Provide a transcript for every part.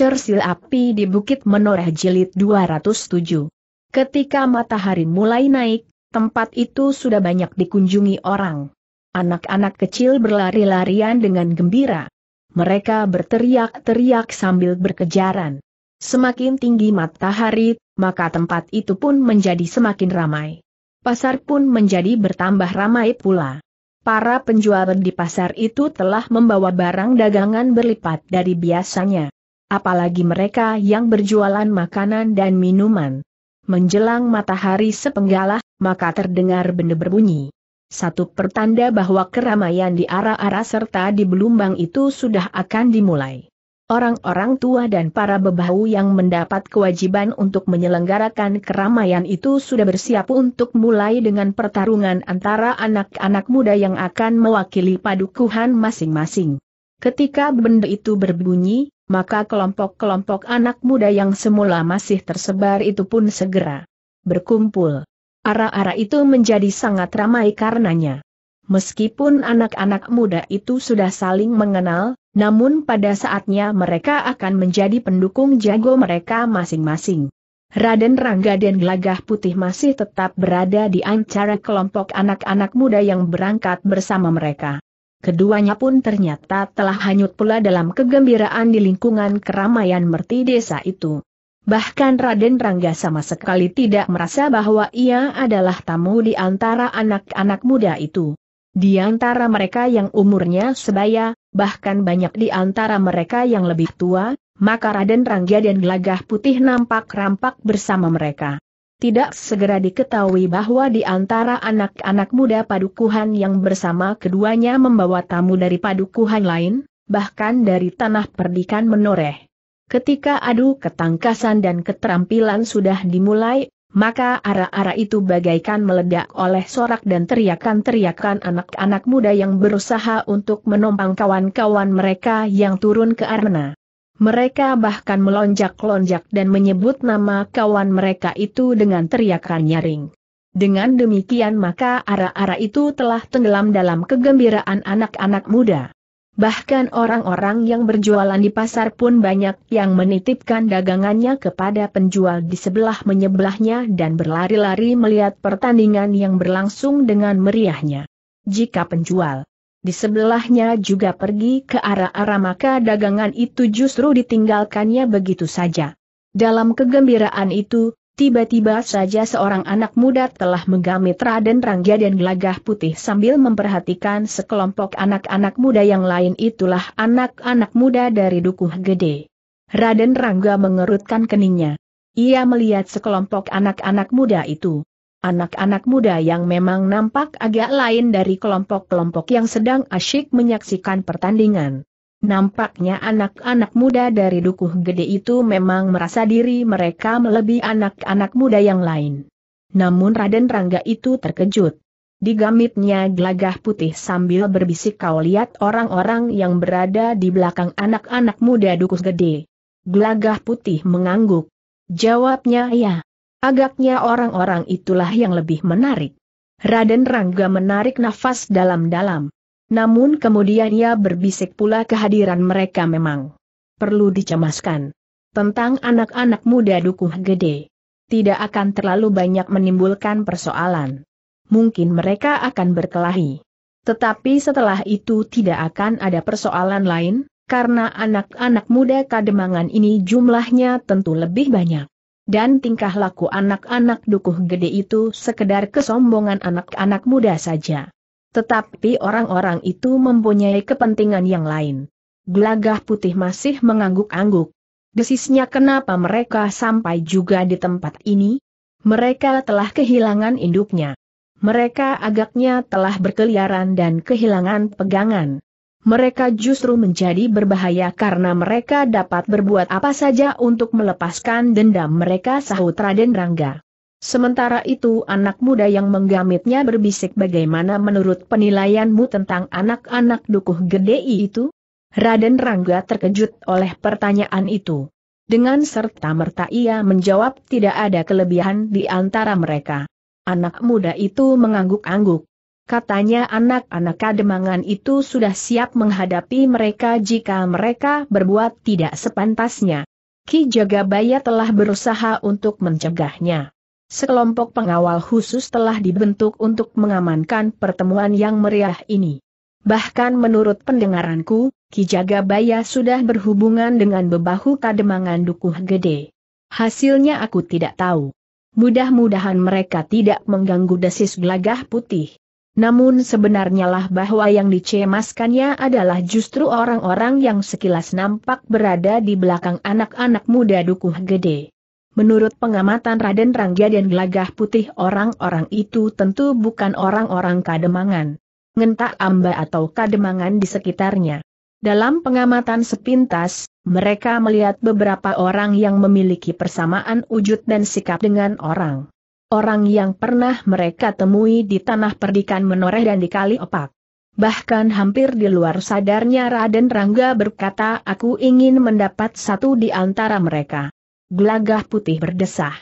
Cersil api di Bukit Menoreh Jilid 207. Ketika matahari mulai naik, tempat itu sudah banyak dikunjungi orang. Anak-anak kecil berlari-larian dengan gembira. Mereka berteriak-teriak sambil berkejaran. Semakin tinggi matahari, maka tempat itu pun menjadi semakin ramai. Pasar pun menjadi bertambah ramai pula. Para penjual di pasar itu telah membawa barang dagangan berlipat dari biasanya apalagi mereka yang berjualan makanan dan minuman. Menjelang matahari sepenggalah, maka terdengar benda berbunyi. Satu pertanda bahwa keramaian di arah-arah serta di belumbang itu sudah akan dimulai. Orang-orang tua dan para bebahu yang mendapat kewajiban untuk menyelenggarakan keramaian itu sudah bersiap untuk mulai dengan pertarungan antara anak-anak muda yang akan mewakili padukuhan masing-masing. Ketika benda itu berbunyi, maka kelompok-kelompok anak muda yang semula masih tersebar itu pun segera berkumpul. Ara-ara itu menjadi sangat ramai karenanya. Meskipun anak-anak muda itu sudah saling mengenal, namun pada saatnya mereka akan menjadi pendukung jago mereka masing-masing. Raden Rangga dan Gelagah Putih masih tetap berada di antara kelompok anak-anak muda yang berangkat bersama mereka. Keduanya pun ternyata telah hanyut pula dalam kegembiraan di lingkungan keramaian merti desa itu. Bahkan Raden Rangga sama sekali tidak merasa bahwa ia adalah tamu di antara anak-anak muda itu. Di antara mereka yang umurnya sebaya, bahkan banyak di antara mereka yang lebih tua, maka Raden Rangga dan Gelagah Putih nampak rampak bersama mereka tidak segera diketahui bahwa di antara anak-anak muda padukuhan yang bersama keduanya membawa tamu dari padukuhan lain, bahkan dari tanah perdikan menoreh. Ketika adu ketangkasan dan keterampilan sudah dimulai, maka arah-arah itu bagaikan meledak oleh sorak dan teriakan-teriakan anak-anak muda yang berusaha untuk menompang kawan-kawan mereka yang turun ke arena. Mereka bahkan melonjak-lonjak dan menyebut nama kawan mereka itu dengan teriakan nyaring. Dengan demikian maka arah-arah itu telah tenggelam dalam kegembiraan anak-anak muda. Bahkan orang-orang yang berjualan di pasar pun banyak yang menitipkan dagangannya kepada penjual di sebelah menyebelahnya dan berlari-lari melihat pertandingan yang berlangsung dengan meriahnya. Jika penjual di sebelahnya juga pergi ke arah-arah maka dagangan itu justru ditinggalkannya begitu saja. Dalam kegembiraan itu, tiba-tiba saja seorang anak muda telah menggamit Raden Rangga dan gelagah putih sambil memperhatikan sekelompok anak-anak muda yang lain itulah anak-anak muda dari Dukuh Gede. Raden Rangga mengerutkan keningnya. Ia melihat sekelompok anak-anak muda itu. Anak-anak muda yang memang nampak agak lain dari kelompok-kelompok yang sedang asyik menyaksikan pertandingan. Nampaknya anak-anak muda dari Dukuh Gede itu memang merasa diri mereka melebihi anak-anak muda yang lain. Namun Raden Rangga itu terkejut. Digamitnya gelagah putih sambil berbisik kau lihat orang-orang yang berada di belakang anak-anak muda Dukuh Gede. Gelagah putih mengangguk. Jawabnya ya. Agaknya orang-orang itulah yang lebih menarik. Raden Rangga menarik nafas dalam-dalam. Namun kemudian ia berbisik pula kehadiran mereka memang perlu dicemaskan. Tentang anak-anak muda dukuh gede. Tidak akan terlalu banyak menimbulkan persoalan. Mungkin mereka akan berkelahi. Tetapi setelah itu tidak akan ada persoalan lain, karena anak-anak muda kademangan ini jumlahnya tentu lebih banyak dan tingkah laku anak-anak dukuh gede itu sekedar kesombongan anak-anak muda saja. Tetapi orang-orang itu mempunyai kepentingan yang lain. Gelagah putih masih mengangguk-angguk. Desisnya kenapa mereka sampai juga di tempat ini? Mereka telah kehilangan induknya. Mereka agaknya telah berkeliaran dan kehilangan pegangan mereka justru menjadi berbahaya karena mereka dapat berbuat apa saja untuk melepaskan dendam mereka sahut Raden Rangga. Sementara itu anak muda yang menggamitnya berbisik bagaimana menurut penilaianmu tentang anak-anak dukuh gede itu? Raden Rangga terkejut oleh pertanyaan itu. Dengan serta-merta ia menjawab tidak ada kelebihan di antara mereka. Anak muda itu mengangguk-angguk. Katanya anak-anak kademangan itu sudah siap menghadapi mereka jika mereka berbuat tidak sepantasnya. Ki Jagabaya telah berusaha untuk mencegahnya. Sekelompok pengawal khusus telah dibentuk untuk mengamankan pertemuan yang meriah ini. Bahkan menurut pendengaranku, Ki Jagabaya sudah berhubungan dengan bebahu kademangan dukuh gede. Hasilnya aku tidak tahu. Mudah-mudahan mereka tidak mengganggu desis gelagah putih. Namun sebenarnya lah bahwa yang dicemaskannya adalah justru orang-orang yang sekilas nampak berada di belakang anak-anak muda dukuh gede. Menurut pengamatan Raden Rangga dan Gelagah Putih orang-orang itu tentu bukan orang-orang kademangan. Ngentak amba atau kademangan di sekitarnya. Dalam pengamatan sepintas, mereka melihat beberapa orang yang memiliki persamaan wujud dan sikap dengan orang orang yang pernah mereka temui di tanah perdikan menoreh dan di kali opak. Bahkan hampir di luar sadarnya Raden Rangga berkata aku ingin mendapat satu di antara mereka. Gelagah putih berdesah.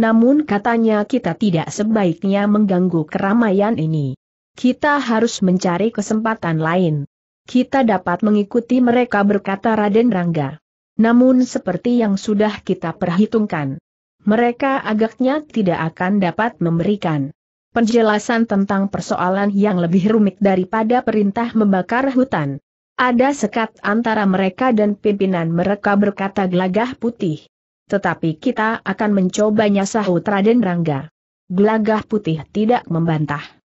Namun katanya kita tidak sebaiknya mengganggu keramaian ini. Kita harus mencari kesempatan lain. Kita dapat mengikuti mereka berkata Raden Rangga. Namun seperti yang sudah kita perhitungkan mereka agaknya tidak akan dapat memberikan penjelasan tentang persoalan yang lebih rumit daripada perintah membakar hutan. Ada sekat antara mereka dan pimpinan mereka berkata gelagah putih. Tetapi kita akan mencobanya sahut Raden Rangga. Gelagah putih tidak membantah.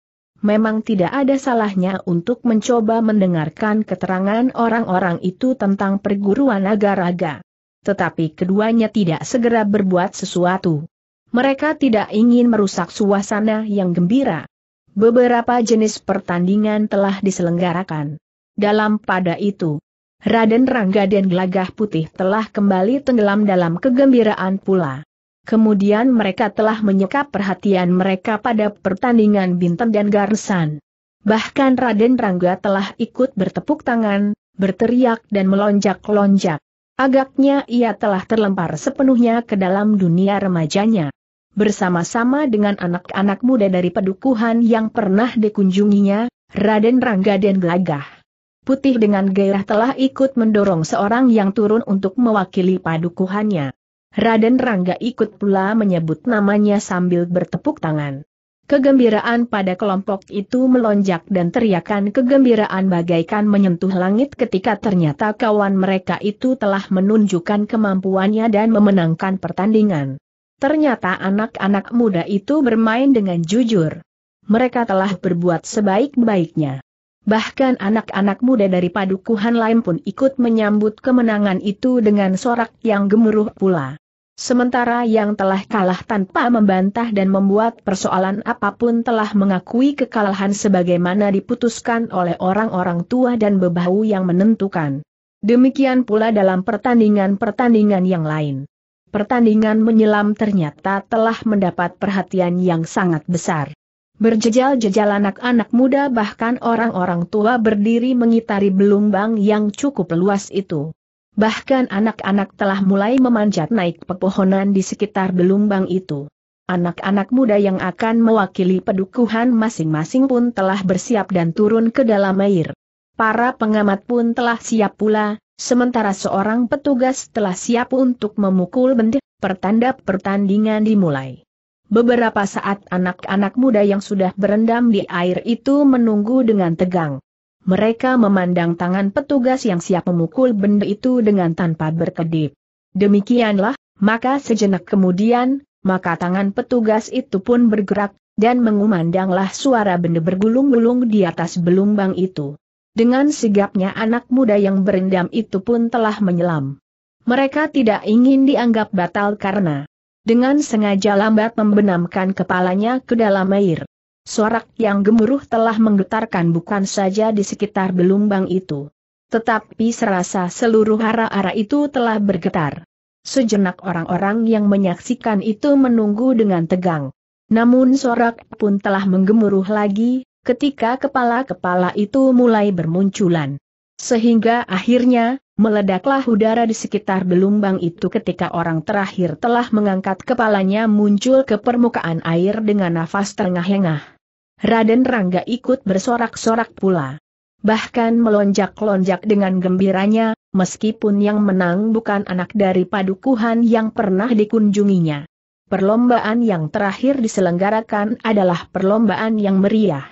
Memang tidak ada salahnya untuk mencoba mendengarkan keterangan orang-orang itu tentang perguruan agar-agar tetapi keduanya tidak segera berbuat sesuatu. Mereka tidak ingin merusak suasana yang gembira. Beberapa jenis pertandingan telah diselenggarakan. Dalam pada itu, Raden Rangga dan Gelagah Putih telah kembali tenggelam dalam kegembiraan pula. Kemudian mereka telah menyekap perhatian mereka pada pertandingan Binten dan Garsan. Bahkan Raden Rangga telah ikut bertepuk tangan, berteriak dan melonjak-lonjak. Agaknya ia telah terlempar sepenuhnya ke dalam dunia remajanya. Bersama-sama dengan anak-anak muda dari pedukuhan yang pernah dikunjunginya, Raden Rangga dan Gelagah. Putih dengan gairah telah ikut mendorong seorang yang turun untuk mewakili padukuhannya. Raden Rangga ikut pula menyebut namanya sambil bertepuk tangan. Kegembiraan pada kelompok itu melonjak dan teriakan kegembiraan bagaikan menyentuh langit ketika ternyata kawan mereka itu telah menunjukkan kemampuannya dan memenangkan pertandingan. Ternyata anak-anak muda itu bermain dengan jujur. Mereka telah berbuat sebaik-baiknya. Bahkan anak-anak muda dari padukuhan lain pun ikut menyambut kemenangan itu dengan sorak yang gemuruh pula. Sementara yang telah kalah tanpa membantah dan membuat persoalan apapun telah mengakui kekalahan sebagaimana diputuskan oleh orang-orang tua dan bebahu yang menentukan. Demikian pula dalam pertandingan-pertandingan yang lain. Pertandingan menyelam ternyata telah mendapat perhatian yang sangat besar. Berjejal-jejal anak-anak muda bahkan orang-orang tua berdiri mengitari belumbang yang cukup luas itu. Bahkan anak-anak telah mulai memanjat naik pepohonan di sekitar gelombang itu. Anak-anak muda yang akan mewakili pedukuhan masing-masing pun telah bersiap dan turun ke dalam air. Para pengamat pun telah siap pula, sementara seorang petugas telah siap untuk memukul benda, pertanda pertandingan dimulai. Beberapa saat anak-anak muda yang sudah berendam di air itu menunggu dengan tegang mereka memandang tangan petugas yang siap memukul benda itu dengan tanpa berkedip. Demikianlah, maka sejenak kemudian, maka tangan petugas itu pun bergerak, dan mengumandanglah suara benda bergulung-gulung di atas belumbang itu. Dengan sigapnya anak muda yang berendam itu pun telah menyelam. Mereka tidak ingin dianggap batal karena dengan sengaja lambat membenamkan kepalanya ke dalam air. Sorak yang gemuruh telah menggetarkan bukan saja di sekitar gelombang itu. Tetapi serasa seluruh arah-arah itu telah bergetar. Sejenak orang-orang yang menyaksikan itu menunggu dengan tegang. Namun sorak pun telah menggemuruh lagi, ketika kepala-kepala itu mulai bermunculan. Sehingga akhirnya, Meledaklah udara di sekitar gelombang itu ketika orang terakhir telah mengangkat kepalanya muncul ke permukaan air dengan nafas terengah-engah. Raden Rangga ikut bersorak-sorak pula. Bahkan melonjak-lonjak dengan gembiranya, meskipun yang menang bukan anak dari padukuhan yang pernah dikunjunginya. Perlombaan yang terakhir diselenggarakan adalah perlombaan yang meriah.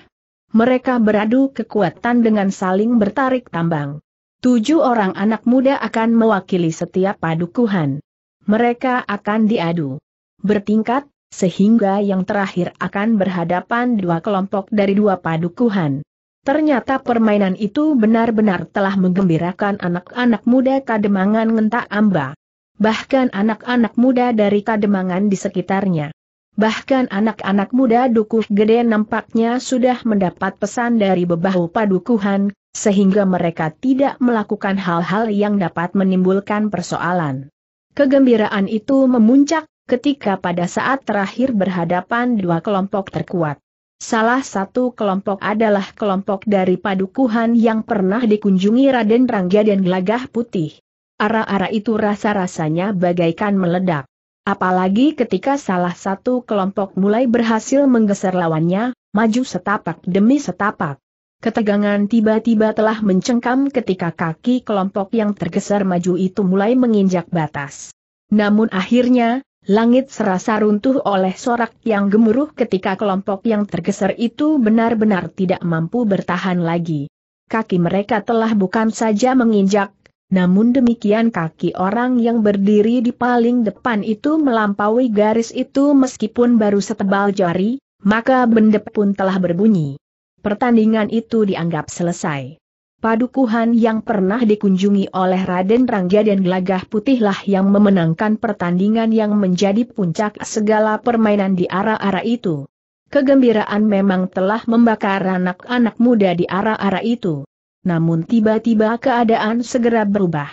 Mereka beradu kekuatan dengan saling bertarik tambang. Tujuh orang anak muda akan mewakili setiap padukuhan. Mereka akan diadu bertingkat, sehingga yang terakhir akan berhadapan dua kelompok dari dua padukuhan. Ternyata permainan itu benar-benar telah menggembirakan anak-anak muda Kademangan Ngentak Amba. Bahkan anak-anak muda dari Kademangan di sekitarnya. Bahkan anak-anak muda Dukuh Gede nampaknya sudah mendapat pesan dari bebahu padukuhan sehingga mereka tidak melakukan hal-hal yang dapat menimbulkan persoalan. Kegembiraan itu memuncak ketika pada saat terakhir berhadapan dua kelompok terkuat. Salah satu kelompok adalah kelompok dari padukuhan yang pernah dikunjungi Raden Rangga dan Gelagah Putih. Ara-ara itu rasa-rasanya bagaikan meledak. Apalagi ketika salah satu kelompok mulai berhasil menggeser lawannya, maju setapak demi setapak. Ketegangan tiba-tiba telah mencengkam ketika kaki kelompok yang tergeser maju itu mulai menginjak batas. Namun akhirnya, langit serasa runtuh oleh sorak yang gemuruh ketika kelompok yang tergeser itu benar-benar tidak mampu bertahan lagi. Kaki mereka telah bukan saja menginjak, namun demikian kaki orang yang berdiri di paling depan itu melampaui garis itu meskipun baru setebal jari, maka bendep pun telah berbunyi. Pertandingan itu dianggap selesai. Padukuhan yang pernah dikunjungi oleh Raden Rangga dan Gelagah Putihlah yang memenangkan pertandingan yang menjadi puncak segala permainan di arah-arah itu. Kegembiraan memang telah membakar anak-anak muda di arah-arah itu. Namun tiba-tiba keadaan segera berubah.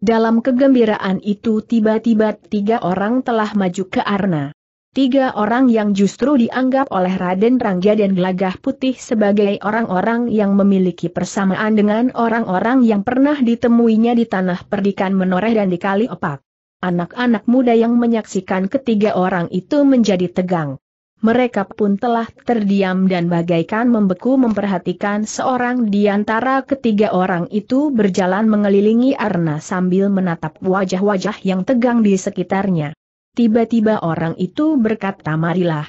Dalam kegembiraan itu tiba-tiba tiga orang telah maju ke arena tiga orang yang justru dianggap oleh Raden Rangga dan Gelagah Putih sebagai orang-orang yang memiliki persamaan dengan orang-orang yang pernah ditemuinya di tanah perdikan menoreh dan di kali opak. Anak-anak muda yang menyaksikan ketiga orang itu menjadi tegang. Mereka pun telah terdiam dan bagaikan membeku memperhatikan seorang di antara ketiga orang itu berjalan mengelilingi Arna sambil menatap wajah-wajah yang tegang di sekitarnya. Tiba-tiba orang itu berkata marilah.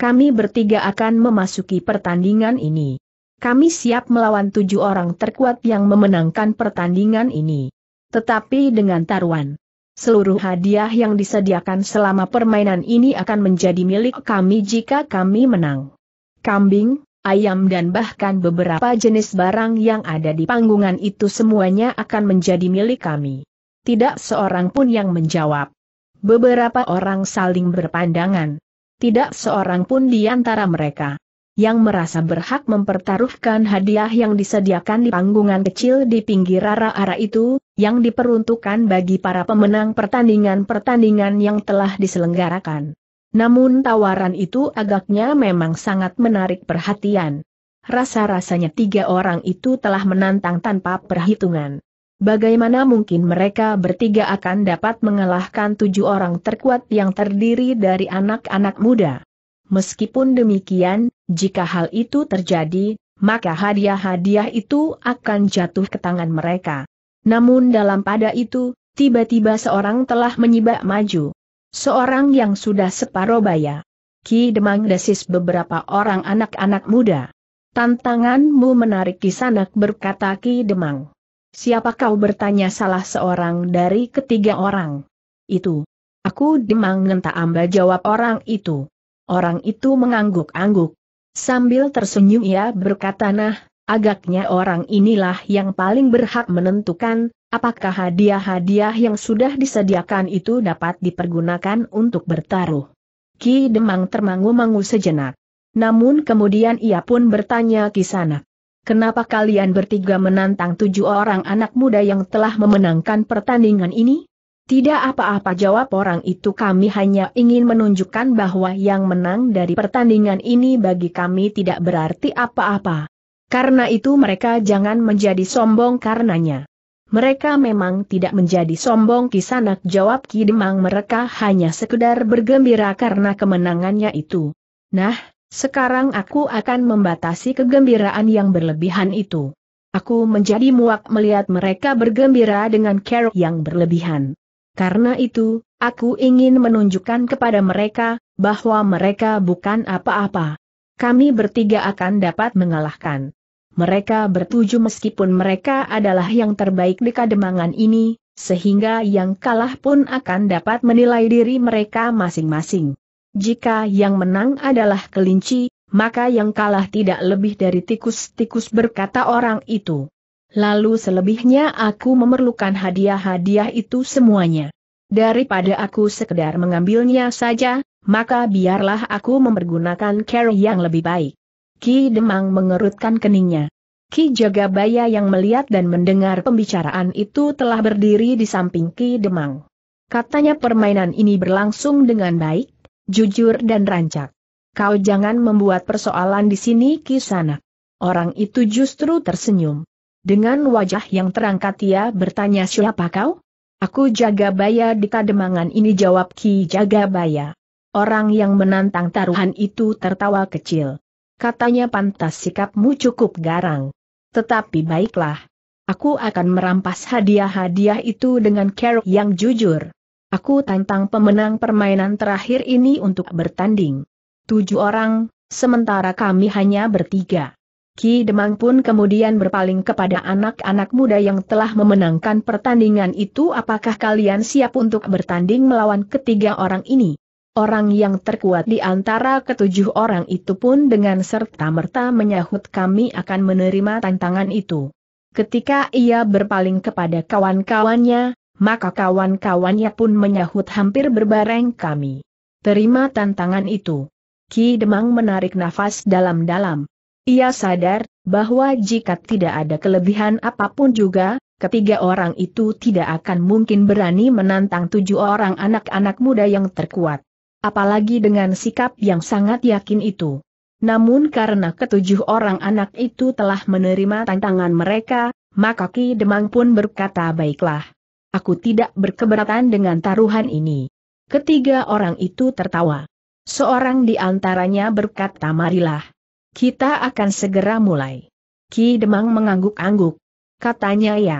Kami bertiga akan memasuki pertandingan ini. Kami siap melawan tujuh orang terkuat yang memenangkan pertandingan ini. Tetapi dengan taruhan. Seluruh hadiah yang disediakan selama permainan ini akan menjadi milik kami jika kami menang. Kambing, ayam dan bahkan beberapa jenis barang yang ada di panggungan itu semuanya akan menjadi milik kami. Tidak seorang pun yang menjawab. Beberapa orang saling berpandangan. Tidak seorang pun di antara mereka yang merasa berhak mempertaruhkan hadiah yang disediakan di panggungan kecil di pinggir ara-ara itu, yang diperuntukkan bagi para pemenang pertandingan-pertandingan yang telah diselenggarakan. Namun tawaran itu agaknya memang sangat menarik perhatian. Rasa-rasanya tiga orang itu telah menantang tanpa perhitungan. Bagaimana mungkin mereka bertiga akan dapat mengalahkan tujuh orang terkuat yang terdiri dari anak-anak muda? Meskipun demikian, jika hal itu terjadi, maka hadiah-hadiah itu akan jatuh ke tangan mereka. Namun dalam pada itu, tiba-tiba seorang telah menyibak maju. Seorang yang sudah separuh baya. Ki Demang desis beberapa orang anak-anak muda. Tantanganmu menarik kisanak berkata Ki Demang. Siapa kau bertanya salah seorang dari ketiga orang? Itu. Aku demang ngenta amba jawab orang itu. Orang itu mengangguk-angguk. Sambil tersenyum ia berkata nah, agaknya orang inilah yang paling berhak menentukan, apakah hadiah-hadiah yang sudah disediakan itu dapat dipergunakan untuk bertaruh. Ki Demang termangu-mangu sejenak. Namun kemudian ia pun bertanya Kisanak. Kenapa kalian bertiga menantang tujuh orang anak muda yang telah memenangkan pertandingan ini? Tidak apa-apa jawab orang itu kami hanya ingin menunjukkan bahwa yang menang dari pertandingan ini bagi kami tidak berarti apa-apa. Karena itu mereka jangan menjadi sombong karenanya. Mereka memang tidak menjadi sombong kisanak jawab Ki mereka hanya sekedar bergembira karena kemenangannya itu. Nah, sekarang aku akan membatasi kegembiraan yang berlebihan itu. Aku menjadi muak melihat mereka bergembira dengan care yang berlebihan. Karena itu, aku ingin menunjukkan kepada mereka, bahwa mereka bukan apa-apa. Kami bertiga akan dapat mengalahkan. Mereka bertuju meskipun mereka adalah yang terbaik di kademangan ini, sehingga yang kalah pun akan dapat menilai diri mereka masing-masing. Jika yang menang adalah kelinci, maka yang kalah tidak lebih dari tikus-tikus berkata orang itu. Lalu selebihnya aku memerlukan hadiah-hadiah itu semuanya. Daripada aku sekedar mengambilnya saja, maka biarlah aku mempergunakan care yang lebih baik. Ki Demang mengerutkan keningnya. Ki Jagabaya yang melihat dan mendengar pembicaraan itu telah berdiri di samping Ki Demang. Katanya permainan ini berlangsung dengan baik, jujur dan rancak. Kau jangan membuat persoalan di sini kisanak. Orang itu justru tersenyum. Dengan wajah yang terangkat ia bertanya siapa kau? Aku jaga baya di kademangan ini jawab Ki jaga baya. Orang yang menantang taruhan itu tertawa kecil. Katanya pantas sikapmu cukup garang. Tetapi baiklah. Aku akan merampas hadiah-hadiah itu dengan care yang jujur. Aku tantang pemenang permainan terakhir ini untuk bertanding. Tujuh orang, sementara kami hanya bertiga. Ki Demang pun kemudian berpaling kepada anak-anak muda yang telah memenangkan pertandingan itu apakah kalian siap untuk bertanding melawan ketiga orang ini? Orang yang terkuat di antara ketujuh orang itu pun dengan serta-merta menyahut kami akan menerima tantangan itu. Ketika ia berpaling kepada kawan-kawannya, maka kawan-kawannya pun menyahut hampir berbareng kami. Terima tantangan itu. Ki Demang menarik nafas dalam-dalam. Ia sadar bahwa jika tidak ada kelebihan apapun juga, ketiga orang itu tidak akan mungkin berani menantang tujuh orang anak-anak muda yang terkuat. Apalagi dengan sikap yang sangat yakin itu. Namun karena ketujuh orang anak itu telah menerima tantangan mereka, maka Ki Demang pun berkata baiklah. Aku tidak berkeberatan dengan taruhan ini. Ketiga orang itu tertawa. Seorang di antaranya berkata marilah. Kita akan segera mulai. Ki Demang mengangguk-angguk. Katanya ya.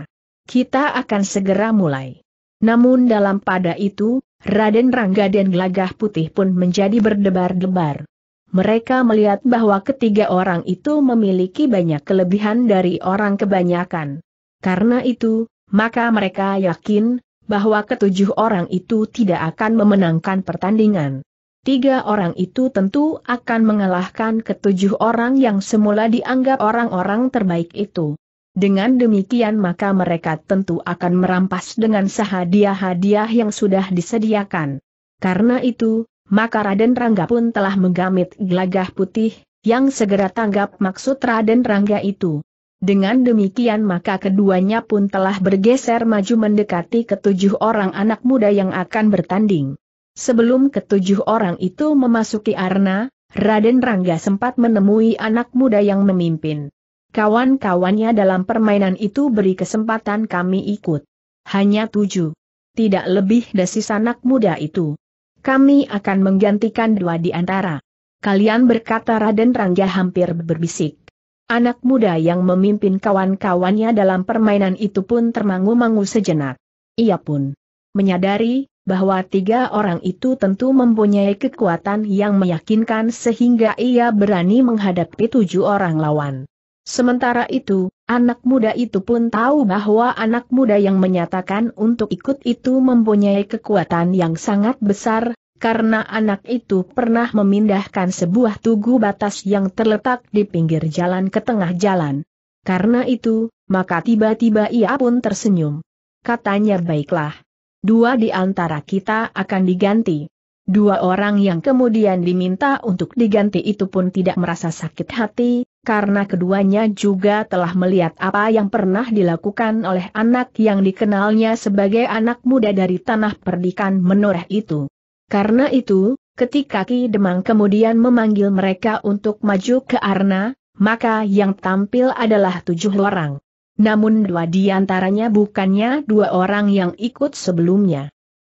Kita akan segera mulai. Namun dalam pada itu, Raden Rangga dan Gelagah Putih pun menjadi berdebar-debar. Mereka melihat bahwa ketiga orang itu memiliki banyak kelebihan dari orang kebanyakan. Karena itu, maka mereka yakin bahwa ketujuh orang itu tidak akan memenangkan pertandingan. Tiga orang itu tentu akan mengalahkan ketujuh orang yang semula dianggap orang-orang terbaik itu. Dengan demikian maka mereka tentu akan merampas dengan sehadiah-hadiah yang sudah disediakan. Karena itu, maka Raden Rangga pun telah menggamit gelagah putih, yang segera tanggap maksud Raden Rangga itu. Dengan demikian maka keduanya pun telah bergeser maju mendekati ketujuh orang anak muda yang akan bertanding. Sebelum ketujuh orang itu memasuki arena, Raden Rangga sempat menemui anak muda yang memimpin. Kawan-kawannya dalam permainan itu beri kesempatan kami ikut. Hanya tujuh. Tidak lebih desis anak muda itu. Kami akan menggantikan dua di antara. Kalian berkata Raden Rangga hampir berbisik. Anak muda yang memimpin kawan-kawannya dalam permainan itu pun termangu-mangu sejenak. Ia pun menyadari bahwa tiga orang itu tentu mempunyai kekuatan yang meyakinkan sehingga ia berani menghadapi tujuh orang lawan. Sementara itu, anak muda itu pun tahu bahwa anak muda yang menyatakan untuk ikut itu mempunyai kekuatan yang sangat besar, karena anak itu pernah memindahkan sebuah tugu batas yang terletak di pinggir jalan ke tengah jalan. Karena itu, maka tiba-tiba ia pun tersenyum. Katanya baiklah. Dua di antara kita akan diganti. Dua orang yang kemudian diminta untuk diganti itu pun tidak merasa sakit hati, karena keduanya juga telah melihat apa yang pernah dilakukan oleh anak yang dikenalnya sebagai anak muda dari tanah perdikan menoreh itu. Karena itu, ketika Ki Demang kemudian memanggil mereka untuk maju ke Arna, maka yang tampil adalah tujuh orang. Namun dua di antaranya bukannya dua orang yang ikut sebelumnya.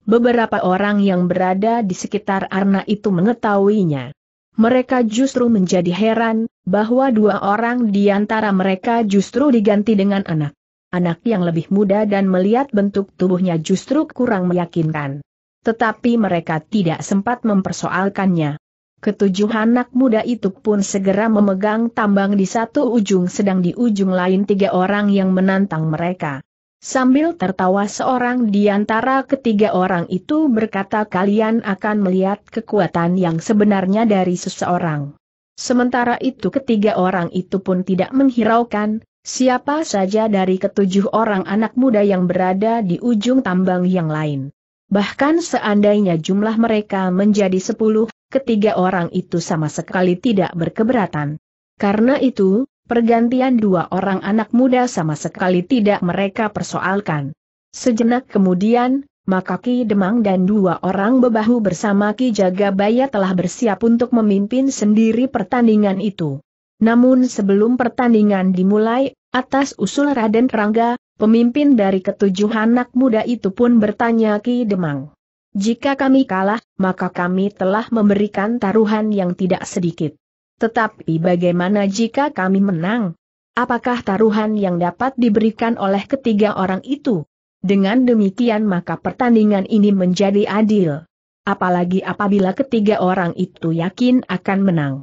Beberapa orang yang berada di sekitar Arna itu mengetahuinya. Mereka justru menjadi heran, bahwa dua orang di antara mereka justru diganti dengan anak. Anak yang lebih muda dan melihat bentuk tubuhnya justru kurang meyakinkan. Tetapi mereka tidak sempat mempersoalkannya. Ketujuh anak muda itu pun segera memegang tambang di satu ujung sedang di ujung lain tiga orang yang menantang mereka. Sambil tertawa seorang di antara ketiga orang itu berkata kalian akan melihat kekuatan yang sebenarnya dari seseorang. Sementara itu ketiga orang itu pun tidak menghiraukan, siapa saja dari ketujuh orang anak muda yang berada di ujung tambang yang lain. Bahkan seandainya jumlah mereka menjadi sepuluh, ketiga orang itu sama sekali tidak berkeberatan. Karena itu, pergantian dua orang anak muda sama sekali tidak mereka persoalkan. Sejenak kemudian, maka Ki Demang dan dua orang bebahu bersama Ki Jagabaya telah bersiap untuk memimpin sendiri pertandingan itu. Namun sebelum pertandingan dimulai, atas usul Raden Rangga, pemimpin dari ketujuh anak muda itu pun bertanya Ki Demang. Jika kami kalah, maka kami telah memberikan taruhan yang tidak sedikit. Tetapi bagaimana jika kami menang? Apakah taruhan yang dapat diberikan oleh ketiga orang itu? Dengan demikian maka pertandingan ini menjadi adil. Apalagi apabila ketiga orang itu yakin akan menang.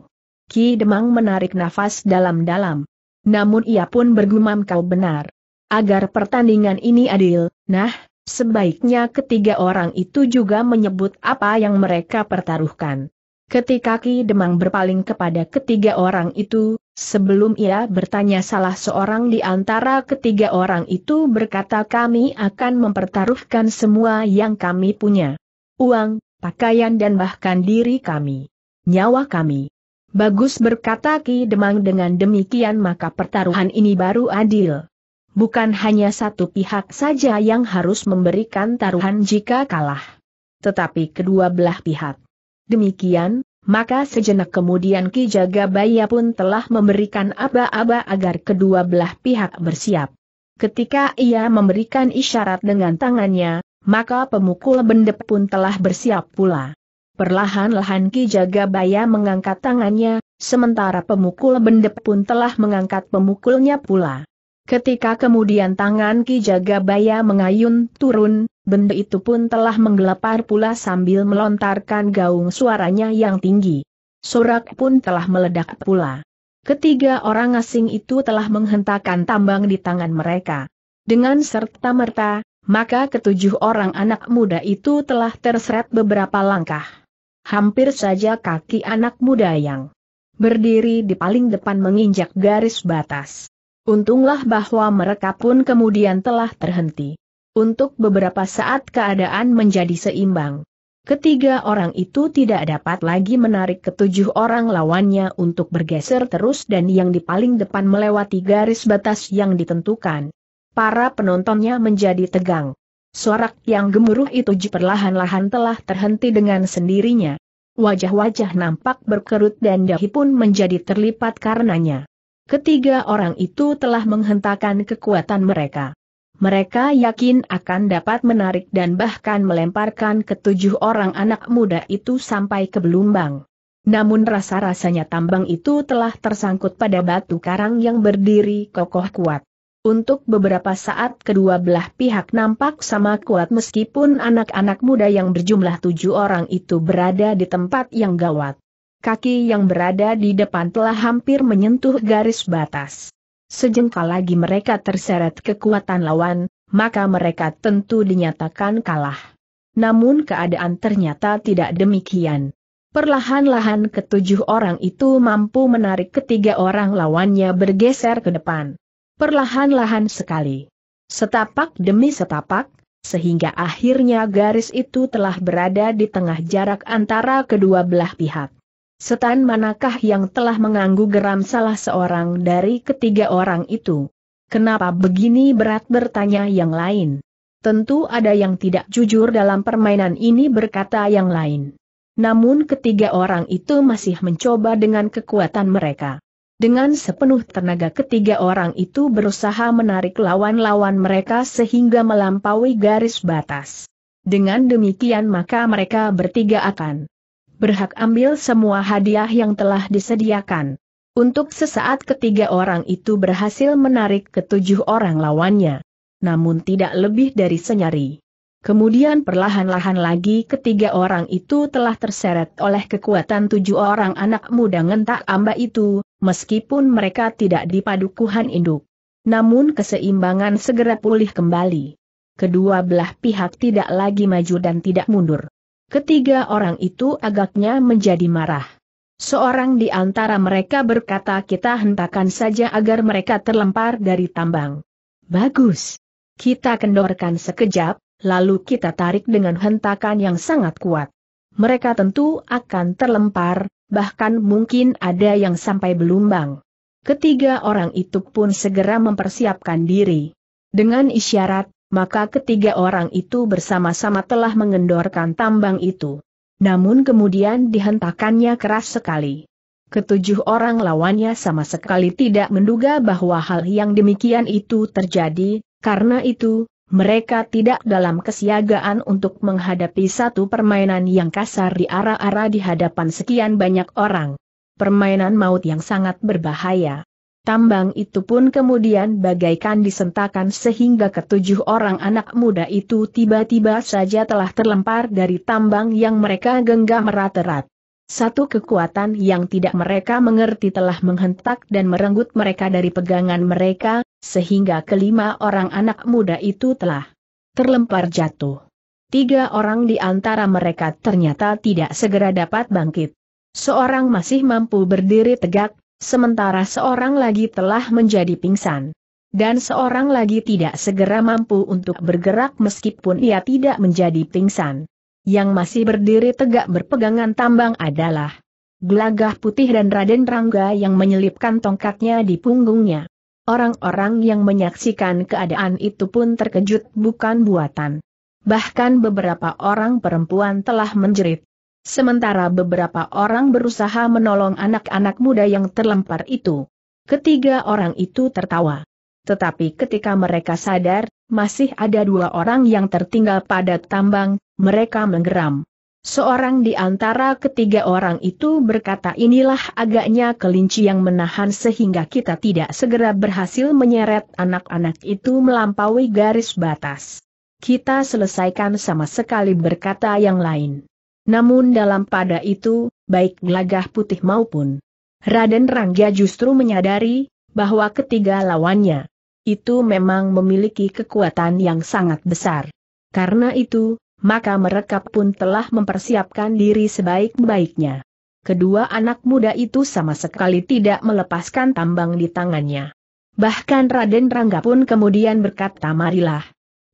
Ki Demang menarik nafas dalam-dalam. Namun ia pun bergumam kau benar. Agar pertandingan ini adil, nah, sebaiknya ketiga orang itu juga menyebut apa yang mereka pertaruhkan. Ketika Ki Demang berpaling kepada ketiga orang itu, sebelum ia bertanya salah seorang di antara ketiga orang itu berkata kami akan mempertaruhkan semua yang kami punya. Uang, pakaian dan bahkan diri kami. Nyawa kami. Bagus berkata Ki Demang dengan demikian maka pertaruhan ini baru adil. Bukan hanya satu pihak saja yang harus memberikan taruhan jika kalah. Tetapi kedua belah pihak. Demikian, maka sejenak kemudian Ki Jagabaya pun telah memberikan aba-aba agar kedua belah pihak bersiap. Ketika ia memberikan isyarat dengan tangannya, maka pemukul bendep pun telah bersiap pula. Perlahan-lahan Ki Jagabaya mengangkat tangannya, sementara pemukul bendep pun telah mengangkat pemukulnya pula. Ketika kemudian tangan Ki Jagabaya mengayun turun, benda itu pun telah menggelepar pula sambil melontarkan gaung suaranya yang tinggi. Sorak pun telah meledak pula. Ketiga orang asing itu telah menghentakkan tambang di tangan mereka. Dengan serta-merta, maka ketujuh orang anak muda itu telah terseret beberapa langkah hampir saja kaki anak muda yang berdiri di paling depan menginjak garis batas. Untunglah bahwa mereka pun kemudian telah terhenti. Untuk beberapa saat keadaan menjadi seimbang. Ketiga orang itu tidak dapat lagi menarik ketujuh orang lawannya untuk bergeser terus dan yang di paling depan melewati garis batas yang ditentukan. Para penontonnya menjadi tegang. Sorak yang gemuruh itu perlahan-lahan telah terhenti dengan sendirinya. Wajah-wajah nampak berkerut dan dahi pun menjadi terlipat karenanya. Ketiga orang itu telah menghentakkan kekuatan mereka. Mereka yakin akan dapat menarik dan bahkan melemparkan ketujuh orang anak muda itu sampai ke belumbang. Namun rasa-rasanya tambang itu telah tersangkut pada batu karang yang berdiri kokoh kuat. Untuk beberapa saat kedua belah pihak nampak sama kuat meskipun anak-anak muda yang berjumlah tujuh orang itu berada di tempat yang gawat. Kaki yang berada di depan telah hampir menyentuh garis batas. Sejengkal lagi mereka terseret kekuatan lawan, maka mereka tentu dinyatakan kalah. Namun keadaan ternyata tidak demikian. Perlahan-lahan ketujuh orang itu mampu menarik ketiga orang lawannya bergeser ke depan perlahan-lahan sekali. Setapak demi setapak, sehingga akhirnya garis itu telah berada di tengah jarak antara kedua belah pihak. Setan manakah yang telah menganggu geram salah seorang dari ketiga orang itu? Kenapa begini berat bertanya yang lain? Tentu ada yang tidak jujur dalam permainan ini berkata yang lain. Namun ketiga orang itu masih mencoba dengan kekuatan mereka. Dengan sepenuh tenaga ketiga orang itu berusaha menarik lawan-lawan mereka sehingga melampaui garis batas. Dengan demikian maka mereka bertiga akan berhak ambil semua hadiah yang telah disediakan. Untuk sesaat ketiga orang itu berhasil menarik ketujuh orang lawannya. Namun tidak lebih dari senyari. Kemudian perlahan-lahan lagi ketiga orang itu telah terseret oleh kekuatan tujuh orang anak muda ngentak amba itu, meskipun mereka tidak di induk. Namun keseimbangan segera pulih kembali. Kedua belah pihak tidak lagi maju dan tidak mundur. Ketiga orang itu agaknya menjadi marah. Seorang di antara mereka berkata kita hentakan saja agar mereka terlempar dari tambang. Bagus. Kita kendorkan sekejap, lalu kita tarik dengan hentakan yang sangat kuat. Mereka tentu akan terlempar, bahkan mungkin ada yang sampai belumbang. Ketiga orang itu pun segera mempersiapkan diri. Dengan isyarat, maka ketiga orang itu bersama-sama telah mengendorkan tambang itu. Namun kemudian dihentakannya keras sekali. Ketujuh orang lawannya sama sekali tidak menduga bahwa hal yang demikian itu terjadi, karena itu, mereka tidak dalam kesiagaan untuk menghadapi satu permainan yang kasar di arah-arah di hadapan sekian banyak orang. Permainan maut yang sangat berbahaya. Tambang itu pun kemudian bagaikan disentakan sehingga ketujuh orang anak muda itu tiba-tiba saja telah terlempar dari tambang yang mereka genggam erat-erat. Satu kekuatan yang tidak mereka mengerti telah menghentak dan merenggut mereka dari pegangan mereka, sehingga kelima orang anak muda itu telah terlempar jatuh. Tiga orang di antara mereka ternyata tidak segera dapat bangkit. Seorang masih mampu berdiri tegak, sementara seorang lagi telah menjadi pingsan. Dan seorang lagi tidak segera mampu untuk bergerak meskipun ia tidak menjadi pingsan. Yang masih berdiri tegak berpegangan tambang adalah Gelagah Putih dan Raden Rangga yang menyelipkan tongkatnya di punggungnya. Orang-orang yang menyaksikan keadaan itu pun terkejut bukan buatan. Bahkan beberapa orang perempuan telah menjerit. Sementara beberapa orang berusaha menolong anak-anak muda yang terlempar itu. Ketiga orang itu tertawa. Tetapi ketika mereka sadar, masih ada dua orang yang tertinggal pada tambang, mereka menggeram. Seorang di antara ketiga orang itu berkata inilah agaknya kelinci yang menahan sehingga kita tidak segera berhasil menyeret anak-anak itu melampaui garis batas. Kita selesaikan sama sekali berkata yang lain. Namun dalam pada itu, baik gelagah putih maupun Raden Rangga justru menyadari bahwa ketiga lawannya itu memang memiliki kekuatan yang sangat besar. Karena itu, maka mereka pun telah mempersiapkan diri sebaik-baiknya. Kedua anak muda itu sama sekali tidak melepaskan tambang di tangannya. Bahkan Raden Rangga pun kemudian berkata marilah.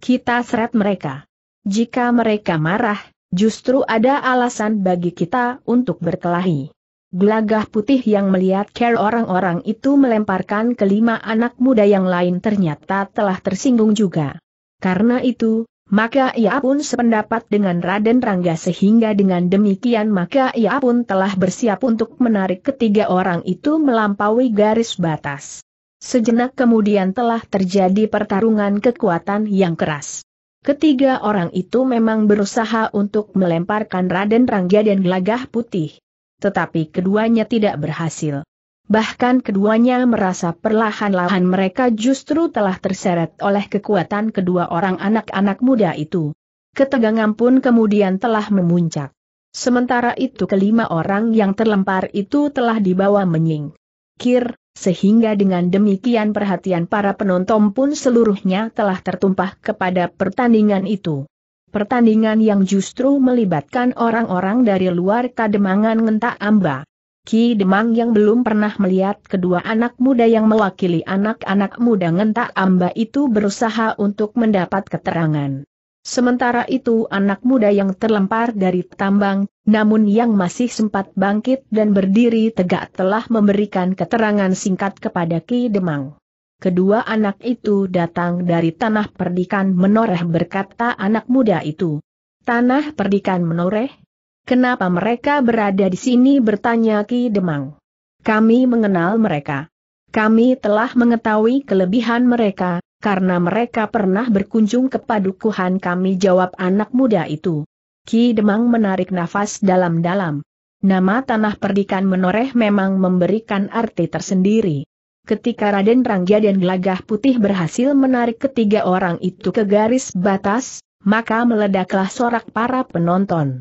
Kita seret mereka. Jika mereka marah, justru ada alasan bagi kita untuk berkelahi. Gelagah putih yang melihat care orang-orang itu melemparkan kelima anak muda yang lain ternyata telah tersinggung juga. Karena itu, maka ia pun sependapat dengan Raden Rangga sehingga dengan demikian maka ia pun telah bersiap untuk menarik ketiga orang itu melampaui garis batas. Sejenak kemudian telah terjadi pertarungan kekuatan yang keras. Ketiga orang itu memang berusaha untuk melemparkan Raden Rangga dan gelagah putih. Tetapi keduanya tidak berhasil bahkan keduanya merasa perlahan-lahan mereka justru telah terseret oleh kekuatan kedua orang anak-anak muda itu. Ketegangan pun kemudian telah memuncak. Sementara itu kelima orang yang terlempar itu telah dibawa menyingkir, sehingga dengan demikian perhatian para penonton pun seluruhnya telah tertumpah kepada pertandingan itu pertandingan yang justru melibatkan orang-orang dari luar kademangan ngentak ambah. Ki Demang yang belum pernah melihat kedua anak muda yang mewakili anak-anak muda ngentak amba itu berusaha untuk mendapat keterangan. Sementara itu anak muda yang terlempar dari tambang, namun yang masih sempat bangkit dan berdiri tegak telah memberikan keterangan singkat kepada Ki Demang. Kedua anak itu datang dari tanah perdikan menoreh berkata anak muda itu. Tanah perdikan menoreh, Kenapa mereka berada di sini bertanya Ki Demang. Kami mengenal mereka. Kami telah mengetahui kelebihan mereka, karena mereka pernah berkunjung ke padukuhan kami jawab anak muda itu. Ki Demang menarik nafas dalam-dalam. Nama tanah perdikan menoreh memang memberikan arti tersendiri. Ketika Raden Rangga dan Gelagah Putih berhasil menarik ketiga orang itu ke garis batas, maka meledaklah sorak para penonton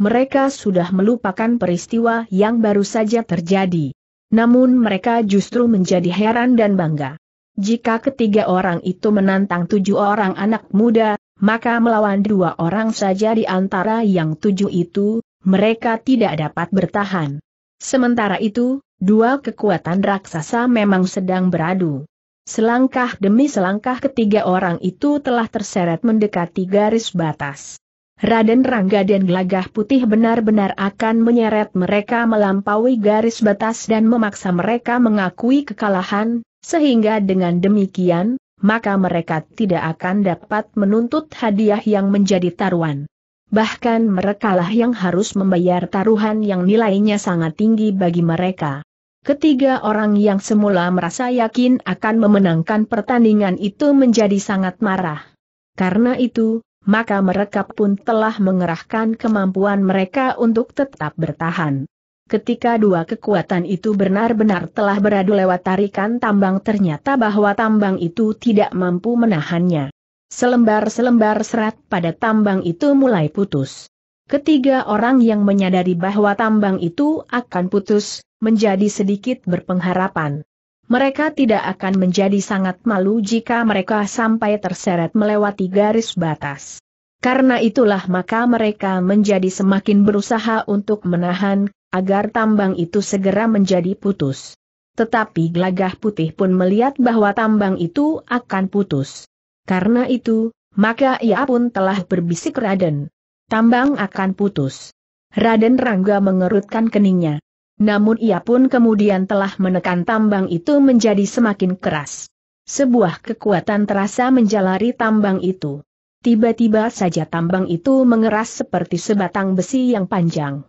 mereka sudah melupakan peristiwa yang baru saja terjadi. Namun mereka justru menjadi heran dan bangga. Jika ketiga orang itu menantang tujuh orang anak muda, maka melawan dua orang saja di antara yang tujuh itu, mereka tidak dapat bertahan. Sementara itu, dua kekuatan raksasa memang sedang beradu. Selangkah demi selangkah ketiga orang itu telah terseret mendekati garis batas. Raden Rangga dan Gelagah Putih benar-benar akan menyeret mereka melampaui garis batas dan memaksa mereka mengakui kekalahan, sehingga dengan demikian, maka mereka tidak akan dapat menuntut hadiah yang menjadi taruhan. Bahkan merekalah yang harus membayar taruhan yang nilainya sangat tinggi bagi mereka. Ketiga orang yang semula merasa yakin akan memenangkan pertandingan itu menjadi sangat marah. Karena itu, maka mereka pun telah mengerahkan kemampuan mereka untuk tetap bertahan. Ketika dua kekuatan itu benar-benar telah beradu lewat tarikan tambang ternyata bahwa tambang itu tidak mampu menahannya. Selembar-selembar serat pada tambang itu mulai putus. Ketiga orang yang menyadari bahwa tambang itu akan putus, menjadi sedikit berpengharapan mereka tidak akan menjadi sangat malu jika mereka sampai terseret melewati garis batas. Karena itulah maka mereka menjadi semakin berusaha untuk menahan, agar tambang itu segera menjadi putus. Tetapi gelagah putih pun melihat bahwa tambang itu akan putus. Karena itu, maka ia pun telah berbisik Raden. Tambang akan putus. Raden Rangga mengerutkan keningnya. Namun ia pun kemudian telah menekan tambang itu menjadi semakin keras. Sebuah kekuatan terasa menjalari tambang itu. Tiba-tiba saja tambang itu mengeras seperti sebatang besi yang panjang.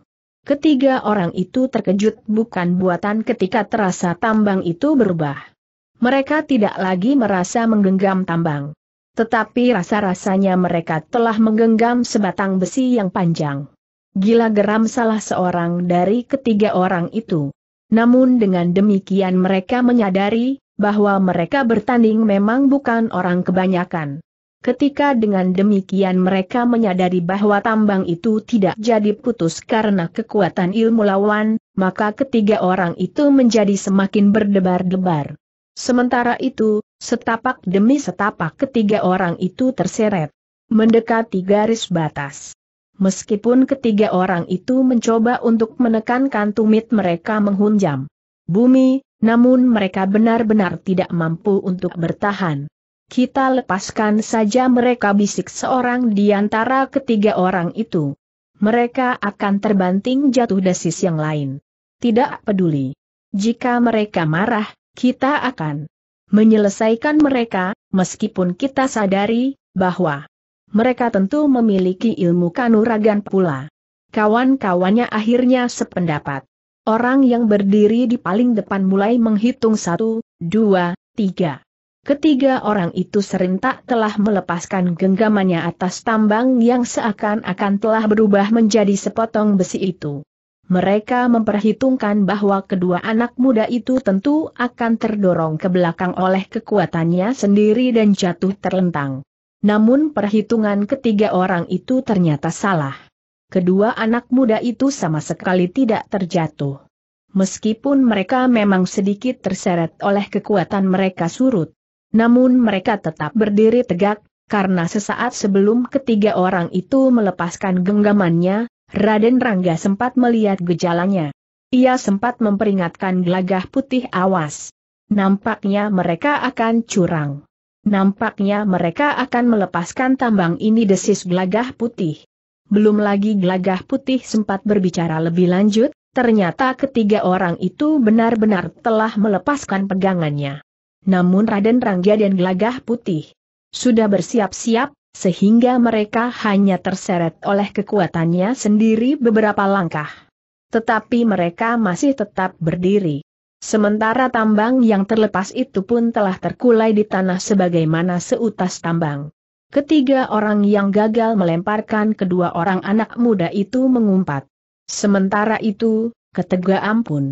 Ketiga orang itu terkejut bukan buatan ketika terasa tambang itu berubah. Mereka tidak lagi merasa menggenggam tambang. Tetapi rasa-rasanya mereka telah menggenggam sebatang besi yang panjang. Gila geram salah seorang dari ketiga orang itu. Namun dengan demikian mereka menyadari bahwa mereka bertanding memang bukan orang kebanyakan. Ketika dengan demikian mereka menyadari bahwa tambang itu tidak jadi putus karena kekuatan ilmu lawan, maka ketiga orang itu menjadi semakin berdebar-debar. Sementara itu, setapak demi setapak ketiga orang itu terseret mendekati garis batas meskipun ketiga orang itu mencoba untuk menekankan tumit mereka menghunjam bumi, namun mereka benar-benar tidak mampu untuk bertahan. Kita lepaskan saja mereka bisik seorang di antara ketiga orang itu. Mereka akan terbanting jatuh dasis yang lain. Tidak peduli. Jika mereka marah, kita akan menyelesaikan mereka, meskipun kita sadari bahwa mereka tentu memiliki ilmu kanuragan pula. Kawan-kawannya akhirnya sependapat. Orang yang berdiri di paling depan mulai menghitung satu, dua, tiga. Ketiga orang itu serentak telah melepaskan genggamannya atas tambang yang seakan-akan telah berubah menjadi sepotong besi itu. Mereka memperhitungkan bahwa kedua anak muda itu tentu akan terdorong ke belakang oleh kekuatannya sendiri dan jatuh terlentang. Namun perhitungan ketiga orang itu ternyata salah. Kedua anak muda itu sama sekali tidak terjatuh. Meskipun mereka memang sedikit terseret oleh kekuatan mereka surut. Namun mereka tetap berdiri tegak, karena sesaat sebelum ketiga orang itu melepaskan genggamannya, Raden Rangga sempat melihat gejalanya. Ia sempat memperingatkan gelagah putih awas. Nampaknya mereka akan curang. Nampaknya mereka akan melepaskan tambang ini desis gelagah putih. Belum lagi gelagah putih sempat berbicara lebih lanjut, ternyata ketiga orang itu benar-benar telah melepaskan pegangannya. Namun Raden Rangga dan gelagah putih sudah bersiap-siap, sehingga mereka hanya terseret oleh kekuatannya sendiri beberapa langkah. Tetapi mereka masih tetap berdiri. Sementara tambang yang terlepas itu pun telah terkulai di tanah sebagaimana seutas tambang. Ketiga orang yang gagal melemparkan kedua orang anak muda itu mengumpat. Sementara itu, ketegaan ampun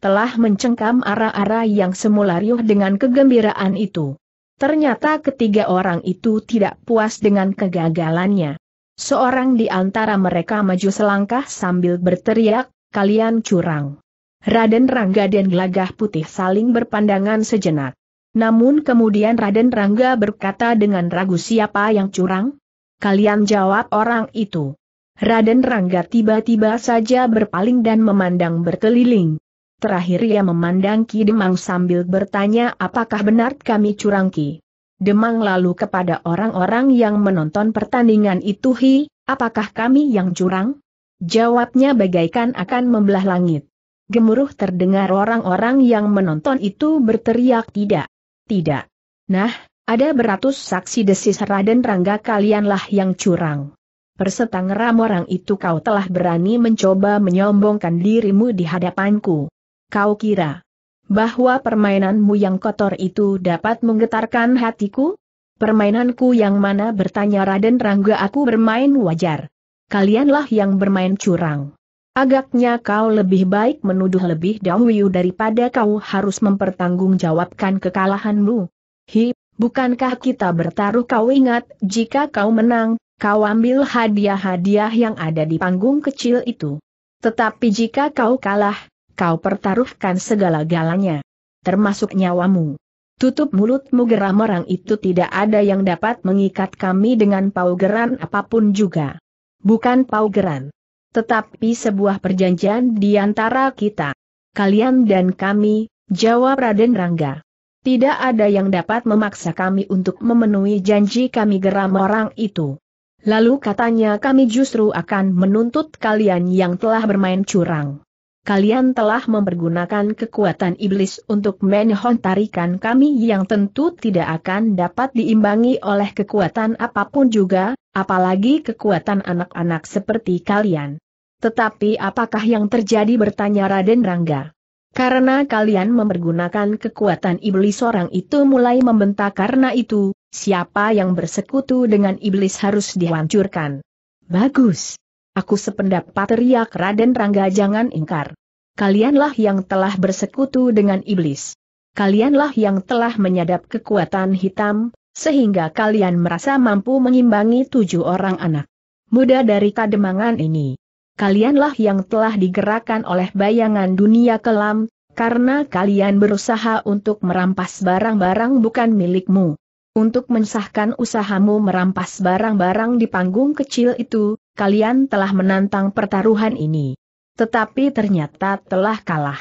telah mencengkam arah-arah yang semula riuh dengan kegembiraan itu. Ternyata ketiga orang itu tidak puas dengan kegagalannya. Seorang di antara mereka maju selangkah sambil berteriak, kalian curang. Raden Rangga dan Gelagah Putih saling berpandangan sejenak. Namun kemudian Raden Rangga berkata dengan ragu siapa yang curang? Kalian jawab orang itu. Raden Rangga tiba-tiba saja berpaling dan memandang berkeliling. Terakhir ia memandang Ki Demang sambil bertanya apakah benar kami curang Ki. Demang lalu kepada orang-orang yang menonton pertandingan itu hi, apakah kami yang curang? Jawabnya bagaikan akan membelah langit gemuruh terdengar orang-orang yang menonton itu berteriak tidak. Tidak. Nah, ada beratus saksi desis Raden Rangga kalianlah yang curang. ram orang itu kau telah berani mencoba menyombongkan dirimu di hadapanku. Kau kira bahwa permainanmu yang kotor itu dapat menggetarkan hatiku? Permainanku yang mana bertanya Raden Rangga aku bermain wajar. Kalianlah yang bermain curang. Agaknya kau lebih baik menuduh lebih dahulu daripada kau harus mempertanggungjawabkan kekalahanmu. Hi, bukankah kita bertaruh kau ingat, jika kau menang, kau ambil hadiah-hadiah yang ada di panggung kecil itu. Tetapi jika kau kalah, kau pertaruhkan segala-galanya. Termasuk nyawamu. Tutup mulutmu geram orang itu tidak ada yang dapat mengikat kami dengan paugeran apapun juga. Bukan paugeran tetapi sebuah perjanjian di antara kita. Kalian dan kami, jawab Raden Rangga. Tidak ada yang dapat memaksa kami untuk memenuhi janji kami geram orang itu. Lalu katanya kami justru akan menuntut kalian yang telah bermain curang. Kalian telah mempergunakan kekuatan iblis untuk menihon tarikan kami yang tentu tidak akan dapat diimbangi oleh kekuatan apapun juga, apalagi kekuatan anak-anak seperti kalian. Tetapi apakah yang terjadi bertanya Raden Rangga. Karena kalian mempergunakan kekuatan iblis orang itu mulai membentak karena itu, siapa yang bersekutu dengan iblis harus dihancurkan. Bagus. Aku sependapat teriak Raden Rangga jangan ingkar. Kalianlah yang telah bersekutu dengan iblis. Kalianlah yang telah menyadap kekuatan hitam, sehingga kalian merasa mampu mengimbangi tujuh orang anak muda dari Kademangan ini kalianlah yang telah digerakkan oleh bayangan dunia kelam, karena kalian berusaha untuk merampas barang-barang bukan milikmu. Untuk mensahkan usahamu merampas barang-barang di panggung kecil itu, kalian telah menantang pertaruhan ini. Tetapi ternyata telah kalah.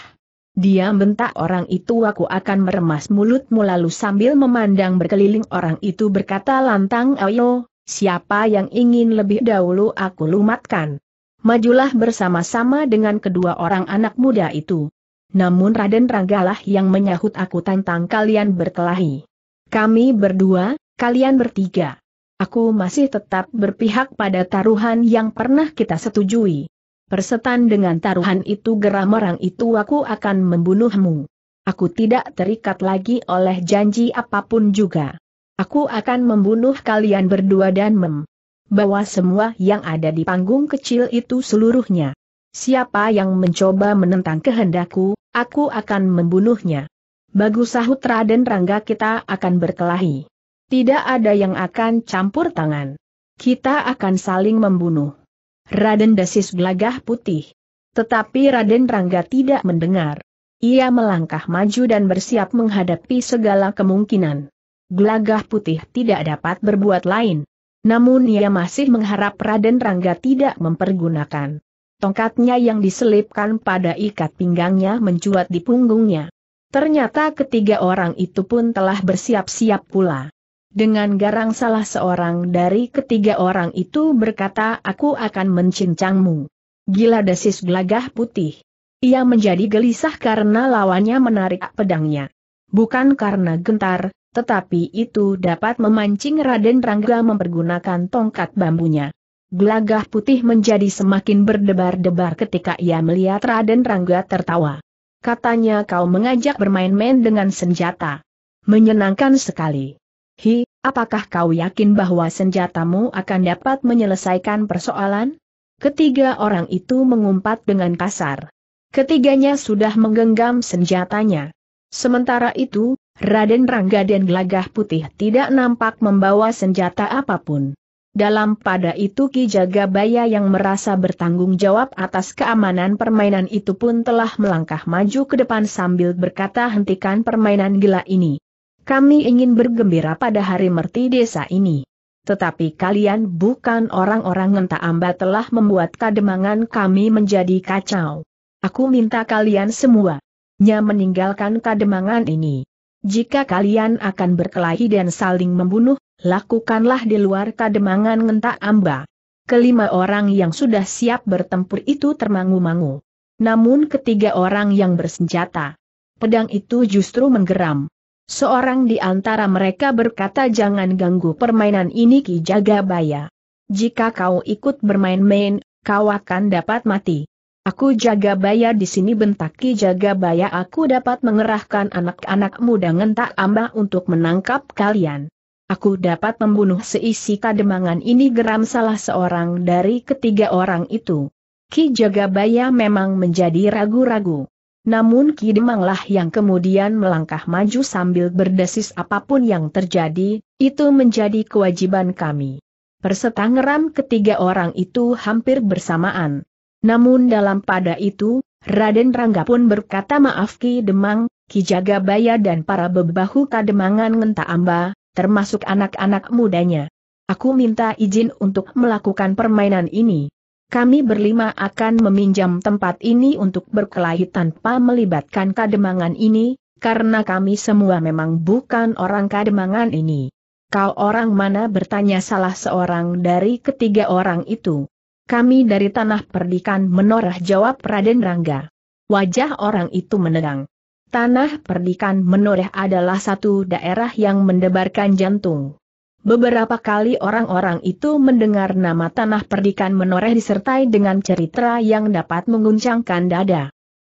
Dia bentak orang itu aku akan meremas mulutmu lalu sambil memandang berkeliling orang itu berkata lantang ayo, siapa yang ingin lebih dahulu aku lumatkan majulah bersama-sama dengan kedua orang anak muda itu. Namun Raden Ranggalah yang menyahut aku tantang kalian berkelahi. Kami berdua, kalian bertiga. Aku masih tetap berpihak pada taruhan yang pernah kita setujui. Persetan dengan taruhan itu geram orang itu aku akan membunuhmu. Aku tidak terikat lagi oleh janji apapun juga. Aku akan membunuh kalian berdua dan mem bahwa semua yang ada di panggung kecil itu seluruhnya. Siapa yang mencoba menentang kehendakku, aku akan membunuhnya. Bagus sahut Raden Rangga kita akan berkelahi. Tidak ada yang akan campur tangan. Kita akan saling membunuh. Raden Desis gelagah putih. Tetapi Raden Rangga tidak mendengar. Ia melangkah maju dan bersiap menghadapi segala kemungkinan. Gelagah putih tidak dapat berbuat lain. Namun ia masih mengharap Raden Rangga tidak mempergunakan. Tongkatnya yang diselipkan pada ikat pinggangnya mencuat di punggungnya. Ternyata ketiga orang itu pun telah bersiap-siap pula. Dengan garang salah seorang dari ketiga orang itu berkata aku akan mencincangmu. Gila desis gelagah putih. Ia menjadi gelisah karena lawannya menarik pedangnya. Bukan karena gentar, tetapi itu dapat memancing Raden Rangga mempergunakan tongkat bambunya. Gelagah putih menjadi semakin berdebar-debar ketika ia melihat Raden Rangga tertawa. Katanya kau mengajak bermain-main dengan senjata. Menyenangkan sekali. Hi, apakah kau yakin bahwa senjatamu akan dapat menyelesaikan persoalan? Ketiga orang itu mengumpat dengan kasar. Ketiganya sudah menggenggam senjatanya. Sementara itu, Raden Rangga dan Gelagah Putih tidak nampak membawa senjata apapun. Dalam pada itu Ki Jagabaya yang merasa bertanggung jawab atas keamanan permainan itu pun telah melangkah maju ke depan sambil berkata hentikan permainan gila ini. Kami ingin bergembira pada hari merti desa ini. Tetapi kalian bukan orang-orang amba telah membuat kademangan kami menjadi kacau. Aku minta kalian semua. Nya meninggalkan kademangan ini. Jika kalian akan berkelahi dan saling membunuh, lakukanlah di luar kademangan ngentak amba. Kelima orang yang sudah siap bertempur itu termangu-mangu. Namun ketiga orang yang bersenjata. Pedang itu justru menggeram. Seorang di antara mereka berkata jangan ganggu permainan ini Ki Jagabaya. Jika kau ikut bermain-main, kau akan dapat mati. Aku jaga baya di sini bentaki jaga baya aku dapat mengerahkan anak-anak muda ngentak amba untuk menangkap kalian. Aku dapat membunuh seisi kademangan ini geram salah seorang dari ketiga orang itu. Ki Jagabaya memang menjadi ragu-ragu. Namun Ki Demanglah yang kemudian melangkah maju sambil berdesis apapun yang terjadi, itu menjadi kewajiban kami. Persetangeram ketiga orang itu hampir bersamaan. Namun dalam pada itu, Raden Rangga pun berkata maaf Ki Demang, Ki Jagabaya dan para bebahu kademangan amba, termasuk anak-anak mudanya. Aku minta izin untuk melakukan permainan ini. Kami berlima akan meminjam tempat ini untuk berkelahi tanpa melibatkan kademangan ini, karena kami semua memang bukan orang kademangan ini. Kau orang mana bertanya salah seorang dari ketiga orang itu. Kami dari tanah perdikan menorah jawab Raden Rangga. Wajah orang itu menerang. Tanah perdikan menoreh adalah satu daerah yang mendebarkan jantung. Beberapa kali orang-orang itu mendengar nama tanah perdikan menoreh disertai dengan cerita yang dapat menguncangkan dada.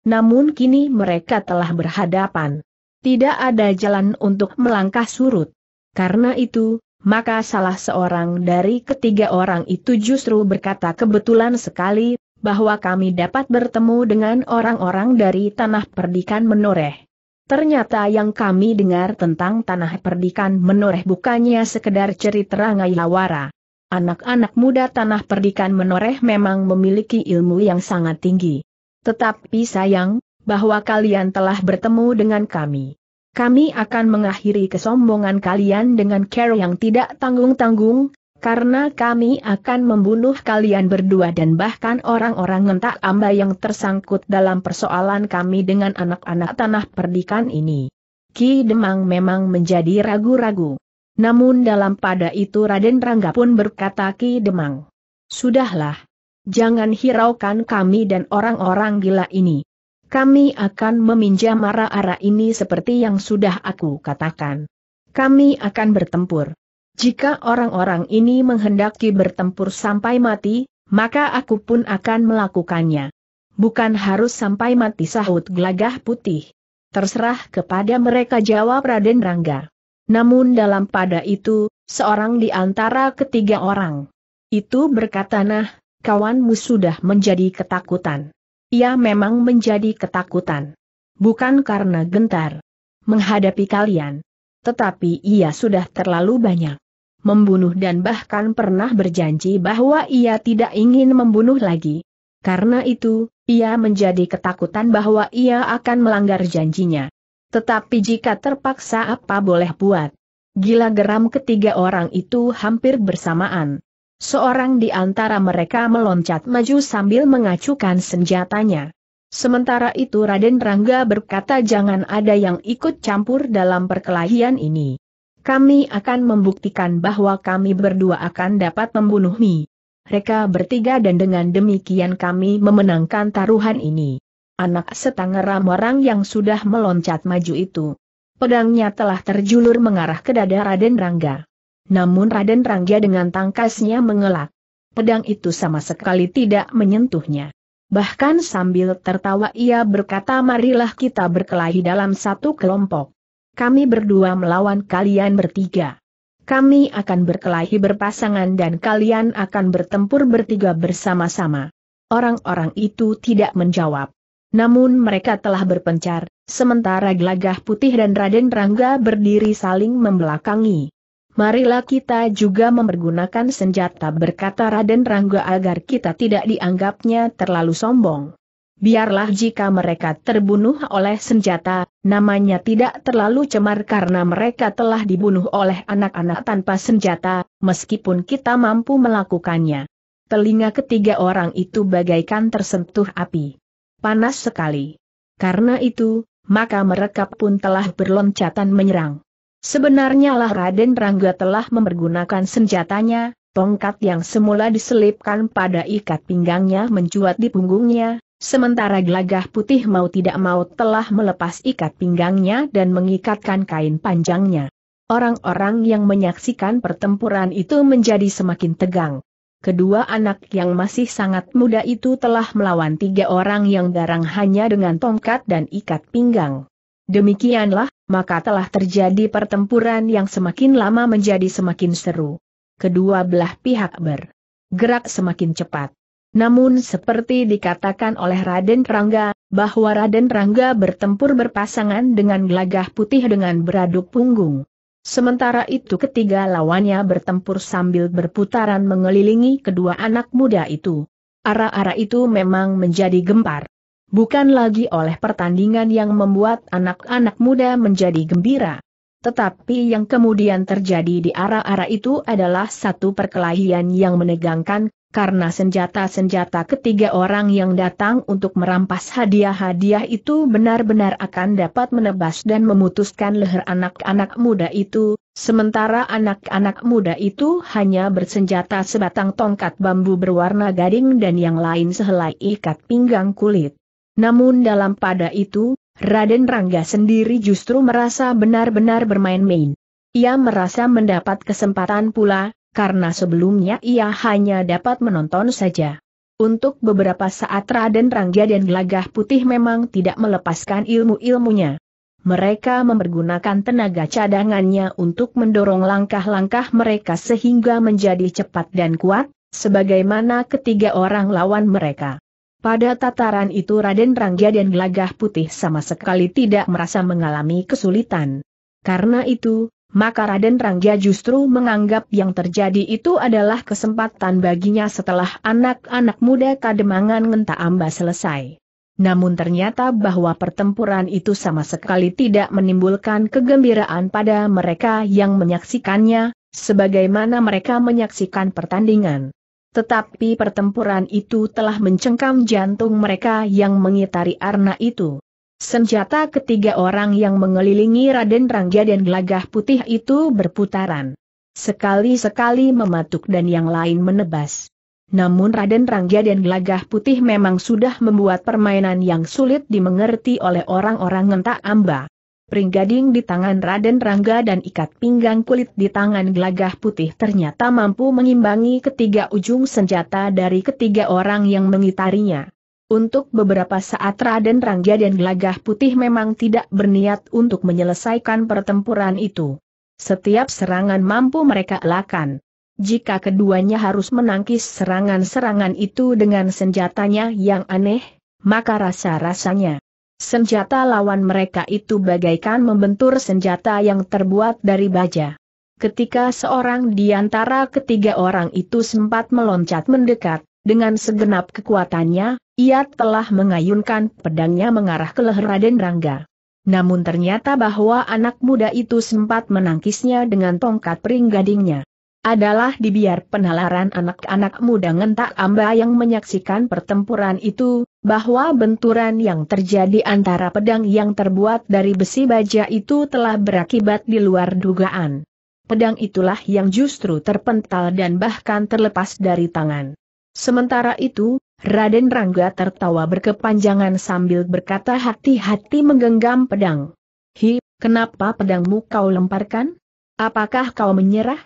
Namun kini mereka telah berhadapan. Tidak ada jalan untuk melangkah surut. Karena itu, maka salah seorang dari ketiga orang itu justru berkata kebetulan sekali, bahwa kami dapat bertemu dengan orang-orang dari tanah perdikan menoreh. Ternyata yang kami dengar tentang tanah perdikan menoreh bukannya sekedar cerita Ngailawara. Anak-anak muda tanah perdikan menoreh memang memiliki ilmu yang sangat tinggi. Tetapi sayang, bahwa kalian telah bertemu dengan kami kami akan mengakhiri kesombongan kalian dengan care yang tidak tanggung-tanggung, karena kami akan membunuh kalian berdua dan bahkan orang-orang ngentak amba yang tersangkut dalam persoalan kami dengan anak-anak tanah perdikan ini. Ki Demang memang menjadi ragu-ragu. Namun dalam pada itu Raden Rangga pun berkata Ki Demang. Sudahlah. Jangan hiraukan kami dan orang-orang gila ini. Kami akan meminjam arah-arah ini seperti yang sudah aku katakan. Kami akan bertempur. Jika orang-orang ini menghendaki bertempur sampai mati, maka aku pun akan melakukannya. Bukan harus sampai mati sahut gelagah putih. Terserah kepada mereka jawab Raden Rangga. Namun dalam pada itu, seorang di antara ketiga orang itu berkata nah, kawanmu sudah menjadi ketakutan. Ia memang menjadi ketakutan. Bukan karena gentar menghadapi kalian. Tetapi ia sudah terlalu banyak membunuh dan bahkan pernah berjanji bahwa ia tidak ingin membunuh lagi. Karena itu, ia menjadi ketakutan bahwa ia akan melanggar janjinya. Tetapi jika terpaksa apa boleh buat. Gila geram ketiga orang itu hampir bersamaan. Seorang di antara mereka meloncat maju sambil mengacukan senjatanya. Sementara itu Raden Rangga berkata jangan ada yang ikut campur dalam perkelahian ini. Kami akan membuktikan bahwa kami berdua akan dapat membunuhmu. Mereka bertiga dan dengan demikian kami memenangkan taruhan ini. Anak setangera orang yang sudah meloncat maju itu. Pedangnya telah terjulur mengarah ke dada Raden Rangga. Namun Raden Rangga dengan tangkasnya mengelak. Pedang itu sama sekali tidak menyentuhnya. Bahkan sambil tertawa ia berkata marilah kita berkelahi dalam satu kelompok. Kami berdua melawan kalian bertiga. Kami akan berkelahi berpasangan dan kalian akan bertempur bertiga bersama-sama. Orang-orang itu tidak menjawab. Namun mereka telah berpencar, sementara Gelagah Putih dan Raden Rangga berdiri saling membelakangi marilah kita juga mempergunakan senjata berkata Raden Rangga agar kita tidak dianggapnya terlalu sombong. Biarlah jika mereka terbunuh oleh senjata, namanya tidak terlalu cemar karena mereka telah dibunuh oleh anak-anak tanpa senjata, meskipun kita mampu melakukannya. Telinga ketiga orang itu bagaikan tersentuh api. Panas sekali. Karena itu, maka mereka pun telah berloncatan menyerang. Sebenarnya lah Raden Rangga telah mempergunakan senjatanya, tongkat yang semula diselipkan pada ikat pinggangnya mencuat di punggungnya, sementara gelagah putih mau tidak mau telah melepas ikat pinggangnya dan mengikatkan kain panjangnya. Orang-orang yang menyaksikan pertempuran itu menjadi semakin tegang. Kedua anak yang masih sangat muda itu telah melawan tiga orang yang garang hanya dengan tongkat dan ikat pinggang. Demikianlah, maka telah terjadi pertempuran yang semakin lama menjadi semakin seru. Kedua belah pihak bergerak semakin cepat. Namun seperti dikatakan oleh Raden Rangga, bahwa Raden Rangga bertempur berpasangan dengan gelagah putih dengan beraduk punggung. Sementara itu ketiga lawannya bertempur sambil berputaran mengelilingi kedua anak muda itu. Ara-ara itu memang menjadi gempar bukan lagi oleh pertandingan yang membuat anak-anak muda menjadi gembira. Tetapi yang kemudian terjadi di arah-arah itu adalah satu perkelahian yang menegangkan, karena senjata-senjata ketiga orang yang datang untuk merampas hadiah-hadiah itu benar-benar akan dapat menebas dan memutuskan leher anak-anak muda itu, sementara anak-anak muda itu hanya bersenjata sebatang tongkat bambu berwarna gading dan yang lain sehelai ikat pinggang kulit. Namun dalam pada itu, Raden Rangga sendiri justru merasa benar-benar bermain-main. Ia merasa mendapat kesempatan pula, karena sebelumnya ia hanya dapat menonton saja. Untuk beberapa saat Raden Rangga dan Gelagah Putih memang tidak melepaskan ilmu-ilmunya. Mereka mempergunakan tenaga cadangannya untuk mendorong langkah-langkah mereka sehingga menjadi cepat dan kuat, sebagaimana ketiga orang lawan mereka. Pada tataran itu Raden Rangga dan Gelagah Putih sama sekali tidak merasa mengalami kesulitan. Karena itu, maka Raden Rangga justru menganggap yang terjadi itu adalah kesempatan baginya setelah anak-anak muda kademangan ngenta amba selesai. Namun ternyata bahwa pertempuran itu sama sekali tidak menimbulkan kegembiraan pada mereka yang menyaksikannya, sebagaimana mereka menyaksikan pertandingan. Tetapi pertempuran itu telah mencengkam jantung mereka yang mengitari arna itu. Senjata ketiga orang yang mengelilingi Raden Rangga dan Gelagah Putih itu berputaran. Sekali-sekali mematuk dan yang lain menebas. Namun Raden Rangga dan Gelagah Putih memang sudah membuat permainan yang sulit dimengerti oleh orang-orang ngentak amba. Pringgading di tangan Raden Rangga dan ikat pinggang kulit di tangan Glagah putih ternyata mampu mengimbangi ketiga ujung senjata dari ketiga orang yang mengitarinya. Untuk beberapa saat Raden Rangga dan Glagah putih memang tidak berniat untuk menyelesaikan pertempuran itu. Setiap serangan mampu mereka elakan. Jika keduanya harus menangkis serangan-serangan itu dengan senjatanya yang aneh, maka rasa-rasanya Senjata lawan mereka itu bagaikan membentur senjata yang terbuat dari baja. Ketika seorang di antara ketiga orang itu sempat meloncat mendekat, dengan segenap kekuatannya, ia telah mengayunkan pedangnya mengarah ke leher Raden Rangga. Namun ternyata bahwa anak muda itu sempat menangkisnya dengan tongkat peringgadingnya. Adalah dibiar penalaran anak-anak muda ngentak amba yang menyaksikan pertempuran itu, bahwa benturan yang terjadi antara pedang yang terbuat dari besi baja itu telah berakibat di luar dugaan. Pedang itulah yang justru terpental dan bahkan terlepas dari tangan. Sementara itu, Raden Rangga tertawa berkepanjangan sambil berkata hati-hati menggenggam pedang. Hi, kenapa pedangmu kau lemparkan? Apakah kau menyerah?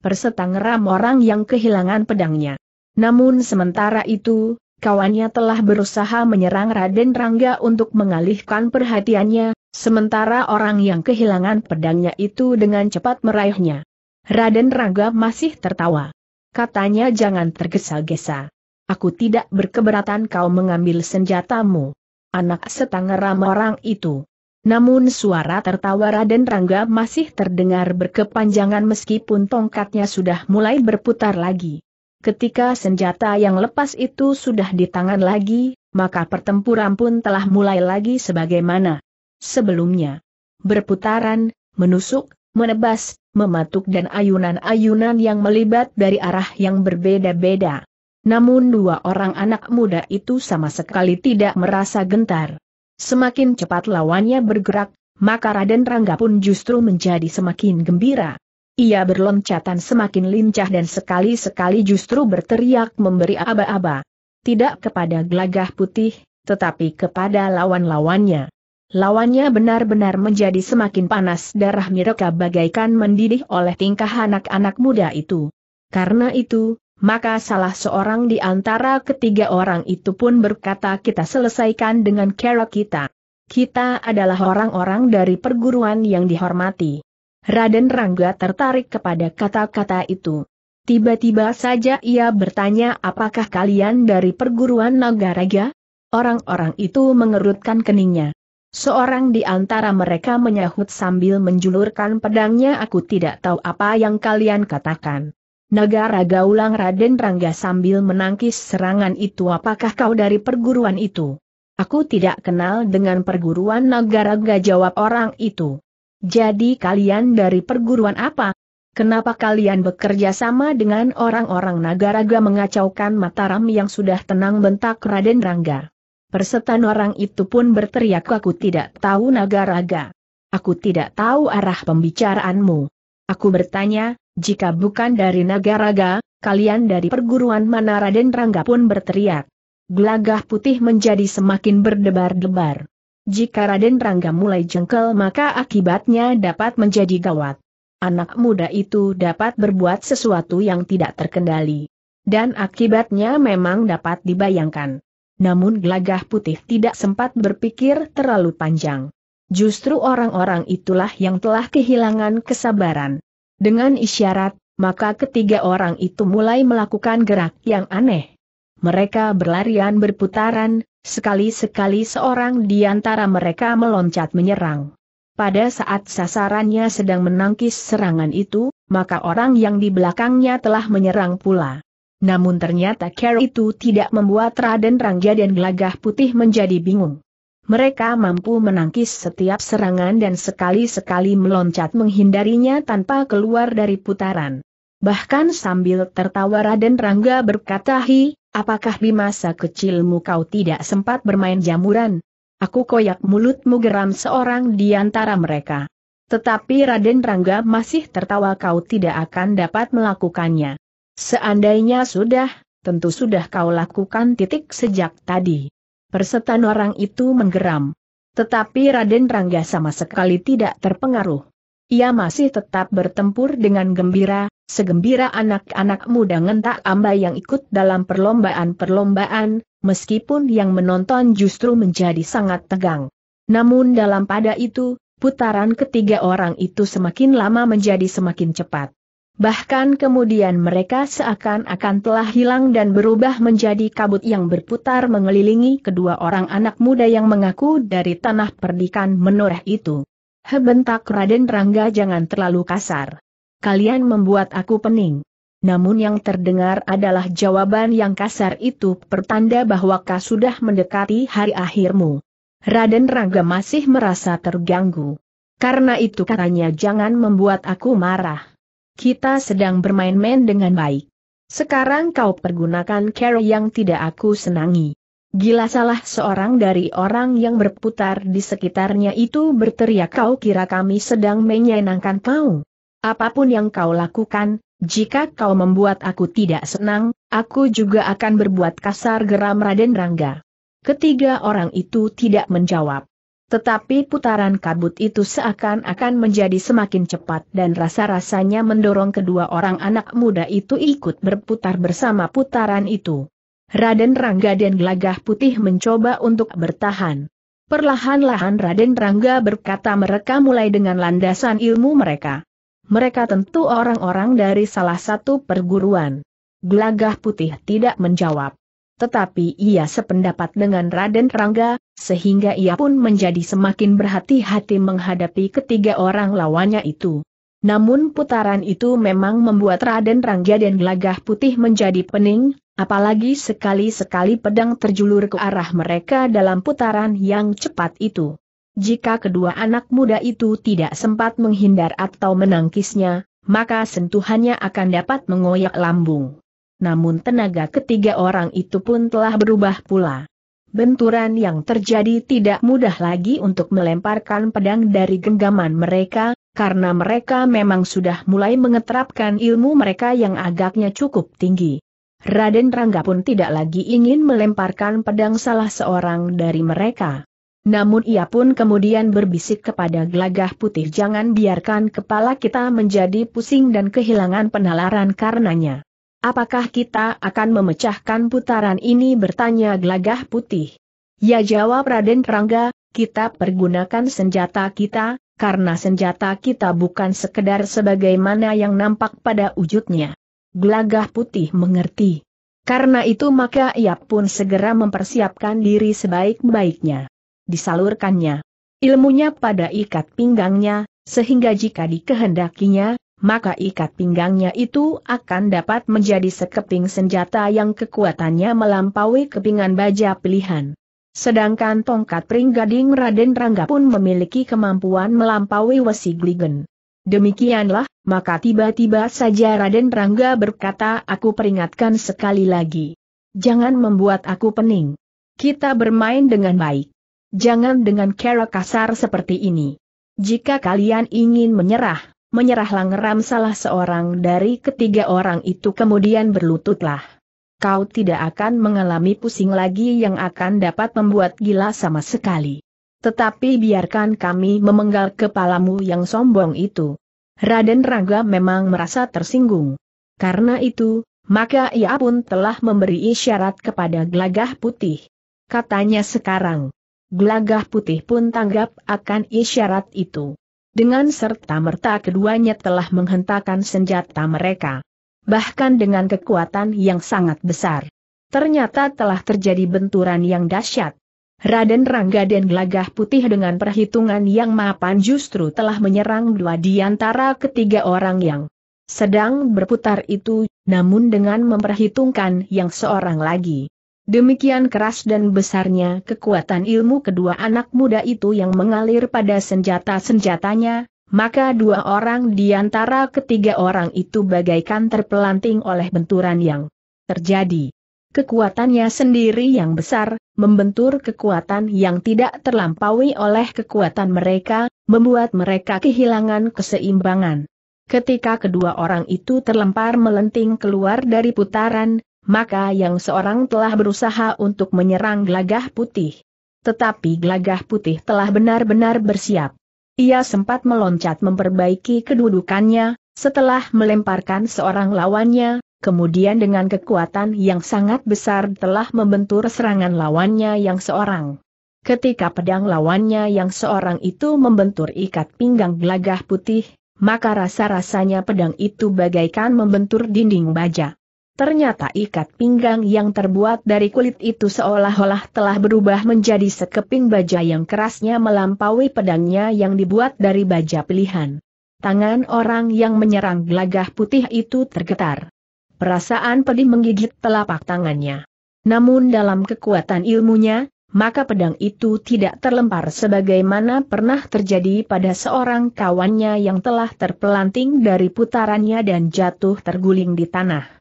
Persetang ram orang yang kehilangan pedangnya. Namun sementara itu, kawannya telah berusaha menyerang Raden Rangga untuk mengalihkan perhatiannya, sementara orang yang kehilangan pedangnya itu dengan cepat meraihnya. Raden Rangga masih tertawa. Katanya jangan tergesa-gesa. Aku tidak berkeberatan kau mengambil senjatamu. Anak setengah ram orang itu. Namun suara tertawa Raden Rangga masih terdengar berkepanjangan meskipun tongkatnya sudah mulai berputar lagi. Ketika senjata yang lepas itu sudah di tangan lagi, maka pertempuran pun telah mulai lagi sebagaimana sebelumnya. Berputaran, menusuk, menebas, mematuk dan ayunan-ayunan yang melibat dari arah yang berbeda-beda. Namun dua orang anak muda itu sama sekali tidak merasa gentar. Semakin cepat lawannya bergerak, maka Raden Rangga pun justru menjadi semakin gembira. Ia berloncatan semakin lincah dan sekali-sekali justru berteriak memberi aba-aba. Tidak kepada gelagah putih, tetapi kepada lawan-lawannya. Lawannya benar-benar menjadi semakin panas darah mereka bagaikan mendidih oleh tingkah anak-anak muda itu. Karena itu, maka salah seorang di antara ketiga orang itu pun berkata kita selesaikan dengan cara kita. Kita adalah orang-orang dari perguruan yang dihormati. Raden Rangga tertarik kepada kata-kata itu. Tiba-tiba saja ia bertanya apakah kalian dari perguruan naga raga? Orang-orang itu mengerutkan keningnya. Seorang di antara mereka menyahut sambil menjulurkan pedangnya aku tidak tahu apa yang kalian katakan. Naga raga ulang Raden Rangga sambil menangkis serangan itu apakah kau dari perguruan itu? Aku tidak kenal dengan perguruan naga raga jawab orang itu. Jadi kalian dari perguruan apa? Kenapa kalian bekerja sama dengan orang-orang Nagaraga mengacaukan Mataram yang sudah tenang bentak Raden Rangga? Persetan orang itu pun berteriak aku tidak tahu Nagaraga. Aku tidak tahu arah pembicaraanmu. Aku bertanya, jika bukan dari Nagaraga, kalian dari perguruan mana Raden Rangga pun berteriak. Gelagah putih menjadi semakin berdebar-debar. Jika Raden Rangga mulai jengkel maka akibatnya dapat menjadi gawat. Anak muda itu dapat berbuat sesuatu yang tidak terkendali. Dan akibatnya memang dapat dibayangkan. Namun gelagah putih tidak sempat berpikir terlalu panjang. Justru orang-orang itulah yang telah kehilangan kesabaran. Dengan isyarat, maka ketiga orang itu mulai melakukan gerak yang aneh. Mereka berlarian berputaran, Sekali-sekali seorang di antara mereka meloncat menyerang. Pada saat sasarannya sedang menangkis serangan itu, maka orang yang di belakangnya telah menyerang pula. Namun ternyata care itu tidak membuat Raden Rangga dan Gelagah Putih menjadi bingung. Mereka mampu menangkis setiap serangan dan sekali-sekali meloncat menghindarinya tanpa keluar dari putaran. Bahkan sambil tertawa Raden Rangga berkata hi, apakah di masa kecilmu kau tidak sempat bermain jamuran? Aku koyak mulutmu geram seorang di antara mereka. Tetapi Raden Rangga masih tertawa kau tidak akan dapat melakukannya. Seandainya sudah, tentu sudah kau lakukan titik sejak tadi. Persetan orang itu menggeram. Tetapi Raden Rangga sama sekali tidak terpengaruh. Ia masih tetap bertempur dengan gembira, segembira anak-anak muda ngentak amba yang ikut dalam perlombaan-perlombaan, meskipun yang menonton justru menjadi sangat tegang. Namun dalam pada itu, putaran ketiga orang itu semakin lama menjadi semakin cepat. Bahkan kemudian mereka seakan-akan telah hilang dan berubah menjadi kabut yang berputar mengelilingi kedua orang anak muda yang mengaku dari tanah perdikan menoreh itu. Hebentak Raden Rangga jangan terlalu kasar. Kalian membuat aku pening. Namun yang terdengar adalah jawaban yang kasar itu pertanda bahwa kau sudah mendekati hari akhirmu. Raden Rangga masih merasa terganggu. Karena itu katanya jangan membuat aku marah. Kita sedang bermain-main dengan baik. Sekarang kau pergunakan cara yang tidak aku senangi. Gila salah seorang dari orang yang berputar di sekitarnya itu berteriak kau kira kami sedang menyenangkan kau. Apapun yang kau lakukan, jika kau membuat aku tidak senang, aku juga akan berbuat kasar geram Raden Rangga. Ketiga orang itu tidak menjawab. Tetapi putaran kabut itu seakan-akan menjadi semakin cepat dan rasa-rasanya mendorong kedua orang anak muda itu ikut berputar bersama putaran itu. Raden Rangga dan Gelagah Putih mencoba untuk bertahan. Perlahan-lahan Raden Rangga berkata mereka mulai dengan landasan ilmu mereka. Mereka tentu orang-orang dari salah satu perguruan. Gelagah Putih tidak menjawab. Tetapi ia sependapat dengan Raden Rangga, sehingga ia pun menjadi semakin berhati-hati menghadapi ketiga orang lawannya itu. Namun putaran itu memang membuat Raden Rangga dan Gelagah Putih menjadi pening, apalagi sekali-sekali pedang terjulur ke arah mereka dalam putaran yang cepat itu. Jika kedua anak muda itu tidak sempat menghindar atau menangkisnya, maka sentuhannya akan dapat mengoyak lambung. Namun tenaga ketiga orang itu pun telah berubah pula. Benturan yang terjadi tidak mudah lagi untuk melemparkan pedang dari genggaman mereka, karena mereka memang sudah mulai mengeterapkan ilmu mereka yang agaknya cukup tinggi. Raden Rangga pun tidak lagi ingin melemparkan pedang salah seorang dari mereka. Namun ia pun kemudian berbisik kepada Glagah putih jangan biarkan kepala kita menjadi pusing dan kehilangan penalaran karenanya. Apakah kita akan memecahkan putaran ini bertanya Glagah putih? Ya jawab Raden Rangga, kita pergunakan senjata kita, karena senjata kita bukan sekedar sebagaimana yang nampak pada wujudnya. Gelagah putih mengerti. Karena itu maka ia pun segera mempersiapkan diri sebaik-baiknya. Disalurkannya ilmunya pada ikat pinggangnya, sehingga jika dikehendakinya, maka ikat pinggangnya itu akan dapat menjadi sekeping senjata yang kekuatannya melampaui kepingan baja pilihan. Sedangkan tongkat Pringgading Raden Rangga pun memiliki kemampuan melampaui Wesi Gligen. Demikianlah, maka tiba-tiba saja Raden Rangga berkata aku peringatkan sekali lagi. Jangan membuat aku pening. Kita bermain dengan baik. Jangan dengan cara kasar seperti ini. Jika kalian ingin menyerah, menyerahlah ngeram salah seorang dari ketiga orang itu kemudian berlututlah kau tidak akan mengalami pusing lagi yang akan dapat membuat gila sama sekali. Tetapi biarkan kami memenggal kepalamu yang sombong itu. Raden Raga memang merasa tersinggung. Karena itu, maka ia pun telah memberi isyarat kepada Glagah putih. Katanya sekarang, Glagah putih pun tanggap akan isyarat itu. Dengan serta-merta keduanya telah menghentakkan senjata mereka bahkan dengan kekuatan yang sangat besar. Ternyata telah terjadi benturan yang dahsyat. Raden Rangga dan Gelagah Putih dengan perhitungan yang mapan justru telah menyerang dua di antara ketiga orang yang sedang berputar itu, namun dengan memperhitungkan yang seorang lagi. Demikian keras dan besarnya kekuatan ilmu kedua anak muda itu yang mengalir pada senjata-senjatanya, maka dua orang di antara ketiga orang itu bagaikan terpelanting oleh benturan yang terjadi. Kekuatannya sendiri yang besar, membentur kekuatan yang tidak terlampaui oleh kekuatan mereka, membuat mereka kehilangan keseimbangan. Ketika kedua orang itu terlempar melenting keluar dari putaran, maka yang seorang telah berusaha untuk menyerang gelagah putih. Tetapi gelagah putih telah benar-benar bersiap. Ia sempat meloncat memperbaiki kedudukannya, setelah melemparkan seorang lawannya, kemudian dengan kekuatan yang sangat besar telah membentur serangan lawannya yang seorang. Ketika pedang lawannya yang seorang itu membentur ikat pinggang gelagah putih, maka rasa-rasanya pedang itu bagaikan membentur dinding baja. Ternyata ikat pinggang yang terbuat dari kulit itu seolah-olah telah berubah menjadi sekeping baja yang kerasnya melampaui pedangnya yang dibuat dari baja pilihan. Tangan orang yang menyerang gelagah putih itu tergetar. Perasaan pedih menggigit telapak tangannya. Namun dalam kekuatan ilmunya, maka pedang itu tidak terlempar sebagaimana pernah terjadi pada seorang kawannya yang telah terpelanting dari putarannya dan jatuh terguling di tanah.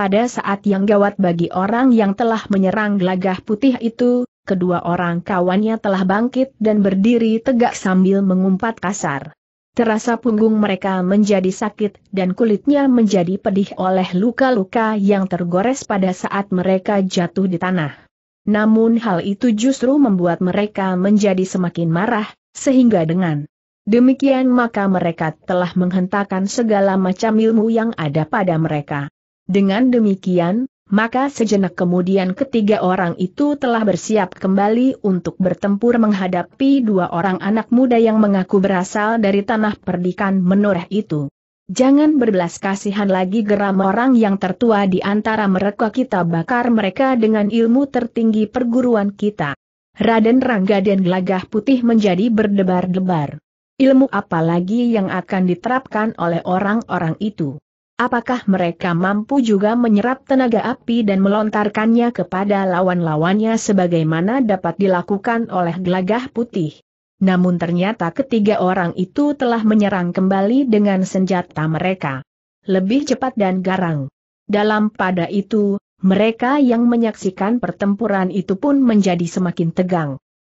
Pada saat yang gawat bagi orang yang telah menyerang gelagah putih itu, kedua orang kawannya telah bangkit dan berdiri tegak sambil mengumpat kasar. Terasa punggung mereka menjadi sakit dan kulitnya menjadi pedih oleh luka-luka yang tergores pada saat mereka jatuh di tanah. Namun hal itu justru membuat mereka menjadi semakin marah, sehingga dengan Demikian maka mereka telah menghentakkan segala macam ilmu yang ada pada mereka. Dengan demikian, maka sejenak kemudian ketiga orang itu telah bersiap kembali untuk bertempur menghadapi dua orang anak muda yang mengaku berasal dari tanah perdikan menoreh itu. Jangan berbelas kasihan lagi geram orang yang tertua di antara mereka kita bakar mereka dengan ilmu tertinggi perguruan kita. Raden Rangga dan Gelagah Putih menjadi berdebar-debar. Ilmu apa lagi yang akan diterapkan oleh orang-orang itu? apakah mereka mampu juga menyerap tenaga api dan melontarkannya kepada lawan-lawannya sebagaimana dapat dilakukan oleh gelagah putih. Namun ternyata ketiga orang itu telah menyerang kembali dengan senjata mereka. Lebih cepat dan garang. Dalam pada itu, mereka yang menyaksikan pertempuran itu pun menjadi semakin tegang.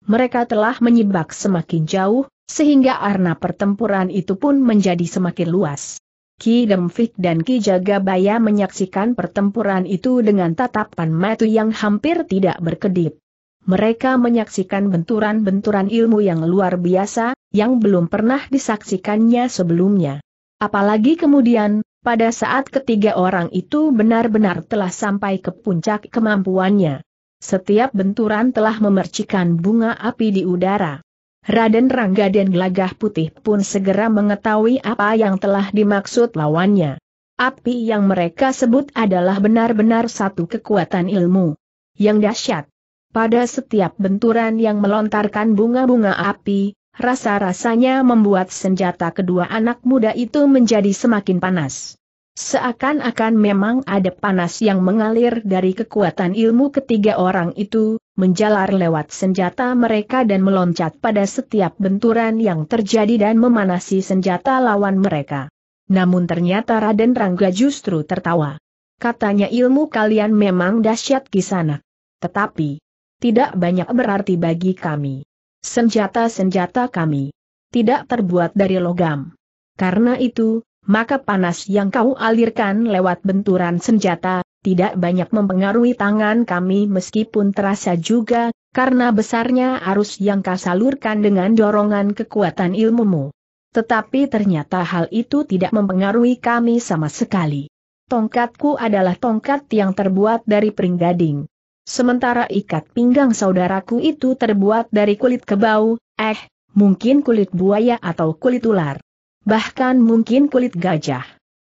Mereka telah menyibak semakin jauh, sehingga arna pertempuran itu pun menjadi semakin luas. Ki Demfik dan Ki Jagabaya menyaksikan pertempuran itu dengan tatapan mata yang hampir tidak berkedip. Mereka menyaksikan benturan-benturan ilmu yang luar biasa, yang belum pernah disaksikannya sebelumnya. Apalagi kemudian, pada saat ketiga orang itu benar-benar telah sampai ke puncak kemampuannya. Setiap benturan telah memercikan bunga api di udara. Raden Rangga dan Gelagah Putih pun segera mengetahui apa yang telah dimaksud lawannya. Api yang mereka sebut adalah benar-benar satu kekuatan ilmu yang dahsyat. Pada setiap benturan yang melontarkan bunga-bunga api, rasa-rasanya membuat senjata kedua anak muda itu menjadi semakin panas. Seakan-akan memang ada panas yang mengalir dari kekuatan ilmu ketiga orang itu, menjalar lewat senjata mereka dan meloncat pada setiap benturan yang terjadi dan memanasi senjata lawan mereka. Namun ternyata Raden Rangga justru tertawa. Katanya ilmu kalian memang dahsyat sana. Tetapi, tidak banyak berarti bagi kami. Senjata-senjata kami tidak terbuat dari logam. Karena itu, maka panas yang kau alirkan lewat benturan senjata, tidak banyak mempengaruhi tangan kami meskipun terasa juga, karena besarnya arus yang kau salurkan dengan dorongan kekuatan ilmumu. Tetapi ternyata hal itu tidak mempengaruhi kami sama sekali. Tongkatku adalah tongkat yang terbuat dari peringgading, Sementara ikat pinggang saudaraku itu terbuat dari kulit kebau, eh, mungkin kulit buaya atau kulit ular bahkan mungkin kulit gajah.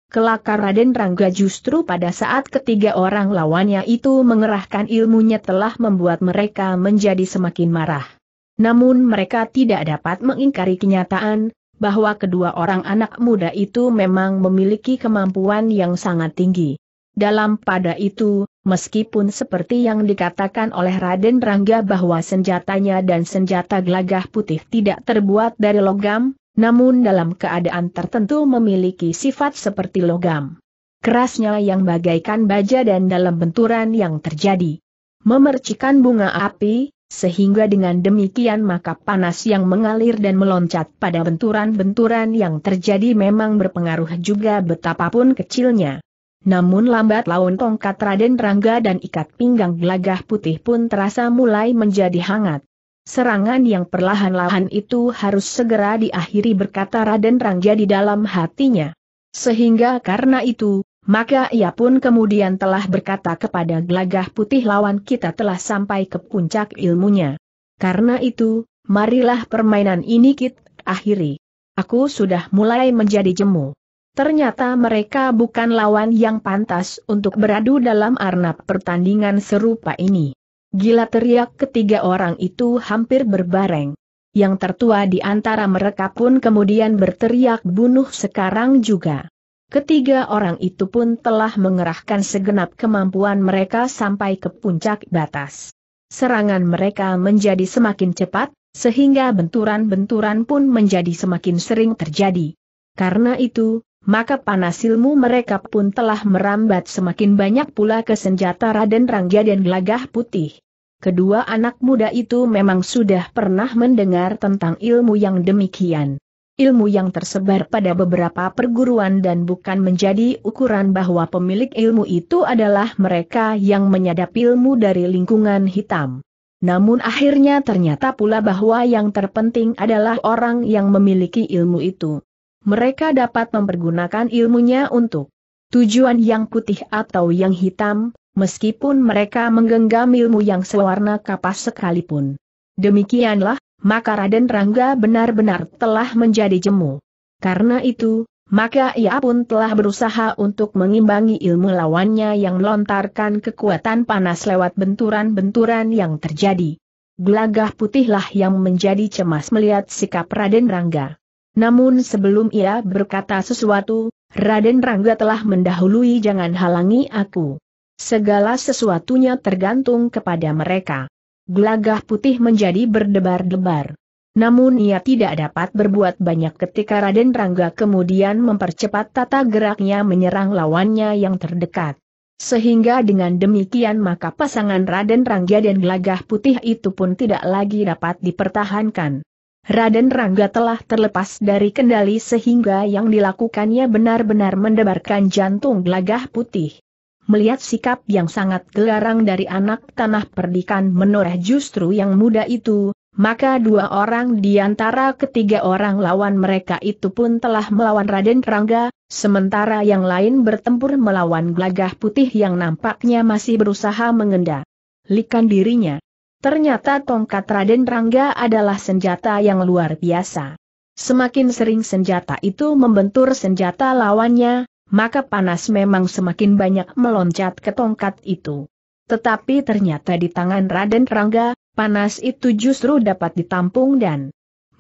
Kelakar Raden Rangga justru pada saat ketiga orang lawannya itu mengerahkan ilmunya telah membuat mereka menjadi semakin marah. Namun mereka tidak dapat mengingkari kenyataan, bahwa kedua orang anak muda itu memang memiliki kemampuan yang sangat tinggi. Dalam pada itu, meskipun seperti yang dikatakan oleh Raden Rangga bahwa senjatanya dan senjata gelagah putih tidak terbuat dari logam, namun dalam keadaan tertentu memiliki sifat seperti logam. Kerasnya yang bagaikan baja dan dalam benturan yang terjadi. Memercikan bunga api, sehingga dengan demikian maka panas yang mengalir dan meloncat pada benturan-benturan yang terjadi memang berpengaruh juga betapapun kecilnya. Namun lambat laun tongkat Raden Rangga dan ikat pinggang gelagah putih pun terasa mulai menjadi hangat. Serangan yang perlahan-lahan itu harus segera diakhiri berkata Raden Rangja di dalam hatinya. Sehingga karena itu, maka ia pun kemudian telah berkata kepada gelagah putih lawan kita telah sampai ke puncak ilmunya. Karena itu, marilah permainan ini kita akhiri. Aku sudah mulai menjadi jemu. Ternyata mereka bukan lawan yang pantas untuk beradu dalam arnab pertandingan serupa ini. Gila teriak ketiga orang itu hampir berbareng. Yang tertua di antara mereka pun kemudian berteriak bunuh sekarang juga. Ketiga orang itu pun telah mengerahkan segenap kemampuan mereka sampai ke puncak batas. Serangan mereka menjadi semakin cepat, sehingga benturan-benturan pun menjadi semakin sering terjadi. Karena itu, maka panas ilmu mereka pun telah merambat semakin banyak pula ke senjata Raden Rangga dan Gelagah Putih. Kedua anak muda itu memang sudah pernah mendengar tentang ilmu yang demikian. Ilmu yang tersebar pada beberapa perguruan dan bukan menjadi ukuran bahwa pemilik ilmu itu adalah mereka yang menyadap ilmu dari lingkungan hitam. Namun akhirnya ternyata pula bahwa yang terpenting adalah orang yang memiliki ilmu itu. Mereka dapat mempergunakan ilmunya untuk tujuan yang putih atau yang hitam, meskipun mereka menggenggam ilmu yang sewarna kapas sekalipun. Demikianlah, maka Raden Rangga benar-benar telah menjadi jemu. Karena itu, maka ia pun telah berusaha untuk mengimbangi ilmu lawannya yang melontarkan kekuatan panas lewat benturan-benturan yang terjadi. Gelagah putihlah yang menjadi cemas melihat sikap Raden Rangga. Namun sebelum ia berkata sesuatu, Raden Rangga telah mendahului jangan halangi aku. Segala sesuatunya tergantung kepada mereka. Gelagah putih menjadi berdebar-debar. Namun ia tidak dapat berbuat banyak ketika Raden Rangga kemudian mempercepat tata geraknya menyerang lawannya yang terdekat. Sehingga dengan demikian maka pasangan Raden Rangga dan Gelagah Putih itu pun tidak lagi dapat dipertahankan. Raden Rangga telah terlepas dari kendali sehingga yang dilakukannya benar-benar mendebarkan jantung Gelagah Putih. Melihat sikap yang sangat gelarang dari anak tanah perdikan menoreh justru yang muda itu, maka dua orang di antara ketiga orang lawan mereka itu pun telah melawan Raden Rangga, sementara yang lain bertempur melawan gelagah putih yang nampaknya masih berusaha mengendalikan dirinya. Ternyata tongkat Raden Rangga adalah senjata yang luar biasa. Semakin sering senjata itu membentur senjata lawannya, maka panas memang semakin banyak meloncat ke tongkat itu. Tetapi ternyata di tangan Raden Rangga, panas itu justru dapat ditampung dan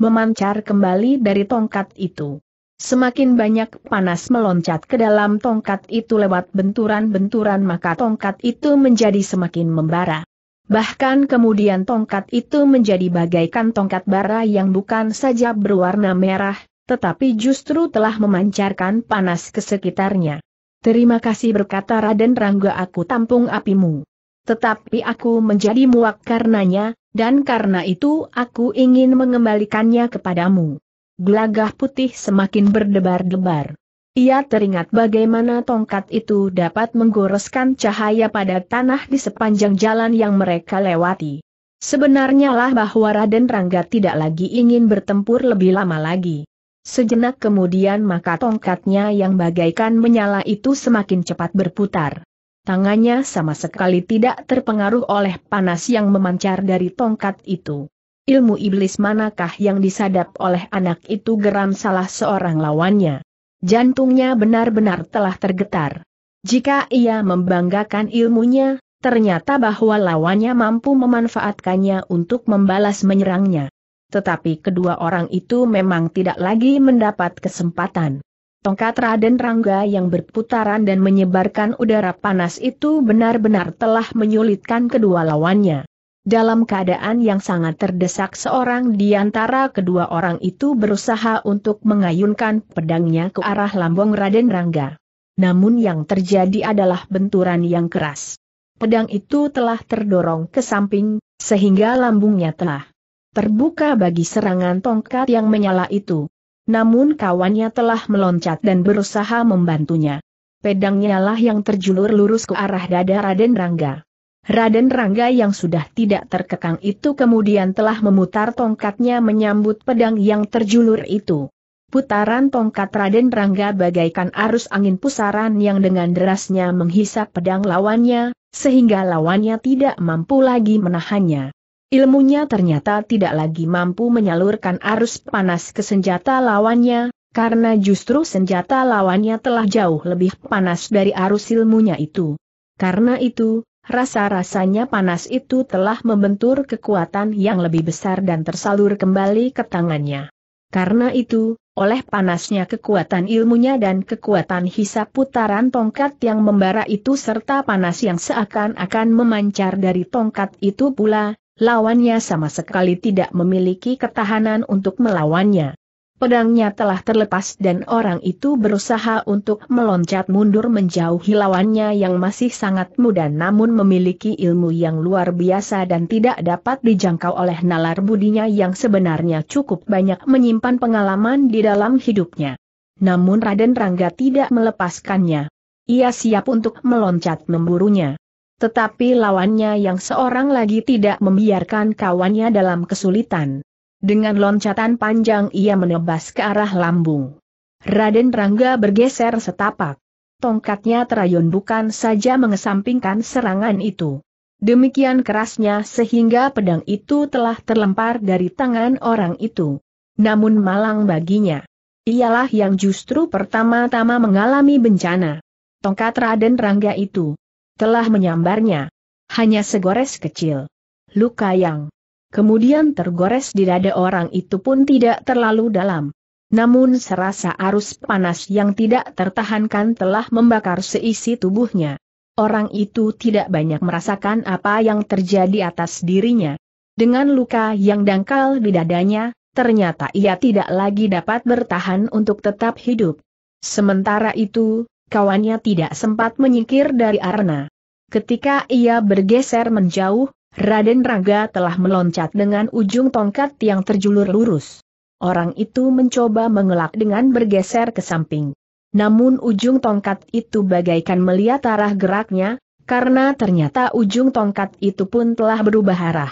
memancar kembali dari tongkat itu. Semakin banyak panas meloncat ke dalam tongkat itu lewat benturan-benturan maka tongkat itu menjadi semakin membara. Bahkan kemudian tongkat itu menjadi bagaikan tongkat bara yang bukan saja berwarna merah, tetapi justru telah memancarkan panas ke sekitarnya. Terima kasih berkata Raden Rangga aku tampung apimu. Tetapi aku menjadi muak karenanya, dan karena itu aku ingin mengembalikannya kepadamu. Gelagah putih semakin berdebar-debar. Ia teringat bagaimana tongkat itu dapat menggoreskan cahaya pada tanah di sepanjang jalan yang mereka lewati. Sebenarnya lah bahwa Raden Rangga tidak lagi ingin bertempur lebih lama lagi. Sejenak kemudian maka tongkatnya yang bagaikan menyala itu semakin cepat berputar. Tangannya sama sekali tidak terpengaruh oleh panas yang memancar dari tongkat itu. Ilmu iblis manakah yang disadap oleh anak itu geram salah seorang lawannya. Jantungnya benar-benar telah tergetar. Jika ia membanggakan ilmunya, ternyata bahwa lawannya mampu memanfaatkannya untuk membalas menyerangnya tetapi kedua orang itu memang tidak lagi mendapat kesempatan. Tongkat Raden Rangga yang berputaran dan menyebarkan udara panas itu benar-benar telah menyulitkan kedua lawannya. Dalam keadaan yang sangat terdesak seorang di antara kedua orang itu berusaha untuk mengayunkan pedangnya ke arah lambung Raden Rangga. Namun yang terjadi adalah benturan yang keras. Pedang itu telah terdorong ke samping, sehingga lambungnya telah terbuka bagi serangan tongkat yang menyala itu. Namun kawannya telah meloncat dan berusaha membantunya. Pedangnya lah yang terjulur lurus ke arah dada Raden Rangga. Raden Rangga yang sudah tidak terkekang itu kemudian telah memutar tongkatnya menyambut pedang yang terjulur itu. Putaran tongkat Raden Rangga bagaikan arus angin pusaran yang dengan derasnya menghisap pedang lawannya, sehingga lawannya tidak mampu lagi menahannya. Ilmunya ternyata tidak lagi mampu menyalurkan arus panas ke senjata lawannya, karena justru senjata lawannya telah jauh lebih panas dari arus ilmunya itu. Karena itu, rasa-rasanya panas itu telah membentur kekuatan yang lebih besar dan tersalur kembali ke tangannya. Karena itu, oleh panasnya kekuatan ilmunya dan kekuatan hisap putaran tongkat yang membara itu serta panas yang seakan-akan memancar dari tongkat itu pula, lawannya sama sekali tidak memiliki ketahanan untuk melawannya. Pedangnya telah terlepas dan orang itu berusaha untuk meloncat mundur menjauhi lawannya yang masih sangat muda namun memiliki ilmu yang luar biasa dan tidak dapat dijangkau oleh nalar budinya yang sebenarnya cukup banyak menyimpan pengalaman di dalam hidupnya. Namun Raden Rangga tidak melepaskannya. Ia siap untuk meloncat memburunya. Tetapi lawannya yang seorang lagi tidak membiarkan kawannya dalam kesulitan. Dengan loncatan panjang ia menebas ke arah lambung. Raden Rangga bergeser setapak. Tongkatnya terayun bukan saja mengesampingkan serangan itu. Demikian kerasnya sehingga pedang itu telah terlempar dari tangan orang itu. Namun malang baginya. Ialah yang justru pertama-tama mengalami bencana. Tongkat Raden Rangga itu telah menyambarnya. Hanya segores kecil. Luka yang kemudian tergores di dada orang itu pun tidak terlalu dalam. Namun serasa arus panas yang tidak tertahankan telah membakar seisi tubuhnya. Orang itu tidak banyak merasakan apa yang terjadi atas dirinya. Dengan luka yang dangkal di dadanya, ternyata ia tidak lagi dapat bertahan untuk tetap hidup. Sementara itu, kawannya tidak sempat menyingkir dari arena. Ketika ia bergeser menjauh, Raden Raga telah meloncat dengan ujung tongkat yang terjulur lurus. Orang itu mencoba mengelak dengan bergeser ke samping. Namun ujung tongkat itu bagaikan melihat arah geraknya, karena ternyata ujung tongkat itu pun telah berubah arah.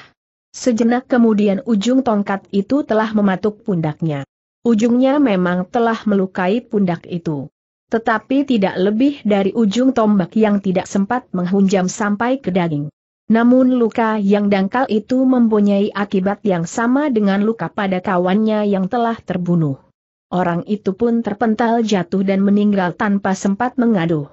Sejenak kemudian ujung tongkat itu telah mematuk pundaknya. Ujungnya memang telah melukai pundak itu. Tetapi tidak lebih dari ujung tombak yang tidak sempat menghunjam sampai ke daging. Namun luka yang dangkal itu mempunyai akibat yang sama dengan luka pada kawannya yang telah terbunuh. Orang itu pun terpental jatuh dan meninggal tanpa sempat mengadu.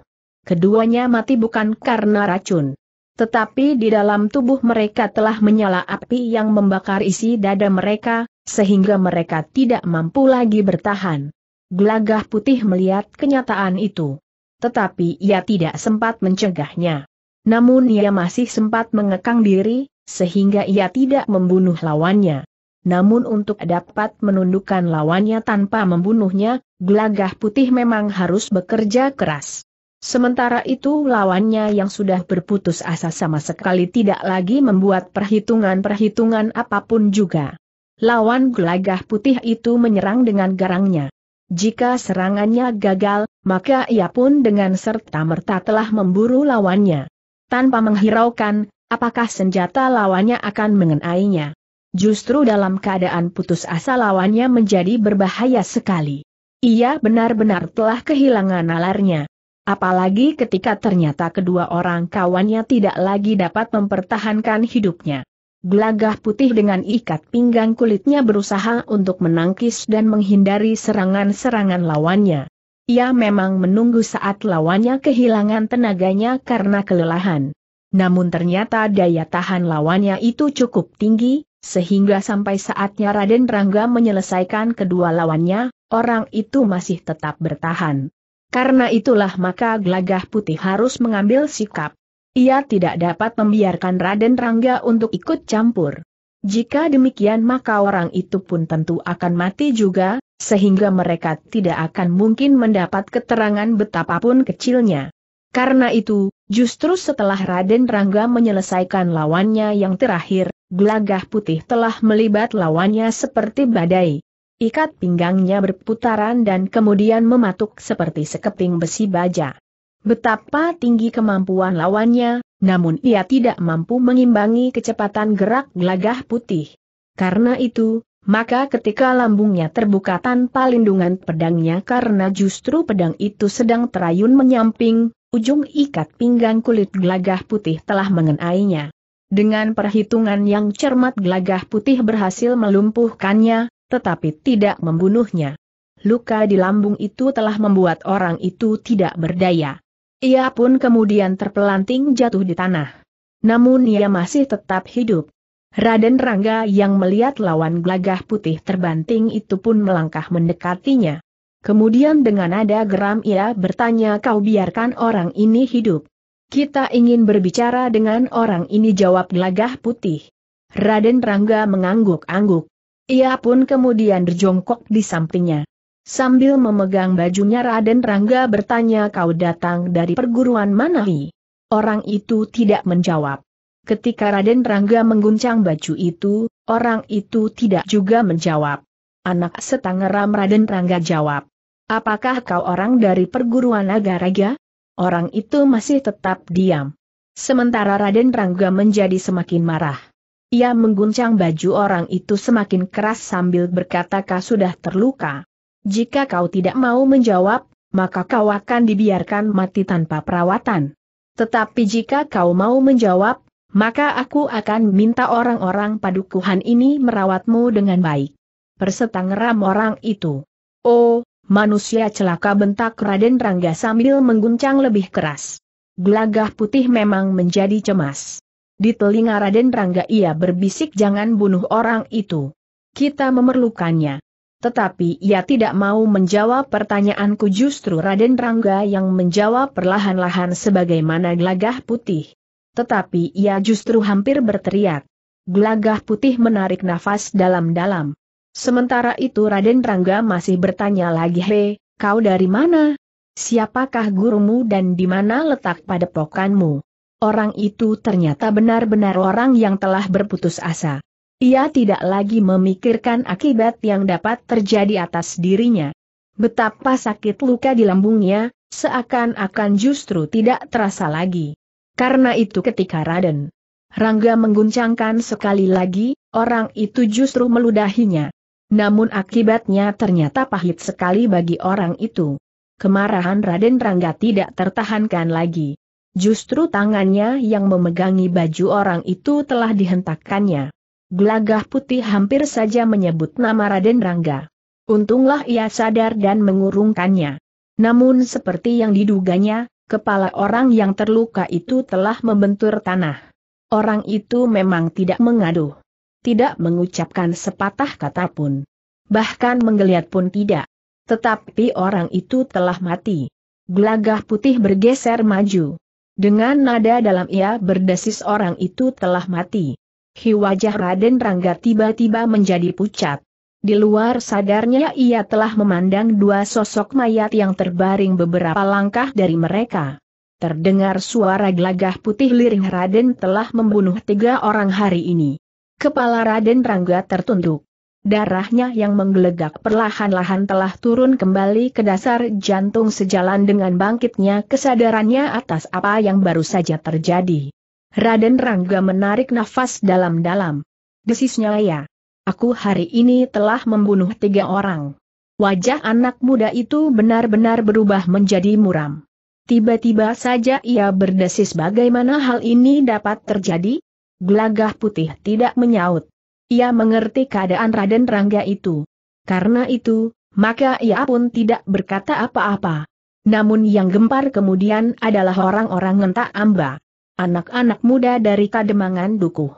Keduanya mati bukan karena racun. Tetapi di dalam tubuh mereka telah menyala api yang membakar isi dada mereka, sehingga mereka tidak mampu lagi bertahan. Gelagah putih melihat kenyataan itu. Tetapi ia tidak sempat mencegahnya. Namun ia masih sempat mengekang diri, sehingga ia tidak membunuh lawannya. Namun untuk dapat menundukkan lawannya tanpa membunuhnya, gelagah putih memang harus bekerja keras. Sementara itu lawannya yang sudah berputus asa sama sekali tidak lagi membuat perhitungan-perhitungan apapun juga. Lawan gelagah putih itu menyerang dengan garangnya. Jika serangannya gagal, maka ia pun dengan serta-merta telah memburu lawannya. Tanpa menghiraukan, apakah senjata lawannya akan mengenainya. Justru dalam keadaan putus asa lawannya menjadi berbahaya sekali. Ia benar-benar telah kehilangan nalarnya. Apalagi ketika ternyata kedua orang kawannya tidak lagi dapat mempertahankan hidupnya. Gelagah putih dengan ikat pinggang kulitnya berusaha untuk menangkis dan menghindari serangan-serangan lawannya. Ia memang menunggu saat lawannya kehilangan tenaganya karena kelelahan. Namun ternyata daya tahan lawannya itu cukup tinggi, sehingga sampai saatnya Raden Rangga menyelesaikan kedua lawannya, orang itu masih tetap bertahan. Karena itulah maka gelagah putih harus mengambil sikap. Ia tidak dapat membiarkan Raden Rangga untuk ikut campur. Jika demikian maka orang itu pun tentu akan mati juga, sehingga mereka tidak akan mungkin mendapat keterangan betapapun kecilnya. Karena itu, justru setelah Raden Rangga menyelesaikan lawannya yang terakhir, Glagah putih telah melibat lawannya seperti badai. Ikat pinggangnya berputaran dan kemudian mematuk seperti sekeping besi baja. Betapa tinggi kemampuan lawannya, namun ia tidak mampu mengimbangi kecepatan gerak gelagah putih. Karena itu, maka ketika lambungnya terbuka tanpa lindungan pedangnya karena justru pedang itu sedang terayun menyamping, ujung ikat pinggang kulit gelagah putih telah mengenainya. Dengan perhitungan yang cermat gelagah putih berhasil melumpuhkannya, tetapi tidak membunuhnya. Luka di lambung itu telah membuat orang itu tidak berdaya. Ia pun kemudian terpelanting jatuh di tanah. Namun ia masih tetap hidup. Raden Rangga yang melihat lawan gelagah putih terbanting itu pun melangkah mendekatinya. Kemudian dengan nada geram ia bertanya kau biarkan orang ini hidup. Kita ingin berbicara dengan orang ini jawab gelagah putih. Raden Rangga mengangguk-angguk. Ia pun kemudian berjongkok di sampingnya. Sambil memegang bajunya Raden Rangga bertanya kau datang dari perguruan mana hi? Orang itu tidak menjawab. Ketika Raden Rangga mengguncang baju itu, orang itu tidak juga menjawab. Anak setangeram Raden Rangga jawab. Apakah kau orang dari perguruan Agaraga? Orang itu masih tetap diam. Sementara Raden Rangga menjadi semakin marah. Ia mengguncang baju orang itu semakin keras sambil berkata kau sudah terluka. Jika kau tidak mau menjawab, maka kau akan dibiarkan mati tanpa perawatan. Tetapi jika kau mau menjawab, maka aku akan minta orang-orang padukuhan ini merawatmu dengan baik. Persetangeram orang itu. Oh, manusia celaka bentak Raden Rangga sambil mengguncang lebih keras. Gelagah putih memang menjadi cemas. Di telinga Raden Rangga ia berbisik jangan bunuh orang itu. Kita memerlukannya. Tetapi ia tidak mau menjawab pertanyaanku justru Raden Rangga yang menjawab perlahan-lahan sebagaimana gelagah putih. Tetapi ia justru hampir berteriak. Gelagah putih menarik nafas dalam-dalam. Sementara itu Raden Rangga masih bertanya lagi hei, kau dari mana? Siapakah gurumu dan di mana letak pada pokanmu? Orang itu ternyata benar-benar orang yang telah berputus asa. Ia tidak lagi memikirkan akibat yang dapat terjadi atas dirinya. Betapa sakit luka di lambungnya, seakan-akan justru tidak terasa lagi. Karena itu ketika Raden Rangga mengguncangkan sekali lagi, orang itu justru meludahinya. Namun akibatnya ternyata pahit sekali bagi orang itu. Kemarahan Raden Rangga tidak tertahankan lagi. Justru tangannya yang memegangi baju orang itu telah dihentakkannya. Gelagah putih hampir saja menyebut nama Raden Rangga. Untunglah ia sadar dan mengurungkannya. Namun seperti yang diduganya, kepala orang yang terluka itu telah membentur tanah. Orang itu memang tidak mengaduh. Tidak mengucapkan sepatah kata pun. Bahkan menggeliat pun tidak. Tetapi orang itu telah mati. Gelagah putih bergeser maju. Dengan nada dalam ia berdesis orang itu telah mati. Hi wajah Raden Rangga tiba-tiba menjadi pucat. Di luar sadarnya ia telah memandang dua sosok mayat yang terbaring beberapa langkah dari mereka. Terdengar suara gelagah putih lirih Raden telah membunuh tiga orang hari ini. Kepala Raden Rangga tertunduk. Darahnya yang menggelegak perlahan-lahan telah turun kembali ke dasar jantung sejalan dengan bangkitnya kesadarannya atas apa yang baru saja terjadi. Raden Rangga menarik nafas dalam-dalam. Desisnya ya. Aku hari ini telah membunuh tiga orang. Wajah anak muda itu benar-benar berubah menjadi muram. Tiba-tiba saja ia berdesis bagaimana hal ini dapat terjadi? Gelagah putih tidak menyaut. Ia mengerti keadaan Raden Rangga itu. Karena itu, maka ia pun tidak berkata apa-apa. Namun yang gempar kemudian adalah orang-orang ngentak amba anak-anak muda dari Kademangan Dukuh.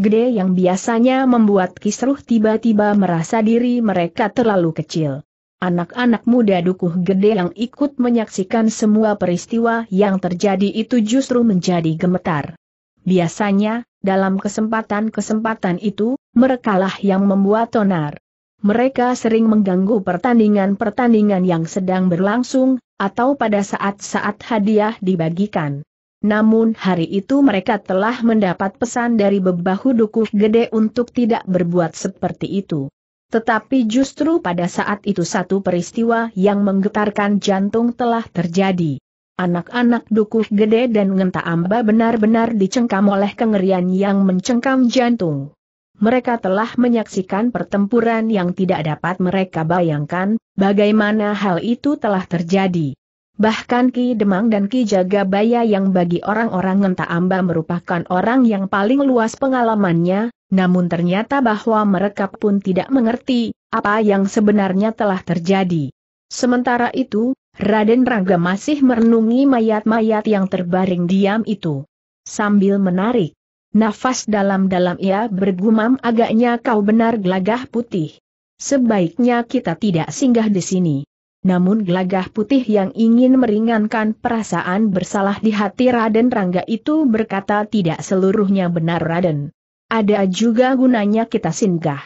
Gede yang biasanya membuat kisruh tiba-tiba merasa diri mereka terlalu kecil. Anak-anak muda Dukuh Gede yang ikut menyaksikan semua peristiwa yang terjadi itu justru menjadi gemetar. Biasanya, dalam kesempatan-kesempatan itu, merekalah yang membuat tonar. Mereka sering mengganggu pertandingan-pertandingan yang sedang berlangsung, atau pada saat-saat hadiah dibagikan. Namun hari itu mereka telah mendapat pesan dari bebahu dukuh gede untuk tidak berbuat seperti itu. Tetapi justru pada saat itu satu peristiwa yang menggetarkan jantung telah terjadi. Anak-anak dukuh gede dan ngenta amba benar-benar dicengkam oleh kengerian yang mencengkam jantung. Mereka telah menyaksikan pertempuran yang tidak dapat mereka bayangkan, bagaimana hal itu telah terjadi. Bahkan Ki Demang dan Ki Jagabaya yang bagi orang-orang ambang merupakan orang yang paling luas pengalamannya, namun ternyata bahwa mereka pun tidak mengerti apa yang sebenarnya telah terjadi. Sementara itu, Raden Raga masih merenungi mayat-mayat yang terbaring diam itu. Sambil menarik nafas dalam-dalam ia bergumam agaknya kau benar gelagah putih. Sebaiknya kita tidak singgah di sini. Namun gelagah putih yang ingin meringankan perasaan bersalah di hati Raden Rangga itu berkata tidak seluruhnya benar Raden. Ada juga gunanya kita singgah.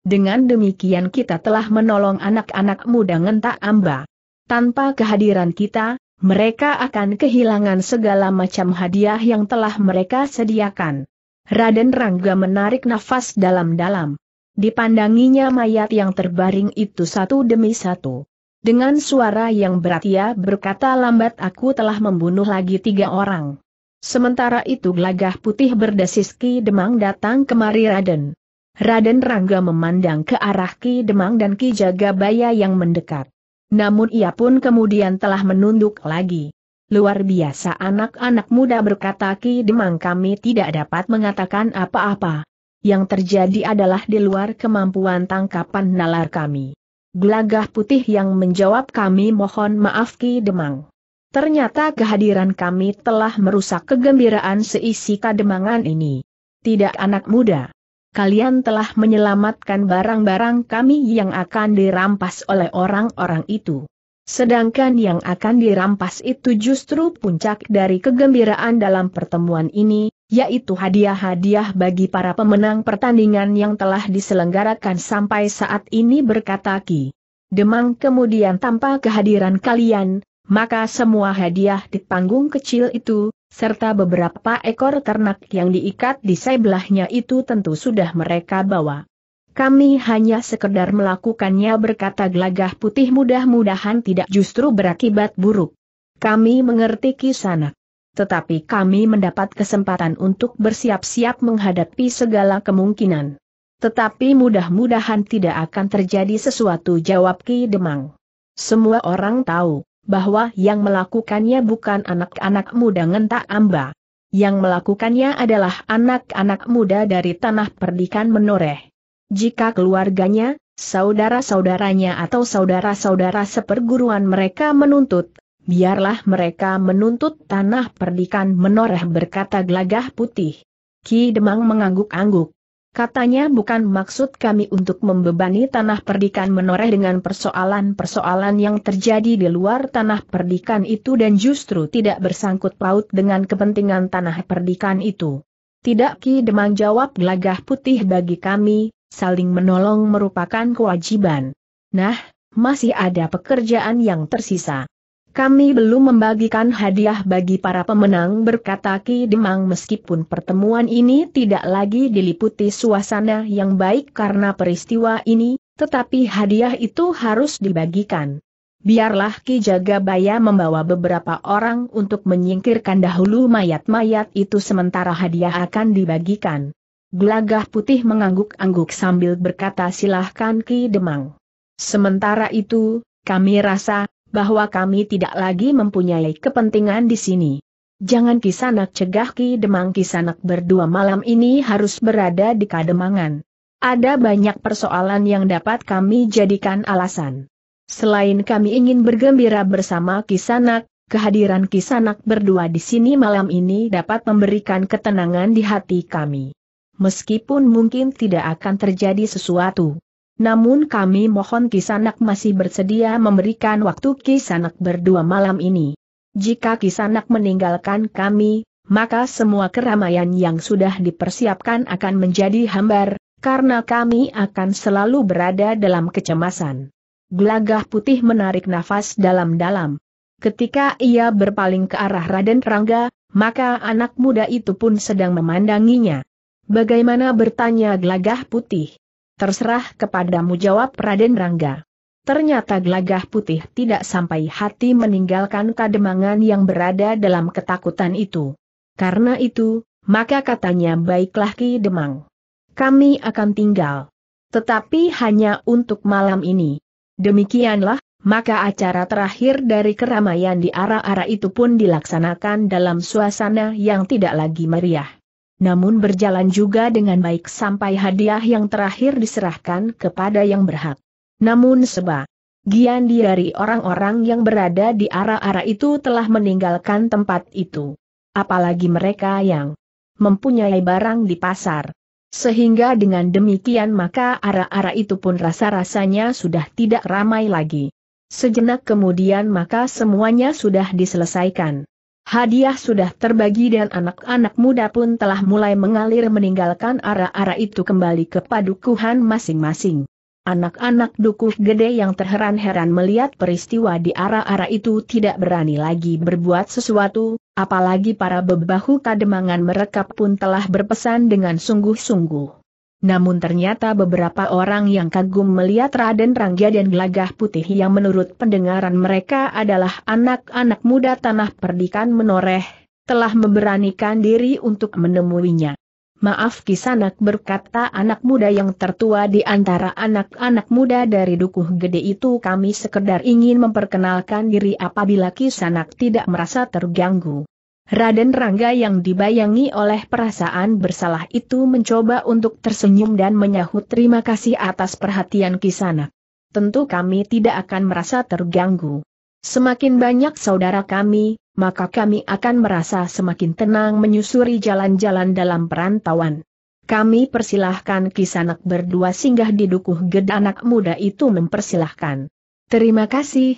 Dengan demikian kita telah menolong anak-anak muda ngentak amba. Tanpa kehadiran kita, mereka akan kehilangan segala macam hadiah yang telah mereka sediakan. Raden Rangga menarik nafas dalam-dalam. Dipandanginya mayat yang terbaring itu satu demi satu. Dengan suara yang berat ia berkata lambat aku telah membunuh lagi tiga orang. Sementara itu gelagah putih berdesis Ki Demang datang kemari Raden. Raden Rangga memandang ke arah Ki Demang dan Ki Jagabaya yang mendekat. Namun ia pun kemudian telah menunduk lagi. Luar biasa anak-anak muda berkata Ki Demang kami tidak dapat mengatakan apa-apa. Yang terjadi adalah di luar kemampuan tangkapan nalar kami. Gelagah putih yang menjawab kami mohon maaf Ki Demang. Ternyata kehadiran kami telah merusak kegembiraan seisi kademangan ini. Tidak anak muda. Kalian telah menyelamatkan barang-barang kami yang akan dirampas oleh orang-orang itu. Sedangkan yang akan dirampas itu justru puncak dari kegembiraan dalam pertemuan ini, yaitu hadiah-hadiah bagi para pemenang pertandingan yang telah diselenggarakan sampai saat ini berkata Ki. Demang kemudian tanpa kehadiran kalian, maka semua hadiah di panggung kecil itu, serta beberapa ekor ternak yang diikat di sebelahnya itu tentu sudah mereka bawa. Kami hanya sekedar melakukannya berkata gelagah putih mudah-mudahan tidak justru berakibat buruk. Kami mengerti kisanak tetapi kami mendapat kesempatan untuk bersiap-siap menghadapi segala kemungkinan. Tetapi mudah-mudahan tidak akan terjadi sesuatu jawab Ki Demang. Semua orang tahu, bahwa yang melakukannya bukan anak-anak muda ngentak amba. Yang melakukannya adalah anak-anak muda dari tanah perdikan menoreh. Jika keluarganya, saudara-saudaranya atau saudara-saudara seperguruan mereka menuntut, biarlah mereka menuntut tanah perdikan menoreh berkata gelagah putih. Ki Demang mengangguk-angguk. Katanya bukan maksud kami untuk membebani tanah perdikan menoreh dengan persoalan-persoalan yang terjadi di luar tanah perdikan itu dan justru tidak bersangkut paut dengan kepentingan tanah perdikan itu. Tidak Ki Demang jawab gelagah putih bagi kami, saling menolong merupakan kewajiban. Nah, masih ada pekerjaan yang tersisa. Kami belum membagikan hadiah bagi para pemenang berkata Ki Demang meskipun pertemuan ini tidak lagi diliputi suasana yang baik karena peristiwa ini, tetapi hadiah itu harus dibagikan. Biarlah Ki Jagabaya membawa beberapa orang untuk menyingkirkan dahulu mayat-mayat itu sementara hadiah akan dibagikan. Gelagah putih mengangguk-angguk sambil berkata silahkan Ki Demang. Sementara itu, kami rasa, bahwa kami tidak lagi mempunyai kepentingan di sini. Jangan kisanak cegah Ki Demang kisanak berdua malam ini harus berada di Kademangan. Ada banyak persoalan yang dapat kami jadikan alasan. Selain kami ingin bergembira bersama kisanak, kehadiran kisanak berdua di sini malam ini dapat memberikan ketenangan di hati kami. Meskipun mungkin tidak akan terjadi sesuatu. Namun kami mohon Kisanak masih bersedia memberikan waktu Kisanak berdua malam ini. Jika Kisanak meninggalkan kami, maka semua keramaian yang sudah dipersiapkan akan menjadi hambar, karena kami akan selalu berada dalam kecemasan. Gelagah putih menarik nafas dalam-dalam. Ketika ia berpaling ke arah Raden Rangga, maka anak muda itu pun sedang memandanginya. Bagaimana bertanya gelagah putih? Terserah kepadamu jawab Raden Rangga. Ternyata gelagah putih tidak sampai hati meninggalkan kademangan yang berada dalam ketakutan itu. Karena itu, maka katanya baiklah Ki Demang. Kami akan tinggal. Tetapi hanya untuk malam ini. Demikianlah, maka acara terakhir dari keramaian di arah-arah itu pun dilaksanakan dalam suasana yang tidak lagi meriah namun berjalan juga dengan baik sampai hadiah yang terakhir diserahkan kepada yang berhak. Namun sebab gian dari orang-orang yang berada di arah-arah itu telah meninggalkan tempat itu. Apalagi mereka yang mempunyai barang di pasar. Sehingga dengan demikian maka arah-arah itu pun rasa-rasanya sudah tidak ramai lagi. Sejenak kemudian maka semuanya sudah diselesaikan. Hadiah sudah terbagi dan anak-anak muda pun telah mulai mengalir meninggalkan arah-arah itu kembali ke padukuhan masing-masing. Anak-anak dukuh gede yang terheran-heran melihat peristiwa di arah-arah itu tidak berani lagi berbuat sesuatu, apalagi para bebahu kademangan mereka pun telah berpesan dengan sungguh-sungguh. Namun ternyata beberapa orang yang kagum melihat Raden Rangga dan Gelagah Putih yang menurut pendengaran mereka adalah anak-anak muda tanah perdikan menoreh, telah memberanikan diri untuk menemuinya. Maaf kisanak berkata anak muda yang tertua di antara anak-anak muda dari Dukuh Gede itu kami sekedar ingin memperkenalkan diri apabila kisanak tidak merasa terganggu. Raden Rangga yang dibayangi oleh perasaan bersalah itu mencoba untuk tersenyum dan menyahut terima kasih atas perhatian Kisana. Tentu kami tidak akan merasa terganggu. Semakin banyak saudara kami, maka kami akan merasa semakin tenang menyusuri jalan-jalan dalam perantauan. Kami persilahkan Kisanak berdua singgah di Dukuh Ged anak muda itu mempersilahkan. Terima kasih.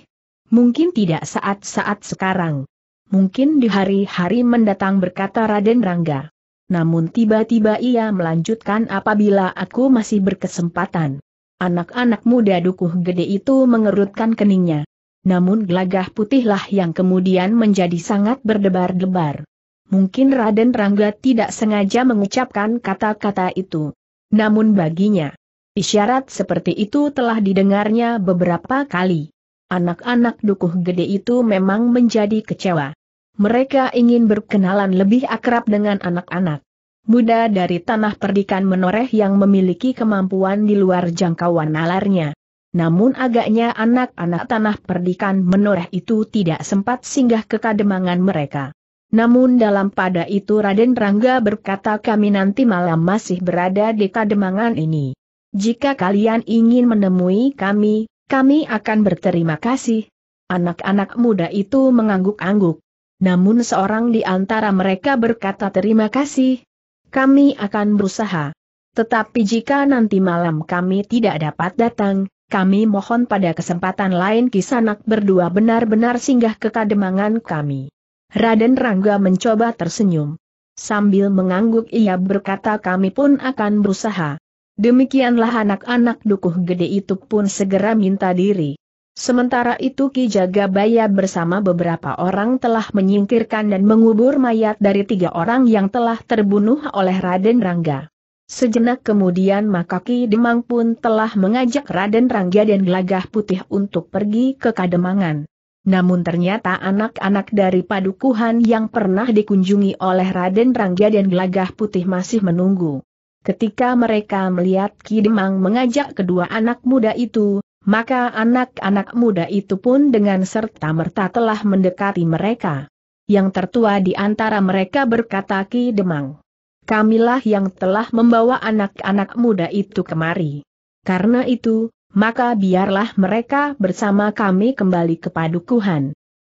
Mungkin tidak saat-saat sekarang mungkin di hari-hari mendatang berkata Raden Rangga. Namun tiba-tiba ia melanjutkan apabila aku masih berkesempatan. Anak-anak muda dukuh gede itu mengerutkan keningnya. Namun gelagah putihlah yang kemudian menjadi sangat berdebar-debar. Mungkin Raden Rangga tidak sengaja mengucapkan kata-kata itu. Namun baginya, isyarat seperti itu telah didengarnya beberapa kali. Anak-anak dukuh gede itu memang menjadi kecewa. Mereka ingin berkenalan lebih akrab dengan anak-anak muda dari tanah perdikan menoreh yang memiliki kemampuan di luar jangkauan nalarnya. Namun agaknya anak-anak tanah perdikan menoreh itu tidak sempat singgah ke kademangan mereka. Namun dalam pada itu Raden Rangga berkata kami nanti malam masih berada di kademangan ini. Jika kalian ingin menemui kami, kami akan berterima kasih. Anak-anak muda itu mengangguk-angguk namun seorang di antara mereka berkata terima kasih. Kami akan berusaha. Tetapi jika nanti malam kami tidak dapat datang, kami mohon pada kesempatan lain kisanak berdua benar-benar singgah ke kademangan kami. Raden Rangga mencoba tersenyum. Sambil mengangguk ia berkata kami pun akan berusaha. Demikianlah anak-anak dukuh gede itu pun segera minta diri. Sementara itu Ki Jagabaya bersama beberapa orang telah menyingkirkan dan mengubur mayat dari tiga orang yang telah terbunuh oleh Raden Rangga. Sejenak kemudian maka Ki Demang pun telah mengajak Raden Rangga dan Gelagah Putih untuk pergi ke Kademangan. Namun ternyata anak-anak dari padukuhan yang pernah dikunjungi oleh Raden Rangga dan Gelagah Putih masih menunggu. Ketika mereka melihat Ki Demang mengajak kedua anak muda itu, maka anak-anak muda itu pun dengan serta-merta telah mendekati mereka. Yang tertua di antara mereka berkata Ki Demang. Kamilah yang telah membawa anak-anak muda itu kemari. Karena itu, maka biarlah mereka bersama kami kembali ke padukuhan.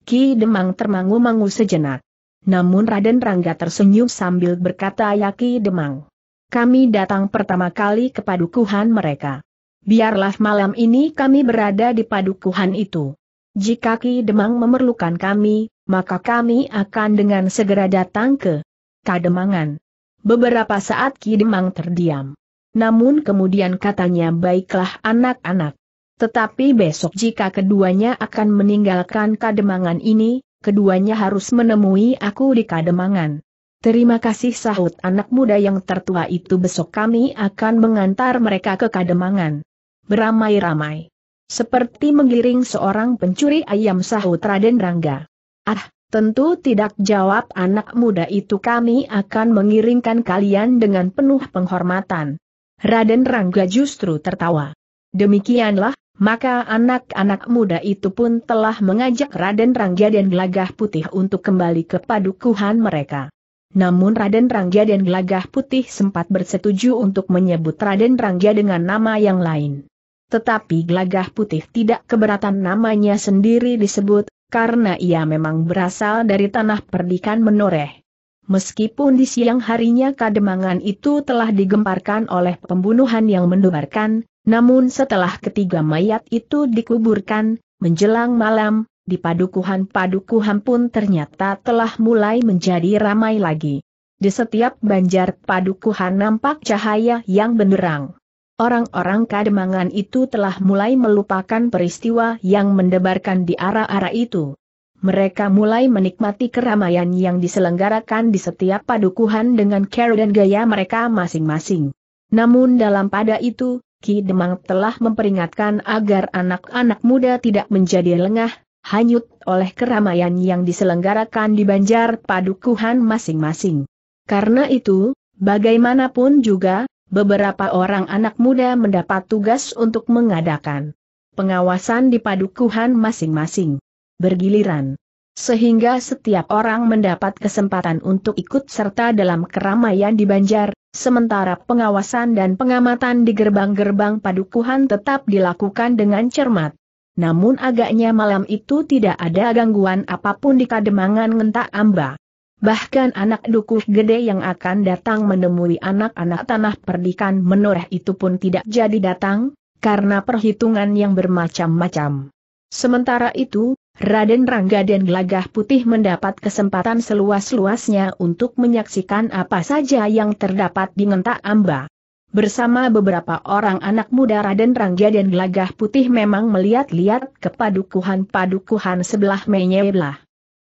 Ki Demang termangu-mangu sejenak. Namun Raden Rangga tersenyum sambil berkata ya Ki Demang. Kami datang pertama kali ke padukuhan mereka. Biarlah malam ini kami berada di padukuhan itu. Jika Ki Demang memerlukan kami, maka kami akan dengan segera datang ke Kademangan. Beberapa saat Ki Demang terdiam. Namun kemudian katanya baiklah anak-anak. Tetapi besok jika keduanya akan meninggalkan Kademangan ini, keduanya harus menemui aku di Kademangan. Terima kasih sahut anak muda yang tertua itu besok kami akan mengantar mereka ke Kademangan beramai-ramai. Seperti menggiring seorang pencuri ayam sahut Raden Rangga. Ah, Tentu tidak jawab anak muda itu kami akan mengiringkan kalian dengan penuh penghormatan. Raden Rangga justru tertawa. Demikianlah, maka anak-anak muda itu pun telah mengajak Raden Rangga dan Gelagah Putih untuk kembali ke padukuhan mereka. Namun Raden Rangga dan Gelagah Putih sempat bersetuju untuk menyebut Raden Rangga dengan nama yang lain tetapi gelagah putih tidak keberatan namanya sendiri disebut, karena ia memang berasal dari tanah perdikan menoreh. Meskipun di siang harinya kademangan itu telah digemparkan oleh pembunuhan yang mendebarkan, namun setelah ketiga mayat itu dikuburkan, menjelang malam, di padukuhan-padukuhan pun ternyata telah mulai menjadi ramai lagi. Di setiap banjar padukuhan nampak cahaya yang benderang. Orang-orang kademangan itu telah mulai melupakan peristiwa yang mendebarkan di arah-arah itu. Mereka mulai menikmati keramaian yang diselenggarakan di setiap padukuhan dengan cara dan gaya mereka masing-masing. Namun dalam pada itu, Ki Demang telah memperingatkan agar anak-anak muda tidak menjadi lengah, hanyut oleh keramaian yang diselenggarakan di banjar padukuhan masing-masing. Karena itu, bagaimanapun juga, beberapa orang anak muda mendapat tugas untuk mengadakan pengawasan di padukuhan masing-masing. Bergiliran. Sehingga setiap orang mendapat kesempatan untuk ikut serta dalam keramaian di Banjar, sementara pengawasan dan pengamatan di gerbang-gerbang padukuhan tetap dilakukan dengan cermat. Namun agaknya malam itu tidak ada gangguan apapun di Kademangan Ngentak Amba. Bahkan anak dukuh gede yang akan datang menemui anak-anak tanah perdikan menoreh itu pun tidak jadi datang, karena perhitungan yang bermacam-macam. Sementara itu, Raden Rangga dan Gelagah Putih mendapat kesempatan seluas-luasnya untuk menyaksikan apa saja yang terdapat di Ngentak Amba. Bersama beberapa orang anak muda Raden Rangga dan Gelagah Putih memang melihat-lihat kepadukuhan-padukuhan sebelah menyeblah.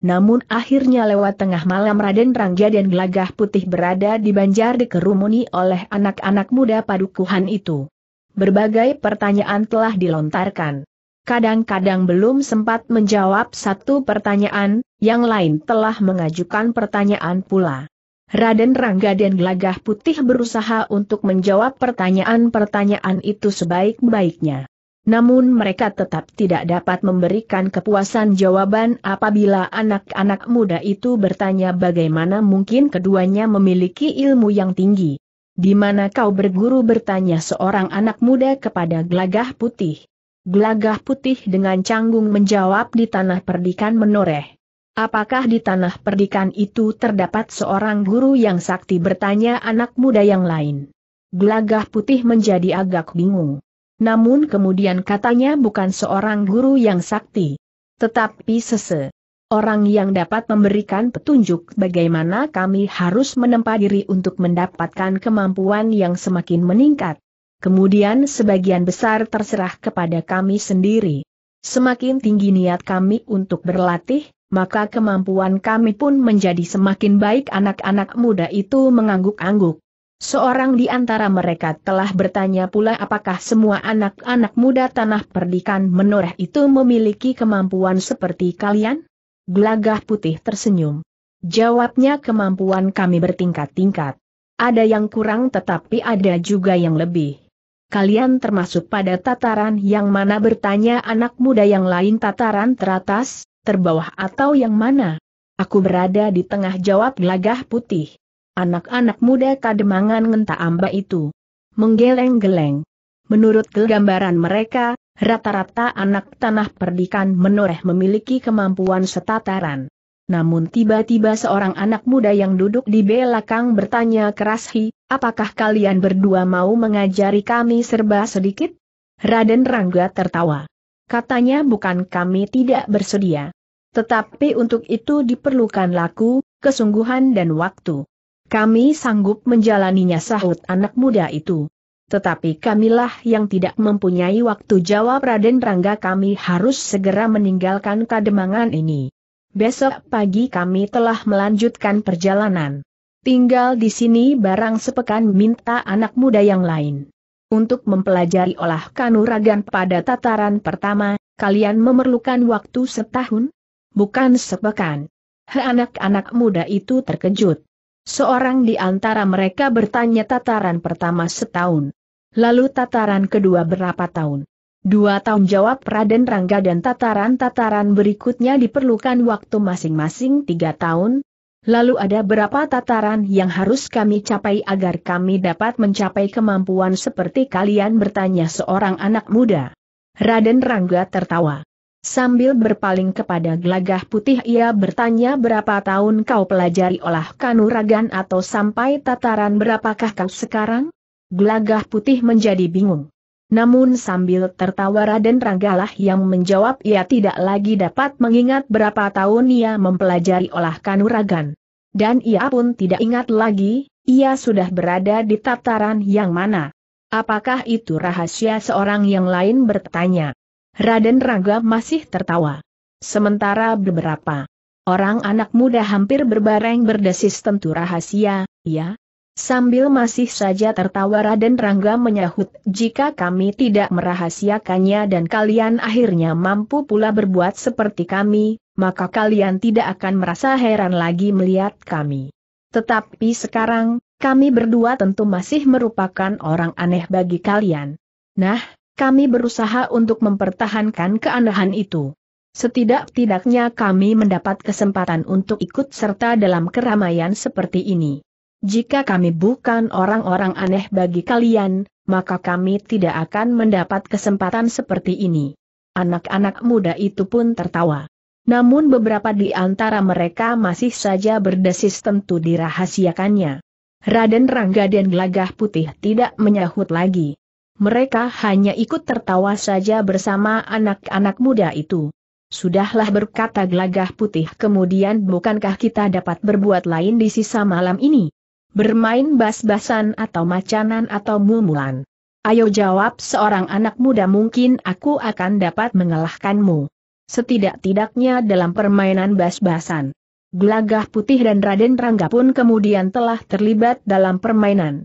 Namun akhirnya lewat tengah malam Raden Rangga dan Gelagah Putih berada di banjar dikerumuni oleh anak-anak muda padukuhan itu. Berbagai pertanyaan telah dilontarkan. Kadang-kadang belum sempat menjawab satu pertanyaan, yang lain telah mengajukan pertanyaan pula. Raden Rangga dan Gelagah Putih berusaha untuk menjawab pertanyaan-pertanyaan itu sebaik-baiknya. Namun mereka tetap tidak dapat memberikan kepuasan jawaban apabila anak-anak muda itu bertanya bagaimana mungkin keduanya memiliki ilmu yang tinggi. Di mana kau berguru bertanya seorang anak muda kepada Glagah putih. Glagah putih dengan canggung menjawab di tanah perdikan menoreh. Apakah di tanah perdikan itu terdapat seorang guru yang sakti bertanya anak muda yang lain? Glagah putih menjadi agak bingung. Namun kemudian katanya bukan seorang guru yang sakti. Tetapi sese. Orang yang dapat memberikan petunjuk bagaimana kami harus menempa diri untuk mendapatkan kemampuan yang semakin meningkat. Kemudian sebagian besar terserah kepada kami sendiri. Semakin tinggi niat kami untuk berlatih, maka kemampuan kami pun menjadi semakin baik anak-anak muda itu mengangguk-angguk. Seorang di antara mereka telah bertanya pula apakah semua anak-anak muda tanah perdikan menoreh itu memiliki kemampuan seperti kalian? Gelagah putih tersenyum. Jawabnya kemampuan kami bertingkat-tingkat. Ada yang kurang tetapi ada juga yang lebih. Kalian termasuk pada tataran yang mana bertanya anak muda yang lain tataran teratas, terbawah atau yang mana? Aku berada di tengah jawab gelagah putih. Anak-anak muda kademangan ngenta amba itu. Menggeleng-geleng. Menurut gambaran mereka, rata-rata anak tanah perdikan menoreh memiliki kemampuan setataran. Namun tiba-tiba seorang anak muda yang duduk di belakang bertanya keras Hi, apakah kalian berdua mau mengajari kami serba sedikit? Raden Rangga tertawa. Katanya bukan kami tidak bersedia. Tetapi untuk itu diperlukan laku, kesungguhan dan waktu. Kami sanggup menjalaninya sahut anak muda itu. Tetapi kamilah yang tidak mempunyai waktu jawab Raden Rangga kami harus segera meninggalkan kademangan ini. Besok pagi kami telah melanjutkan perjalanan. Tinggal di sini barang sepekan minta anak muda yang lain. Untuk mempelajari olah kanuragan pada tataran pertama, kalian memerlukan waktu setahun? Bukan sepekan. He anak-anak muda itu terkejut. Seorang di antara mereka bertanya tataran pertama setahun. Lalu tataran kedua berapa tahun? Dua tahun jawab Raden Rangga dan tataran-tataran berikutnya diperlukan waktu masing-masing tiga tahun. Lalu ada berapa tataran yang harus kami capai agar kami dapat mencapai kemampuan seperti kalian bertanya seorang anak muda. Raden Rangga tertawa. Sambil berpaling kepada gelagah putih ia bertanya berapa tahun kau pelajari olah kanuragan atau sampai tataran berapakah kau sekarang? Gelagah putih menjadi bingung. Namun sambil tertawa Raden Ranggalah yang menjawab ia tidak lagi dapat mengingat berapa tahun ia mempelajari olah kanuragan. Dan ia pun tidak ingat lagi, ia sudah berada di tataran yang mana. Apakah itu rahasia seorang yang lain bertanya? Raden Rangga masih tertawa. Sementara beberapa orang anak muda hampir berbareng berdesis tentu rahasia, ya. Sambil masih saja tertawa Raden Rangga menyahut, jika kami tidak merahasiakannya dan kalian akhirnya mampu pula berbuat seperti kami, maka kalian tidak akan merasa heran lagi melihat kami. Tetapi sekarang, kami berdua tentu masih merupakan orang aneh bagi kalian. Nah, kami berusaha untuk mempertahankan keanehan itu. Setidak-tidaknya kami mendapat kesempatan untuk ikut serta dalam keramaian seperti ini. Jika kami bukan orang-orang aneh bagi kalian, maka kami tidak akan mendapat kesempatan seperti ini. Anak-anak muda itu pun tertawa. Namun beberapa di antara mereka masih saja berdesis tentu dirahasiakannya. Raden Rangga dan Gelagah Putih tidak menyahut lagi. Mereka hanya ikut tertawa saja bersama anak-anak muda itu. Sudahlah berkata gelagah putih kemudian bukankah kita dapat berbuat lain di sisa malam ini? Bermain bas-basan atau macanan atau mumulan? Ayo jawab seorang anak muda mungkin aku akan dapat mengalahkanmu. Setidak-tidaknya dalam permainan bas-basan. Gelagah putih dan Raden Rangga pun kemudian telah terlibat dalam permainan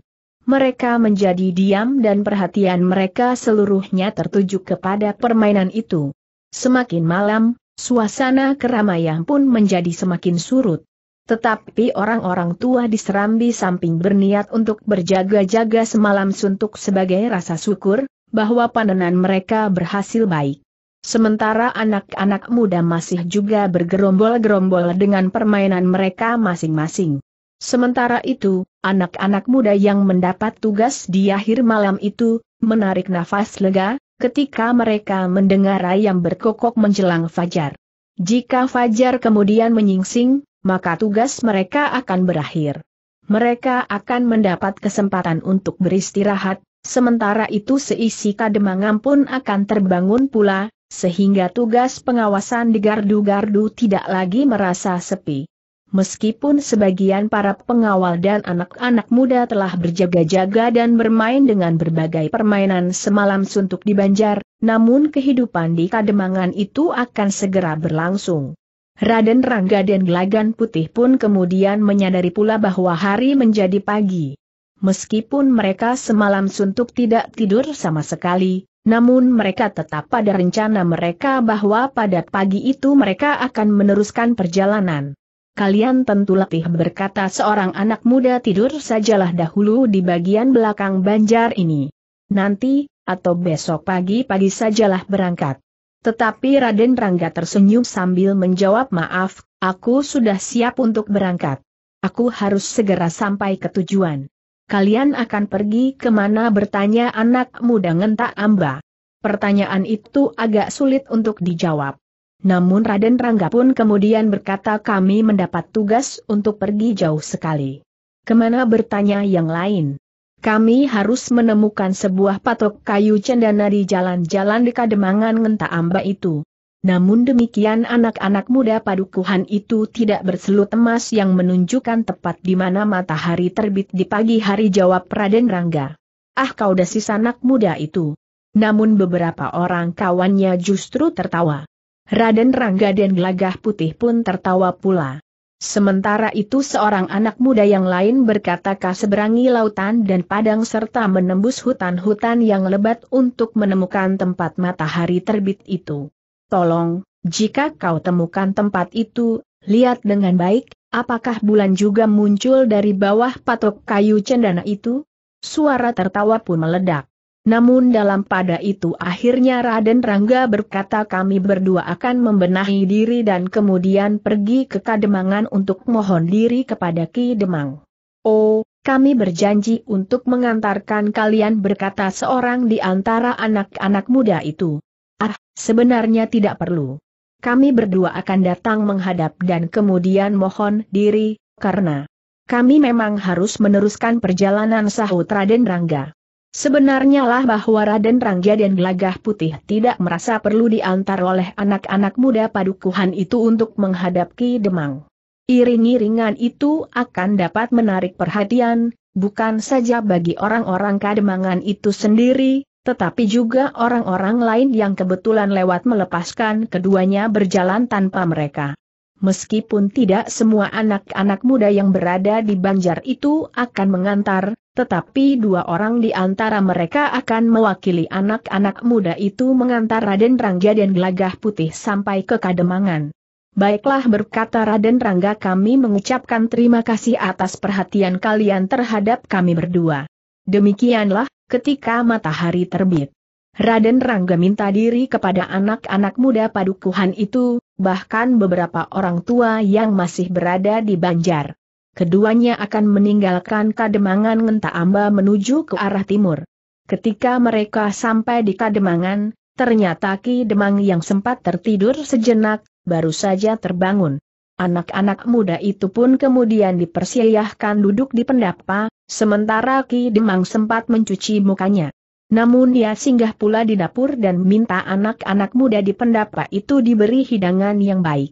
mereka menjadi diam dan perhatian mereka seluruhnya tertuju kepada permainan itu. Semakin malam, suasana keramaian pun menjadi semakin surut. Tetapi orang-orang tua di Serambi samping berniat untuk berjaga-jaga semalam suntuk sebagai rasa syukur, bahwa panenan mereka berhasil baik. Sementara anak-anak muda masih juga bergerombol-gerombol dengan permainan mereka masing-masing. Sementara itu, anak-anak muda yang mendapat tugas di akhir malam itu, menarik nafas lega, ketika mereka mendengar ayam berkokok menjelang fajar. Jika fajar kemudian menyingsing, maka tugas mereka akan berakhir. Mereka akan mendapat kesempatan untuk beristirahat, sementara itu seisi kademangan pun akan terbangun pula, sehingga tugas pengawasan di gardu-gardu tidak lagi merasa sepi. Meskipun sebagian para pengawal dan anak-anak muda telah berjaga-jaga dan bermain dengan berbagai permainan semalam suntuk di Banjar, namun kehidupan di Kademangan itu akan segera berlangsung. Raden Rangga dan Gelagan Putih pun kemudian menyadari pula bahwa hari menjadi pagi. Meskipun mereka semalam suntuk tidak tidur sama sekali, namun mereka tetap pada rencana mereka bahwa pada pagi itu mereka akan meneruskan perjalanan kalian tentu letih berkata seorang anak muda tidur sajalah dahulu di bagian belakang banjar ini. Nanti, atau besok pagi-pagi sajalah berangkat. Tetapi Raden Rangga tersenyum sambil menjawab maaf, aku sudah siap untuk berangkat. Aku harus segera sampai ke tujuan. Kalian akan pergi kemana bertanya anak muda ngentak amba. Pertanyaan itu agak sulit untuk dijawab. Namun Raden Rangga pun kemudian berkata kami mendapat tugas untuk pergi jauh sekali. Kemana bertanya yang lain? Kami harus menemukan sebuah patok kayu cendana di jalan-jalan di Kademangan ngenta amba itu. Namun demikian anak-anak muda padukuhan itu tidak berselut emas yang menunjukkan tepat di mana matahari terbit di pagi hari jawab Raden Rangga. Ah kau dasis anak muda itu. Namun beberapa orang kawannya justru tertawa. Raden Rangga dan Gelagah Putih pun tertawa pula. Sementara itu seorang anak muda yang lain berkata seberangi lautan dan padang serta menembus hutan-hutan yang lebat untuk menemukan tempat matahari terbit itu. Tolong, jika kau temukan tempat itu, lihat dengan baik, apakah bulan juga muncul dari bawah patok kayu cendana itu? Suara tertawa pun meledak. Namun dalam pada itu akhirnya Raden Rangga berkata kami berdua akan membenahi diri dan kemudian pergi ke Kademangan untuk mohon diri kepada Ki Demang. Oh, kami berjanji untuk mengantarkan kalian berkata seorang di antara anak-anak muda itu. Ah, sebenarnya tidak perlu. Kami berdua akan datang menghadap dan kemudian mohon diri, karena kami memang harus meneruskan perjalanan sahut Raden Rangga. Sebenarnya lah bahwa Raden Rangga dan Gelagah Putih tidak merasa perlu diantar oleh anak-anak muda padukuhan itu untuk menghadapi Demang. Iring-iringan itu akan dapat menarik perhatian, bukan saja bagi orang-orang kademangan itu sendiri, tetapi juga orang-orang lain yang kebetulan lewat melepaskan keduanya berjalan tanpa mereka. Meskipun tidak semua anak-anak muda yang berada di Banjar itu akan mengantar, tetapi dua orang di antara mereka akan mewakili anak-anak muda itu mengantar Raden Rangga dan Gelagah Putih sampai ke Kademangan. Baiklah berkata Raden Rangga kami mengucapkan terima kasih atas perhatian kalian terhadap kami berdua. Demikianlah, ketika matahari terbit. Raden Rangga minta diri kepada anak-anak muda padukuhan itu, bahkan beberapa orang tua yang masih berada di Banjar keduanya akan meninggalkan Kademangan ngentak-amba menuju ke arah timur. Ketika mereka sampai di Kademangan, ternyata Ki Demang yang sempat tertidur sejenak, baru saja terbangun. Anak-anak muda itu pun kemudian dipersilahkan duduk di pendapa, sementara Ki Demang sempat mencuci mukanya. Namun dia singgah pula di dapur dan minta anak-anak muda di pendapa itu diberi hidangan yang baik.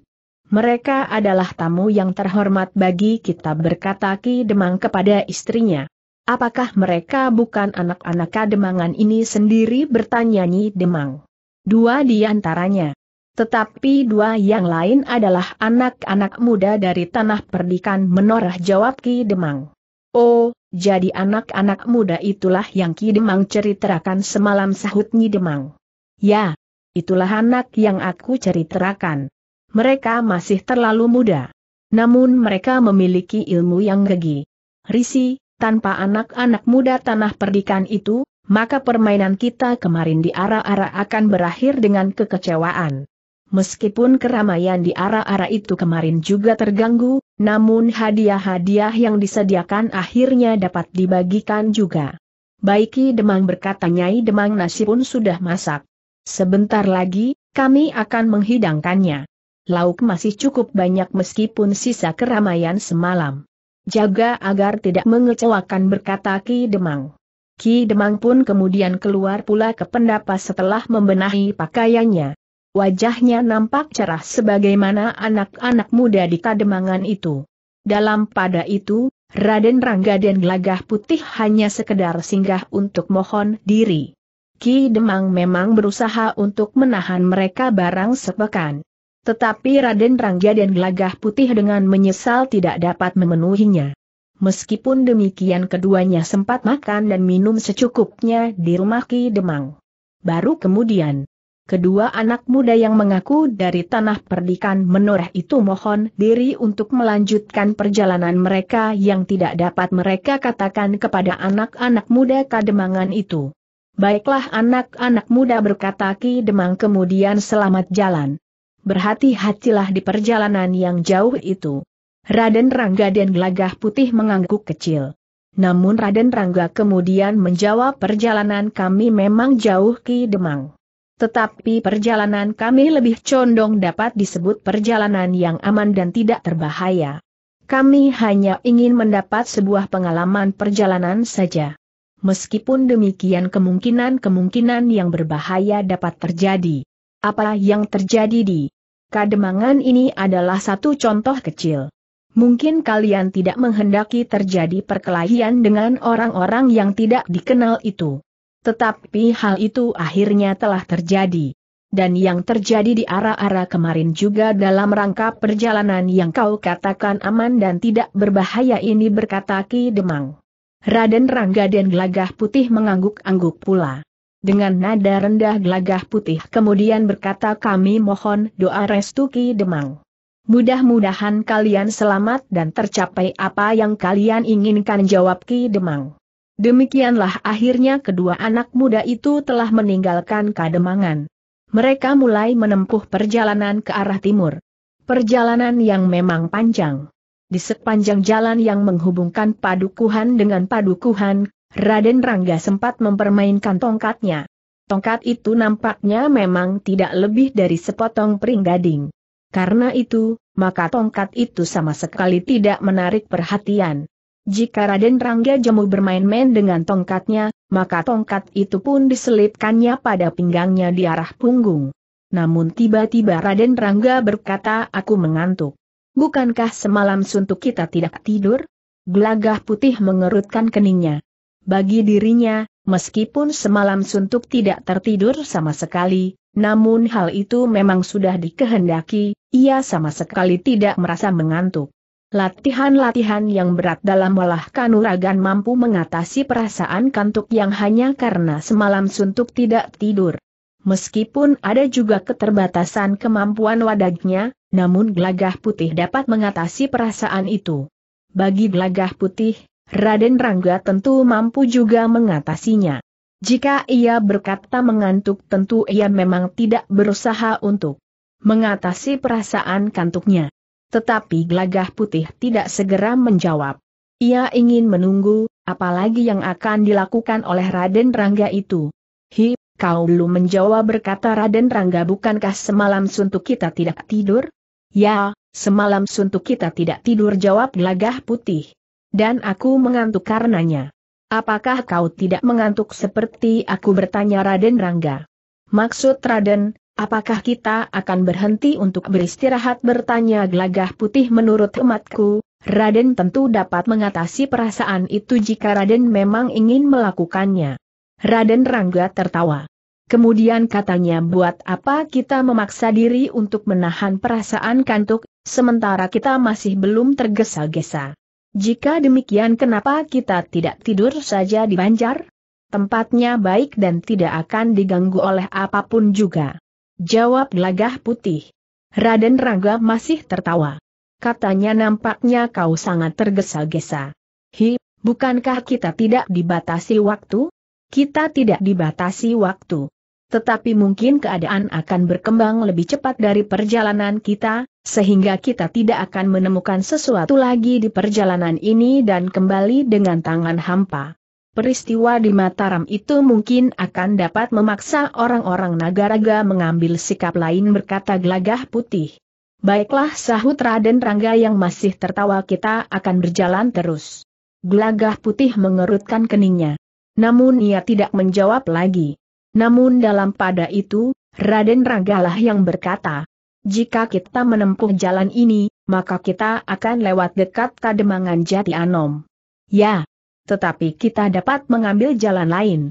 Mereka adalah tamu yang terhormat bagi kita berkata Ki Demang kepada istrinya. Apakah mereka bukan anak-anak kademangan ini sendiri bertanya Nyi Demang? Dua di antaranya. Tetapi dua yang lain adalah anak-anak muda dari tanah perdikan menorah jawab Ki Demang. Oh, jadi anak-anak muda itulah yang Ki Demang ceritakan semalam sahut Nyi Demang. Ya, itulah anak yang aku ceritakan mereka masih terlalu muda. Namun mereka memiliki ilmu yang gegi. Risi, tanpa anak-anak muda tanah perdikan itu, maka permainan kita kemarin di ara-ara akan berakhir dengan kekecewaan. Meskipun keramaian di ara-ara itu kemarin juga terganggu, namun hadiah-hadiah yang disediakan akhirnya dapat dibagikan juga. Baiki Demang berkata Nyai Demang nasi pun sudah masak. Sebentar lagi, kami akan menghidangkannya lauk masih cukup banyak meskipun sisa keramaian semalam. Jaga agar tidak mengecewakan berkata Ki Demang. Ki Demang pun kemudian keluar pula ke pendapat setelah membenahi pakaiannya. Wajahnya nampak cerah sebagaimana anak-anak muda di kademangan itu. Dalam pada itu, Raden Rangga dan Gelagah Putih hanya sekedar singgah untuk mohon diri. Ki Demang memang berusaha untuk menahan mereka barang sepekan. Tetapi Raden Rangga dan Gelagah Putih dengan menyesal tidak dapat memenuhinya. Meskipun demikian keduanya sempat makan dan minum secukupnya di rumah Ki Demang. Baru kemudian, kedua anak muda yang mengaku dari tanah perdikan menoreh itu mohon diri untuk melanjutkan perjalanan mereka yang tidak dapat mereka katakan kepada anak-anak muda kademangan itu. Baiklah anak-anak muda berkata Ki Demang kemudian selamat jalan berhati-hatilah di perjalanan yang jauh itu. Raden Rangga dan Gelagah Putih mengangguk kecil. Namun Raden Rangga kemudian menjawab perjalanan kami memang jauh Ki Demang. Tetapi perjalanan kami lebih condong dapat disebut perjalanan yang aman dan tidak terbahaya. Kami hanya ingin mendapat sebuah pengalaman perjalanan saja. Meskipun demikian kemungkinan-kemungkinan yang berbahaya dapat terjadi. Apa yang terjadi di Kademangan ini adalah satu contoh kecil. Mungkin kalian tidak menghendaki terjadi perkelahian dengan orang-orang yang tidak dikenal itu. Tetapi hal itu akhirnya telah terjadi. Dan yang terjadi di arah-arah kemarin juga dalam rangka perjalanan yang kau katakan aman dan tidak berbahaya ini berkata Ki Demang. Raden Rangga dan Gelagah Putih mengangguk-angguk pula. Dengan nada rendah gelagah putih kemudian berkata kami mohon doa restu Ki Demang. Mudah-mudahan kalian selamat dan tercapai apa yang kalian inginkan jawab Ki Demang. Demikianlah akhirnya kedua anak muda itu telah meninggalkan Kademangan. Mereka mulai menempuh perjalanan ke arah timur. Perjalanan yang memang panjang. Di sepanjang jalan yang menghubungkan padukuhan dengan padukuhan, Raden Rangga sempat mempermainkan tongkatnya. Tongkat itu nampaknya memang tidak lebih dari sepotong pering gading. Karena itu, maka tongkat itu sama sekali tidak menarik perhatian. Jika Raden Rangga Jemu bermain-main dengan tongkatnya, maka tongkat itu pun diselipkannya pada pinggangnya di arah punggung. Namun tiba-tiba Raden Rangga berkata aku mengantuk. Bukankah semalam suntuk kita tidak tidur? Gelagah putih mengerutkan keningnya. Bagi dirinya, meskipun semalam suntuk tidak tertidur sama sekali, namun hal itu memang sudah dikehendaki, ia sama sekali tidak merasa mengantuk. Latihan-latihan yang berat dalam olah kanuragan mampu mengatasi perasaan kantuk yang hanya karena semalam suntuk tidak tidur. Meskipun ada juga keterbatasan kemampuan wadagnya, namun gelagah putih dapat mengatasi perasaan itu. Bagi gelagah putih, Raden Rangga tentu mampu juga mengatasinya. Jika ia berkata mengantuk tentu ia memang tidak berusaha untuk mengatasi perasaan kantuknya. Tetapi Glagah putih tidak segera menjawab. Ia ingin menunggu, apalagi yang akan dilakukan oleh Raden Rangga itu. Hi, kau belum menjawab berkata Raden Rangga bukankah semalam suntuk kita tidak tidur? Ya, semalam suntuk kita tidak tidur jawab Glagah putih. Dan aku mengantuk karenanya. Apakah kau tidak mengantuk seperti aku bertanya Raden Rangga? Maksud Raden, apakah kita akan berhenti untuk beristirahat bertanya gelagah putih menurut umatku? Raden tentu dapat mengatasi perasaan itu jika Raden memang ingin melakukannya. Raden Rangga tertawa. Kemudian katanya buat apa kita memaksa diri untuk menahan perasaan kantuk, sementara kita masih belum tergesa-gesa. Jika demikian kenapa kita tidak tidur saja di banjar? Tempatnya baik dan tidak akan diganggu oleh apapun juga. Jawab gelagah putih. Raden Raga masih tertawa. Katanya nampaknya kau sangat tergesa-gesa. Hi, bukankah kita tidak dibatasi waktu? Kita tidak dibatasi waktu. Tetapi mungkin keadaan akan berkembang lebih cepat dari perjalanan kita, sehingga kita tidak akan menemukan sesuatu lagi di perjalanan ini dan kembali dengan tangan hampa. Peristiwa di Mataram itu mungkin akan dapat memaksa orang-orang Nagaraga mengambil sikap lain berkata gelagah putih. Baiklah sahut Raden Rangga yang masih tertawa kita akan berjalan terus. Gelagah putih mengerutkan keningnya. Namun ia tidak menjawab lagi. Namun dalam pada itu, Raden Ranggalah yang berkata, jika kita menempuh jalan ini, maka kita akan lewat dekat Kademangan Jati Anom. Ya, tetapi kita dapat mengambil jalan lain.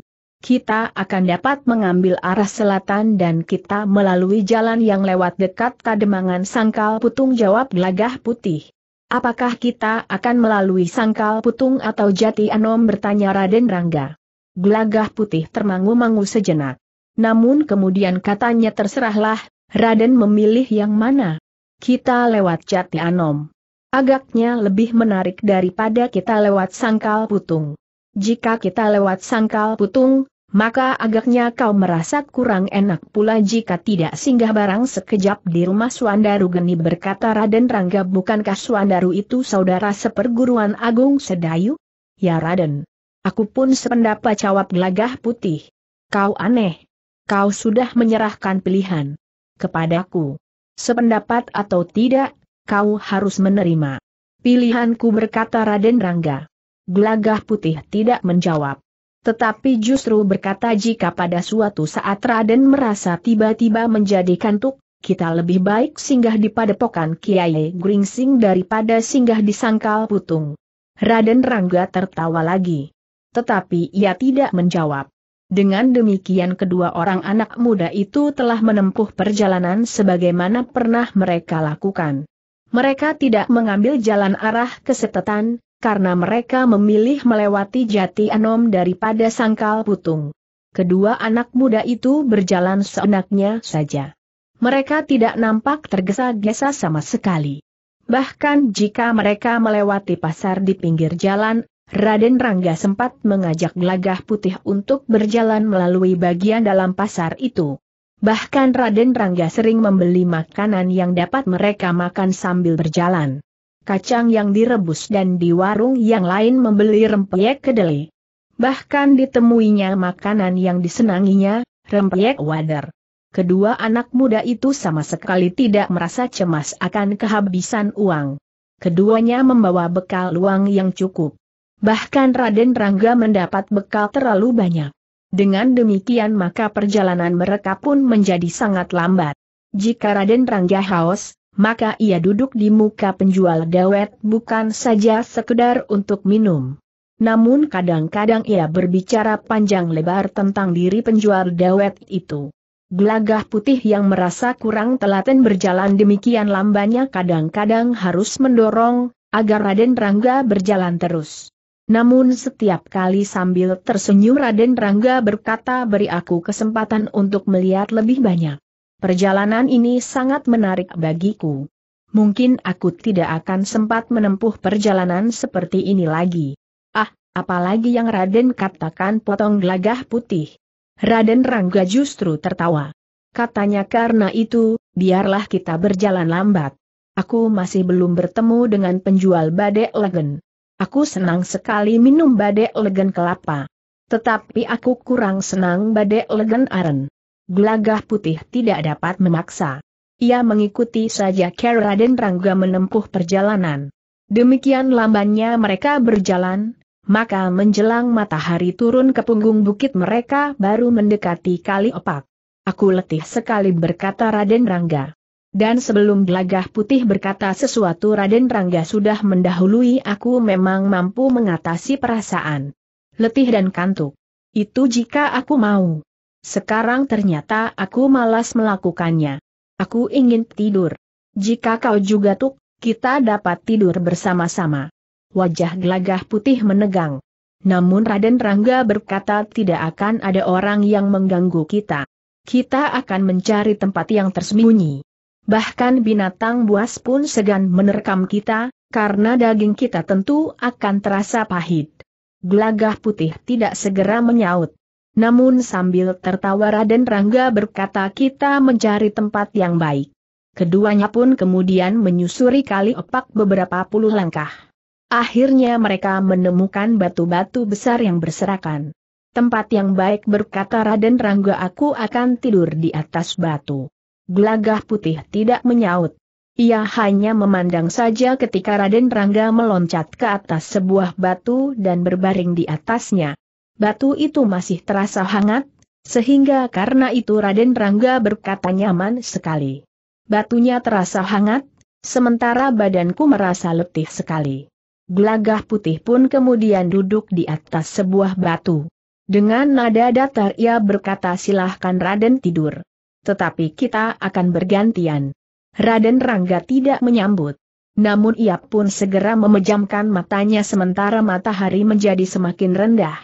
Kita akan dapat mengambil arah selatan dan kita melalui jalan yang lewat dekat Kademangan Sangkal Putung jawab Gelagah Putih. Apakah kita akan melalui Sangkal Putung atau Jati Anom bertanya Raden Rangga. Gelagah Putih termangu-mangu sejenak. Namun kemudian katanya terserahlah, Raden memilih yang mana? Kita lewat Jati Anom. Agaknya lebih menarik daripada kita lewat Sangkal Putung. Jika kita lewat Sangkal Putung, maka agaknya kau merasa kurang enak pula jika tidak singgah barang sekejap di rumah Suandaru Geni berkata Raden Rangga bukankah Suandaru itu saudara seperguruan Agung Sedayu? Ya Raden. Aku pun sependapat jawab gelagah putih. Kau aneh. Kau sudah menyerahkan pilihan kepadaku. Sependapat atau tidak, kau harus menerima. Pilihanku berkata Raden Rangga. Gelagah putih tidak menjawab. Tetapi justru berkata jika pada suatu saat Raden merasa tiba-tiba menjadi kantuk, kita lebih baik singgah di padepokan Kiai Gringsing daripada singgah di sangkal putung. Raden Rangga tertawa lagi. Tetapi ia tidak menjawab. Dengan demikian kedua orang anak muda itu telah menempuh perjalanan sebagaimana pernah mereka lakukan. Mereka tidak mengambil jalan arah kesetetan, karena mereka memilih melewati jati anom daripada sangkal putung. Kedua anak muda itu berjalan seenaknya saja. Mereka tidak nampak tergesa-gesa sama sekali. Bahkan jika mereka melewati pasar di pinggir jalan, Raden Rangga sempat mengajak Gelagah Putih untuk berjalan melalui bagian dalam pasar itu. Bahkan Raden Rangga sering membeli makanan yang dapat mereka makan sambil berjalan. Kacang yang direbus dan di warung yang lain membeli rempeyek kedelai. Bahkan ditemuinya makanan yang disenanginya, rempeyek wader. Kedua anak muda itu sama sekali tidak merasa cemas akan kehabisan uang. Keduanya membawa bekal uang yang cukup. Bahkan Raden Rangga mendapat bekal terlalu banyak. Dengan demikian maka perjalanan mereka pun menjadi sangat lambat. Jika Raden Rangga haus, maka ia duduk di muka penjual dawet bukan saja sekedar untuk minum. Namun kadang-kadang ia berbicara panjang lebar tentang diri penjual dawet itu. Gelagah putih yang merasa kurang telaten berjalan demikian lambannya kadang-kadang harus mendorong, agar Raden Rangga berjalan terus. Namun setiap kali sambil tersenyum Raden Rangga berkata beri aku kesempatan untuk melihat lebih banyak. Perjalanan ini sangat menarik bagiku. Mungkin aku tidak akan sempat menempuh perjalanan seperti ini lagi. Ah, apalagi yang Raden katakan potong gelagah putih. Raden Rangga justru tertawa. Katanya karena itu, biarlah kita berjalan lambat. Aku masih belum bertemu dengan penjual badai legen. Aku senang sekali minum badai legen kelapa. Tetapi aku kurang senang badai legen aren. Gelagah putih tidak dapat memaksa. Ia mengikuti saja Kera dan Rangga menempuh perjalanan. Demikian lambannya mereka berjalan, maka menjelang matahari turun ke punggung bukit mereka baru mendekati kali opak. Aku letih sekali berkata Raden Rangga. Dan sebelum Gelagah Putih berkata sesuatu Raden Rangga sudah mendahului aku memang mampu mengatasi perasaan. Letih dan kantuk. Itu jika aku mau. Sekarang ternyata aku malas melakukannya. Aku ingin tidur. Jika kau juga tuk, kita dapat tidur bersama-sama. Wajah Gelagah Putih menegang. Namun Raden Rangga berkata tidak akan ada orang yang mengganggu kita. Kita akan mencari tempat yang tersembunyi. Bahkan binatang buas pun segan menerkam kita, karena daging kita tentu akan terasa pahit. Gelagah putih tidak segera menyaut. Namun sambil tertawa Raden Rangga berkata kita mencari tempat yang baik. Keduanya pun kemudian menyusuri kali opak beberapa puluh langkah. Akhirnya mereka menemukan batu-batu besar yang berserakan. Tempat yang baik berkata Raden Rangga aku akan tidur di atas batu. Gelagah putih tidak menyaut. Ia hanya memandang saja ketika Raden Rangga meloncat ke atas sebuah batu dan berbaring di atasnya. Batu itu masih terasa hangat, sehingga karena itu Raden Rangga berkata nyaman sekali. Batunya terasa hangat, sementara badanku merasa letih sekali. Gelagah putih pun kemudian duduk di atas sebuah batu. Dengan nada datar ia berkata silahkan Raden tidur tetapi kita akan bergantian. Raden Rangga tidak menyambut. Namun ia pun segera memejamkan matanya sementara matahari menjadi semakin rendah.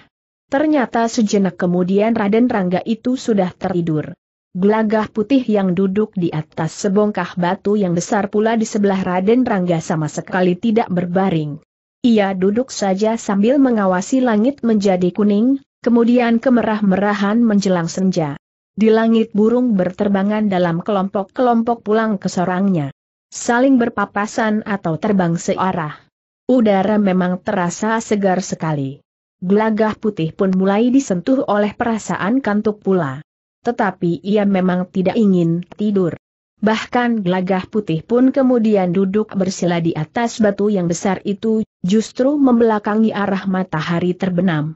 Ternyata sejenak kemudian Raden Rangga itu sudah tertidur. Gelagah putih yang duduk di atas sebongkah batu yang besar pula di sebelah Raden Rangga sama sekali tidak berbaring. Ia duduk saja sambil mengawasi langit menjadi kuning, kemudian kemerah-merahan menjelang senja. Di langit burung berterbangan dalam kelompok-kelompok pulang ke sorangnya. Saling berpapasan atau terbang searah. Udara memang terasa segar sekali. Gelagah putih pun mulai disentuh oleh perasaan kantuk pula. Tetapi ia memang tidak ingin tidur. Bahkan gelagah putih pun kemudian duduk bersila di atas batu yang besar itu, justru membelakangi arah matahari terbenam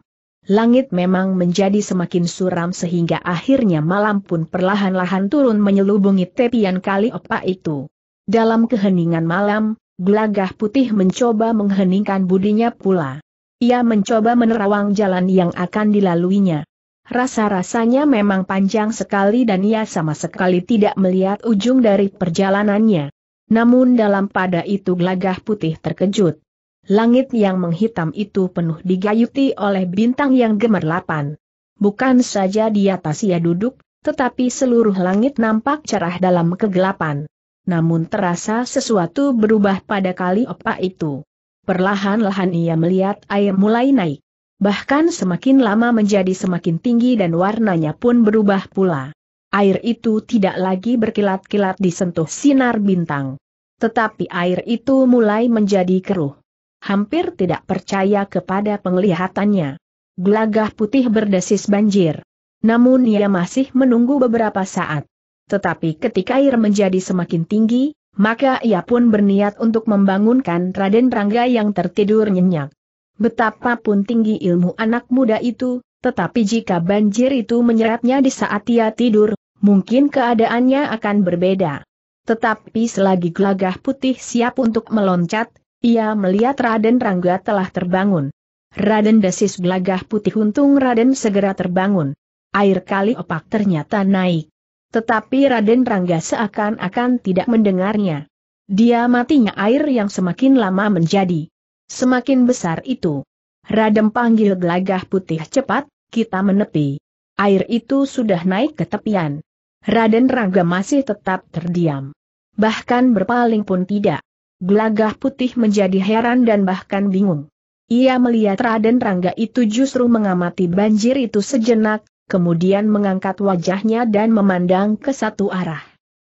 langit memang menjadi semakin suram sehingga akhirnya malam pun perlahan-lahan turun menyelubungi tepian kali opa itu. Dalam keheningan malam, gelagah putih mencoba mengheningkan budinya pula. Ia mencoba menerawang jalan yang akan dilaluinya. Rasa-rasanya memang panjang sekali dan ia sama sekali tidak melihat ujung dari perjalanannya. Namun dalam pada itu gelagah putih terkejut langit yang menghitam itu penuh digayuti oleh bintang yang gemerlapan. Bukan saja di atas ia duduk, tetapi seluruh langit nampak cerah dalam kegelapan. Namun terasa sesuatu berubah pada kali opa itu. Perlahan-lahan ia melihat air mulai naik. Bahkan semakin lama menjadi semakin tinggi dan warnanya pun berubah pula. Air itu tidak lagi berkilat-kilat disentuh sinar bintang. Tetapi air itu mulai menjadi keruh hampir tidak percaya kepada penglihatannya. Glagah putih berdesis banjir. Namun ia masih menunggu beberapa saat. Tetapi ketika air menjadi semakin tinggi, maka ia pun berniat untuk membangunkan Raden Rangga yang tertidur nyenyak. Betapapun tinggi ilmu anak muda itu, tetapi jika banjir itu menyeretnya di saat ia tidur, mungkin keadaannya akan berbeda. Tetapi selagi gelagah putih siap untuk meloncat, ia melihat Raden Rangga telah terbangun. Raden desis gelagah putih untung Raden segera terbangun. Air kali opak ternyata naik. Tetapi Raden Rangga seakan-akan tidak mendengarnya. Dia matinya air yang semakin lama menjadi semakin besar itu. Raden panggil gelagah putih cepat, kita menepi. Air itu sudah naik ke tepian. Raden Rangga masih tetap terdiam. Bahkan berpaling pun tidak. Gelagah putih menjadi heran dan bahkan bingung. Ia melihat Raden Rangga itu justru mengamati banjir itu sejenak, kemudian mengangkat wajahnya dan memandang ke satu arah.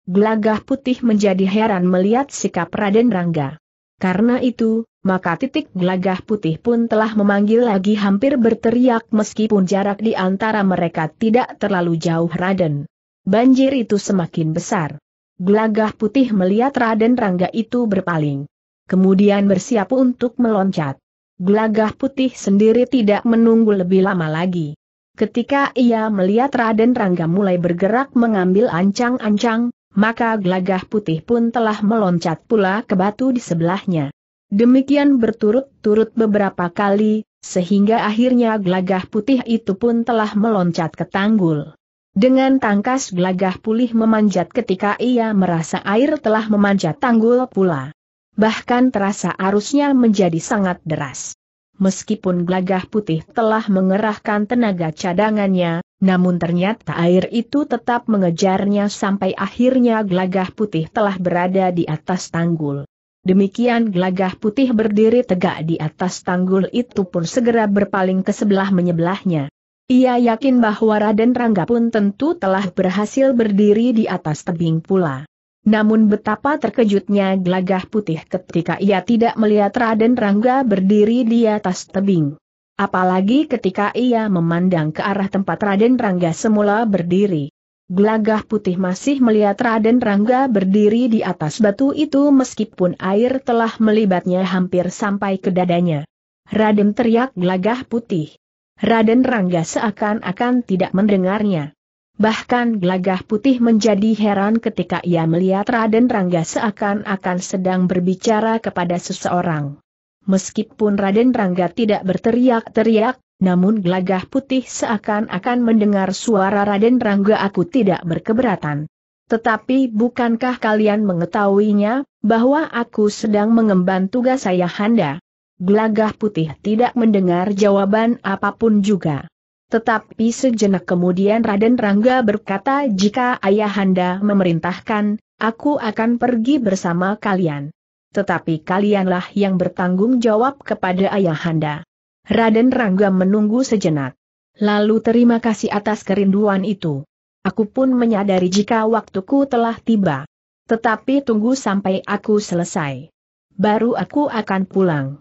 Gelagah putih menjadi heran melihat sikap Raden Rangga. Karena itu, maka titik gelagah putih pun telah memanggil lagi hampir berteriak meskipun jarak di antara mereka tidak terlalu jauh Raden. Banjir itu semakin besar. Gelagah putih melihat Raden Rangga itu berpaling. Kemudian bersiap untuk meloncat. Gelagah putih sendiri tidak menunggu lebih lama lagi. Ketika ia melihat Raden Rangga mulai bergerak mengambil ancang-ancang, maka gelagah putih pun telah meloncat pula ke batu di sebelahnya. Demikian berturut-turut beberapa kali, sehingga akhirnya gelagah putih itu pun telah meloncat ke tanggul. Dengan tangkas gelagah pulih memanjat ketika ia merasa air telah memanjat tanggul pula. Bahkan terasa arusnya menjadi sangat deras. Meskipun gelagah putih telah mengerahkan tenaga cadangannya, namun ternyata air itu tetap mengejarnya sampai akhirnya gelagah putih telah berada di atas tanggul. Demikian gelagah putih berdiri tegak di atas tanggul itu pun segera berpaling ke sebelah menyebelahnya. Ia yakin bahwa Raden Rangga pun tentu telah berhasil berdiri di atas tebing pula. Namun betapa terkejutnya gelagah putih ketika ia tidak melihat Raden Rangga berdiri di atas tebing. Apalagi ketika ia memandang ke arah tempat Raden Rangga semula berdiri. Gelagah putih masih melihat Raden Rangga berdiri di atas batu itu meskipun air telah melibatnya hampir sampai ke dadanya. Raden teriak gelagah putih. Raden Rangga seakan-akan tidak mendengarnya. Bahkan Glagah putih menjadi heran ketika ia melihat Raden Rangga seakan-akan sedang berbicara kepada seseorang. Meskipun Raden Rangga tidak berteriak-teriak, namun Glagah putih seakan-akan mendengar suara Raden Rangga aku tidak berkeberatan. Tetapi bukankah kalian mengetahuinya, bahwa aku sedang mengemban tugas saya, Handa? Gelagah putih tidak mendengar jawaban apapun juga. Tetapi sejenak kemudian Raden Rangga berkata jika ayahanda memerintahkan, aku akan pergi bersama kalian. Tetapi kalianlah yang bertanggung jawab kepada ayahanda. Raden Rangga menunggu sejenak. Lalu terima kasih atas kerinduan itu. Aku pun menyadari jika waktuku telah tiba. Tetapi tunggu sampai aku selesai. Baru aku akan pulang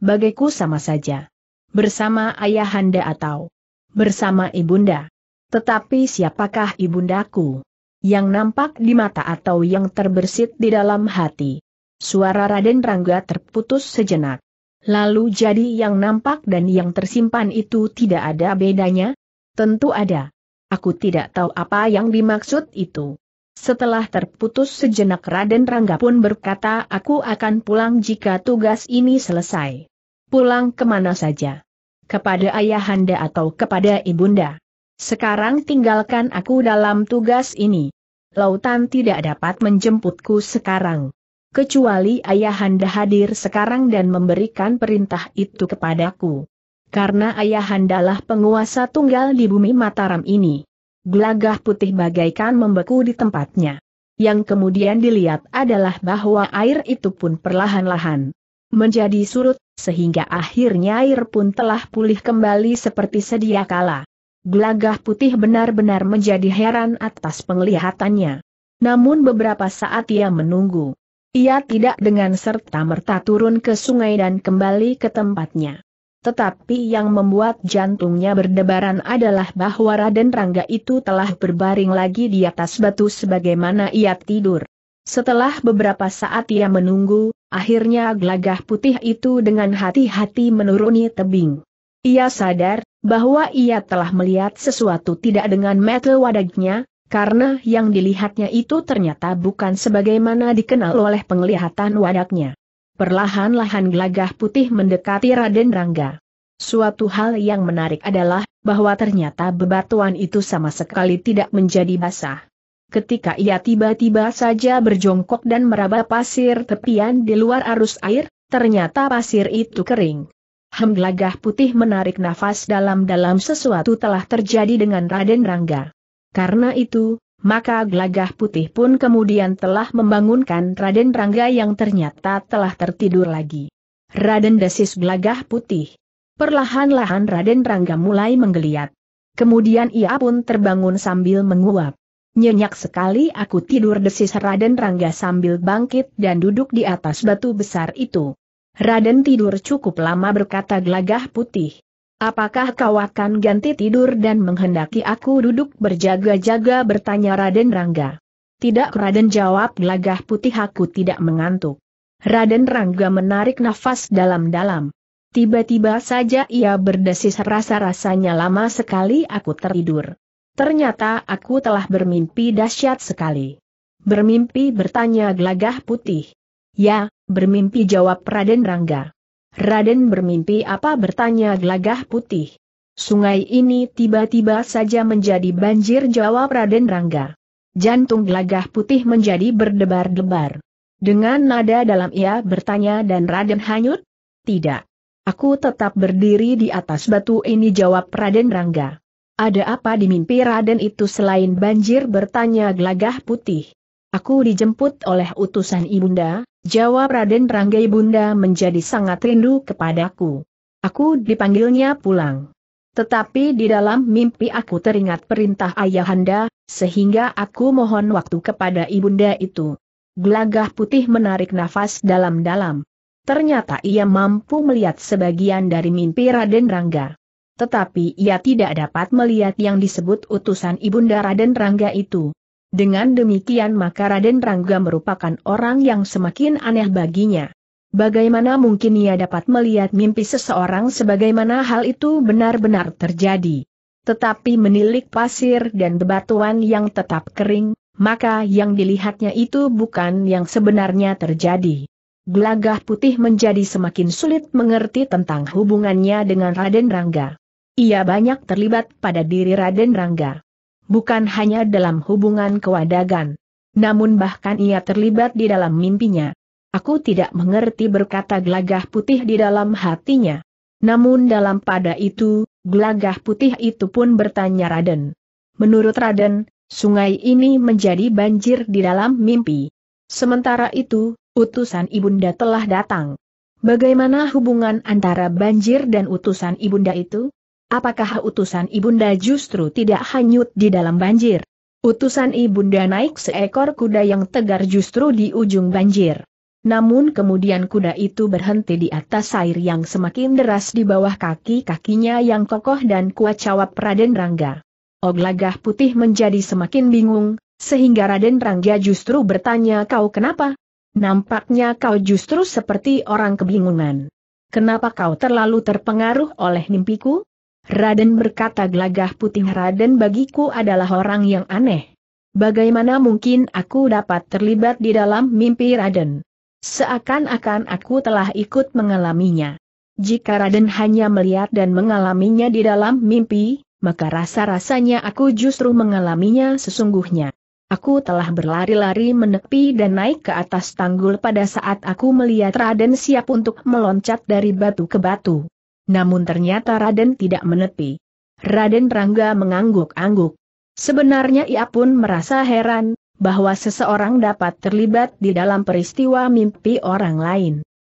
bagaiku sama saja. Bersama ayahanda atau bersama ibunda. Tetapi siapakah ibundaku? Yang nampak di mata atau yang terbersit di dalam hati? Suara Raden Rangga terputus sejenak. Lalu jadi yang nampak dan yang tersimpan itu tidak ada bedanya? Tentu ada. Aku tidak tahu apa yang dimaksud itu. Setelah terputus sejenak Raden Rangga pun berkata aku akan pulang jika tugas ini selesai. Pulang kemana saja? Kepada ayahanda atau kepada ibunda? Sekarang tinggalkan aku dalam tugas ini. Lautan tidak dapat menjemputku sekarang. Kecuali ayahanda hadir sekarang dan memberikan perintah itu kepadaku. Karena ayahandalah penguasa tunggal di bumi Mataram ini. Gelagah putih bagaikan membeku di tempatnya. Yang kemudian dilihat adalah bahwa air itu pun perlahan-lahan menjadi surut, sehingga akhirnya air pun telah pulih kembali seperti sedia kala. Gelagah putih benar-benar menjadi heran atas penglihatannya. Namun beberapa saat ia menunggu. Ia tidak dengan serta-merta turun ke sungai dan kembali ke tempatnya. Tetapi yang membuat jantungnya berdebaran adalah bahwa Raden Rangga itu telah berbaring lagi di atas batu sebagaimana ia tidur. Setelah beberapa saat ia menunggu, Akhirnya gelagah putih itu dengan hati-hati menuruni tebing. Ia sadar bahwa ia telah melihat sesuatu tidak dengan mata wadagnya, karena yang dilihatnya itu ternyata bukan sebagaimana dikenal oleh penglihatan wadagnya. Perlahan-lahan gelagah putih mendekati Raden Rangga. Suatu hal yang menarik adalah, bahwa ternyata bebatuan itu sama sekali tidak menjadi basah ketika ia tiba-tiba saja berjongkok dan meraba pasir tepian di luar arus air, ternyata pasir itu kering. Hemglagah putih menarik nafas dalam-dalam sesuatu telah terjadi dengan Raden Rangga. Karena itu, maka gelagah putih pun kemudian telah membangunkan Raden Rangga yang ternyata telah tertidur lagi. Raden Desis gelagah putih. Perlahan-lahan Raden Rangga mulai menggeliat. Kemudian ia pun terbangun sambil menguap. Nyenyak sekali aku tidur desis Raden Rangga sambil bangkit dan duduk di atas batu besar itu. Raden tidur cukup lama berkata gelagah putih. Apakah kau akan ganti tidur dan menghendaki aku duduk berjaga-jaga bertanya Raden Rangga. Tidak Raden jawab gelagah putih aku tidak mengantuk. Raden Rangga menarik nafas dalam-dalam. Tiba-tiba saja ia berdesis rasa-rasanya lama sekali aku tertidur. Ternyata aku telah bermimpi dahsyat sekali. Bermimpi bertanya gelagah putih. Ya, bermimpi jawab Raden Rangga. Raden bermimpi apa bertanya gelagah putih. Sungai ini tiba-tiba saja menjadi banjir jawab Raden Rangga. Jantung gelagah putih menjadi berdebar-debar. Dengan nada dalam ia bertanya dan Raden hanyut? Tidak. Aku tetap berdiri di atas batu ini jawab Raden Rangga. Ada apa di mimpi Raden itu selain banjir bertanya Glagah putih? Aku dijemput oleh utusan ibunda, jawab Raden Rangga ibunda menjadi sangat rindu kepadaku. Aku dipanggilnya pulang. Tetapi di dalam mimpi aku teringat perintah ayahanda, sehingga aku mohon waktu kepada ibunda itu. Glagah putih menarik nafas dalam-dalam. Ternyata ia mampu melihat sebagian dari mimpi Raden Rangga tetapi ia tidak dapat melihat yang disebut utusan Ibunda Raden Rangga itu. Dengan demikian maka Raden Rangga merupakan orang yang semakin aneh baginya. Bagaimana mungkin ia dapat melihat mimpi seseorang sebagaimana hal itu benar-benar terjadi. Tetapi menilik pasir dan bebatuan yang tetap kering, maka yang dilihatnya itu bukan yang sebenarnya terjadi. Gelagah putih menjadi semakin sulit mengerti tentang hubungannya dengan Raden Rangga. Ia banyak terlibat pada diri Raden Rangga. Bukan hanya dalam hubungan kewadagan. Namun bahkan ia terlibat di dalam mimpinya. Aku tidak mengerti berkata gelagah putih di dalam hatinya. Namun dalam pada itu, gelagah putih itu pun bertanya Raden. Menurut Raden, sungai ini menjadi banjir di dalam mimpi. Sementara itu, utusan ibunda telah datang. Bagaimana hubungan antara banjir dan utusan ibunda itu? apakah utusan ibunda justru tidak hanyut di dalam banjir? Utusan ibunda naik seekor kuda yang tegar justru di ujung banjir. Namun kemudian kuda itu berhenti di atas air yang semakin deras di bawah kaki-kakinya yang kokoh dan kuat jawab Raden Rangga. Oglagah putih menjadi semakin bingung, sehingga Raden Rangga justru bertanya kau kenapa? Nampaknya kau justru seperti orang kebingungan. Kenapa kau terlalu terpengaruh oleh mimpiku? Raden berkata gelagah putih Raden bagiku adalah orang yang aneh. Bagaimana mungkin aku dapat terlibat di dalam mimpi Raden? Seakan-akan aku telah ikut mengalaminya. Jika Raden hanya melihat dan mengalaminya di dalam mimpi, maka rasa-rasanya aku justru mengalaminya sesungguhnya. Aku telah berlari-lari menepi dan naik ke atas tanggul pada saat aku melihat Raden siap untuk meloncat dari batu ke batu. Namun ternyata Raden tidak menepi. Raden Rangga mengangguk-angguk. Sebenarnya ia pun merasa heran, bahwa seseorang dapat terlibat di dalam peristiwa mimpi orang lain.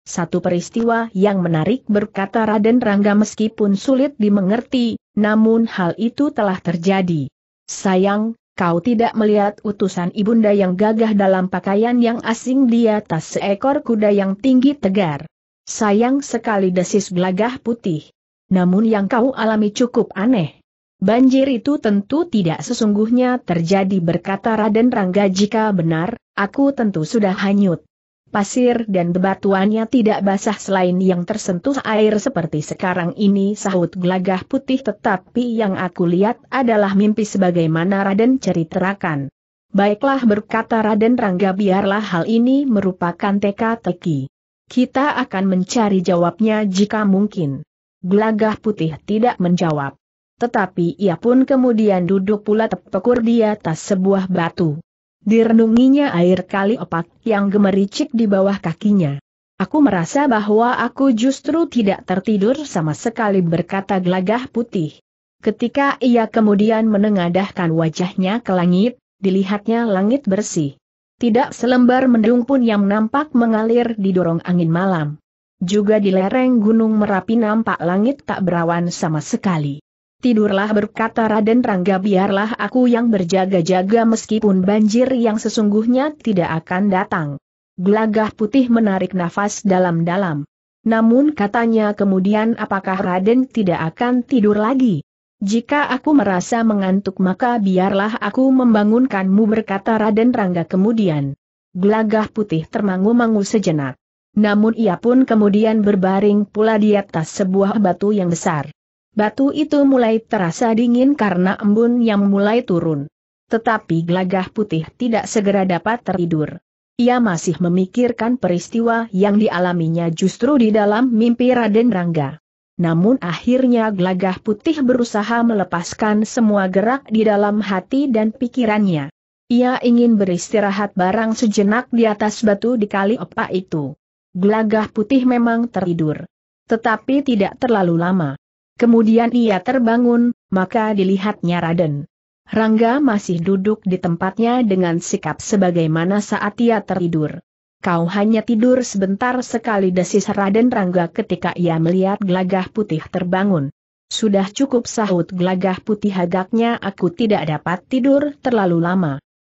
Satu peristiwa yang menarik berkata Raden Rangga meskipun sulit dimengerti, namun hal itu telah terjadi. Sayang, kau tidak melihat utusan ibunda yang gagah dalam pakaian yang asing di atas seekor kuda yang tinggi tegar. Sayang sekali desis gelagah putih. Namun yang kau alami cukup aneh. Banjir itu tentu tidak sesungguhnya terjadi berkata Raden Rangga jika benar, aku tentu sudah hanyut. Pasir dan bebatuannya tidak basah selain yang tersentuh air seperti sekarang ini sahut gelagah putih tetapi yang aku lihat adalah mimpi sebagaimana Raden ceritakan. Baiklah berkata Raden Rangga biarlah hal ini merupakan teka-teki. Kita akan mencari jawabnya jika mungkin. Gelagah putih tidak menjawab. Tetapi ia pun kemudian duduk pula tepekur di atas sebuah batu. Direnunginya air kali opak yang gemericik di bawah kakinya. Aku merasa bahwa aku justru tidak tertidur sama sekali berkata gelagah putih. Ketika ia kemudian menengadahkan wajahnya ke langit, dilihatnya langit bersih. Tidak selembar mendung pun yang nampak mengalir didorong angin malam. Juga di lereng Gunung Merapi nampak langit tak berawan sama sekali. Tidurlah berkata Raden Rangga biarlah aku yang berjaga-jaga meskipun banjir yang sesungguhnya tidak akan datang. Gelagah putih menarik nafas dalam-dalam. Namun katanya kemudian apakah Raden tidak akan tidur lagi? Jika aku merasa mengantuk maka biarlah aku membangunkanmu berkata Raden Rangga kemudian. Gelagah putih termangu-mangu sejenak. Namun ia pun kemudian berbaring pula di atas sebuah batu yang besar. Batu itu mulai terasa dingin karena embun yang mulai turun. Tetapi gelagah putih tidak segera dapat tertidur. Ia masih memikirkan peristiwa yang dialaminya justru di dalam mimpi Raden Rangga namun akhirnya Glagah putih berusaha melepaskan semua gerak di dalam hati dan pikirannya. Ia ingin beristirahat barang sejenak di atas batu di kali opak itu. Glagah putih memang tertidur. Tetapi tidak terlalu lama. Kemudian ia terbangun, maka dilihatnya Raden. Rangga masih duduk di tempatnya dengan sikap sebagaimana saat ia tertidur. Kau hanya tidur sebentar sekali desis Raden Rangga ketika ia melihat gelagah putih terbangun. Sudah cukup sahut gelagah putih agaknya aku tidak dapat tidur terlalu lama.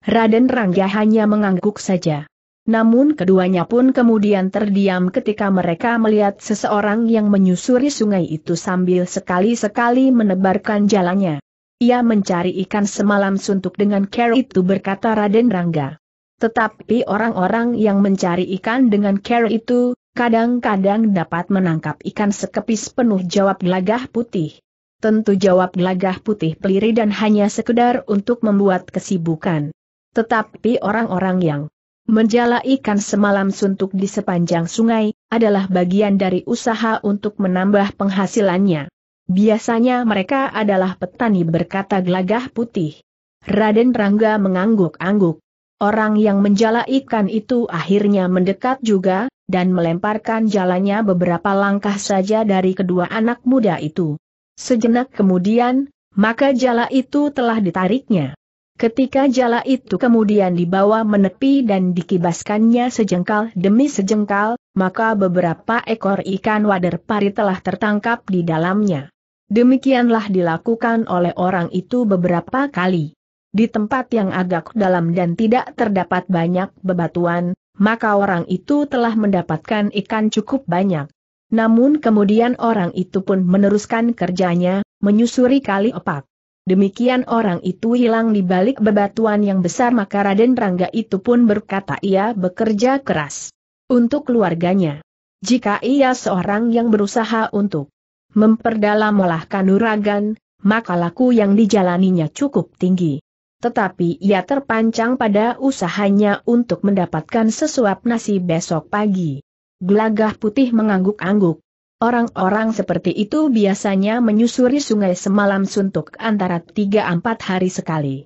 Raden Rangga hanya mengangguk saja. Namun keduanya pun kemudian terdiam ketika mereka melihat seseorang yang menyusuri sungai itu sambil sekali-sekali menebarkan jalannya. Ia mencari ikan semalam suntuk dengan care itu berkata Raden Rangga. Tetapi orang-orang yang mencari ikan dengan care itu, kadang-kadang dapat menangkap ikan sekepis penuh jawab gelagah putih. Tentu jawab gelagah putih peliri dan hanya sekedar untuk membuat kesibukan. Tetapi orang-orang yang Menjala ikan semalam suntuk di sepanjang sungai, adalah bagian dari usaha untuk menambah penghasilannya. Biasanya mereka adalah petani berkata gelagah putih. Raden Rangga mengangguk-angguk, Orang yang menjala ikan itu akhirnya mendekat juga, dan melemparkan jalannya beberapa langkah saja dari kedua anak muda itu. Sejenak kemudian, maka jala itu telah ditariknya. Ketika jala itu kemudian dibawa menepi dan dikibaskannya sejengkal demi sejengkal, maka beberapa ekor ikan wader pari telah tertangkap di dalamnya. Demikianlah dilakukan oleh orang itu beberapa kali di tempat yang agak dalam dan tidak terdapat banyak bebatuan, maka orang itu telah mendapatkan ikan cukup banyak. Namun kemudian orang itu pun meneruskan kerjanya, menyusuri kali opak. Demikian orang itu hilang di balik bebatuan yang besar maka Raden Rangga itu pun berkata ia bekerja keras untuk keluarganya. Jika ia seorang yang berusaha untuk memperdalam olah kanuragan, maka laku yang dijalaninya cukup tinggi tetapi ia terpancang pada usahanya untuk mendapatkan sesuap nasi besok pagi. Gelagah putih mengangguk-angguk. Orang-orang seperti itu biasanya menyusuri sungai semalam suntuk antara 3 empat hari sekali.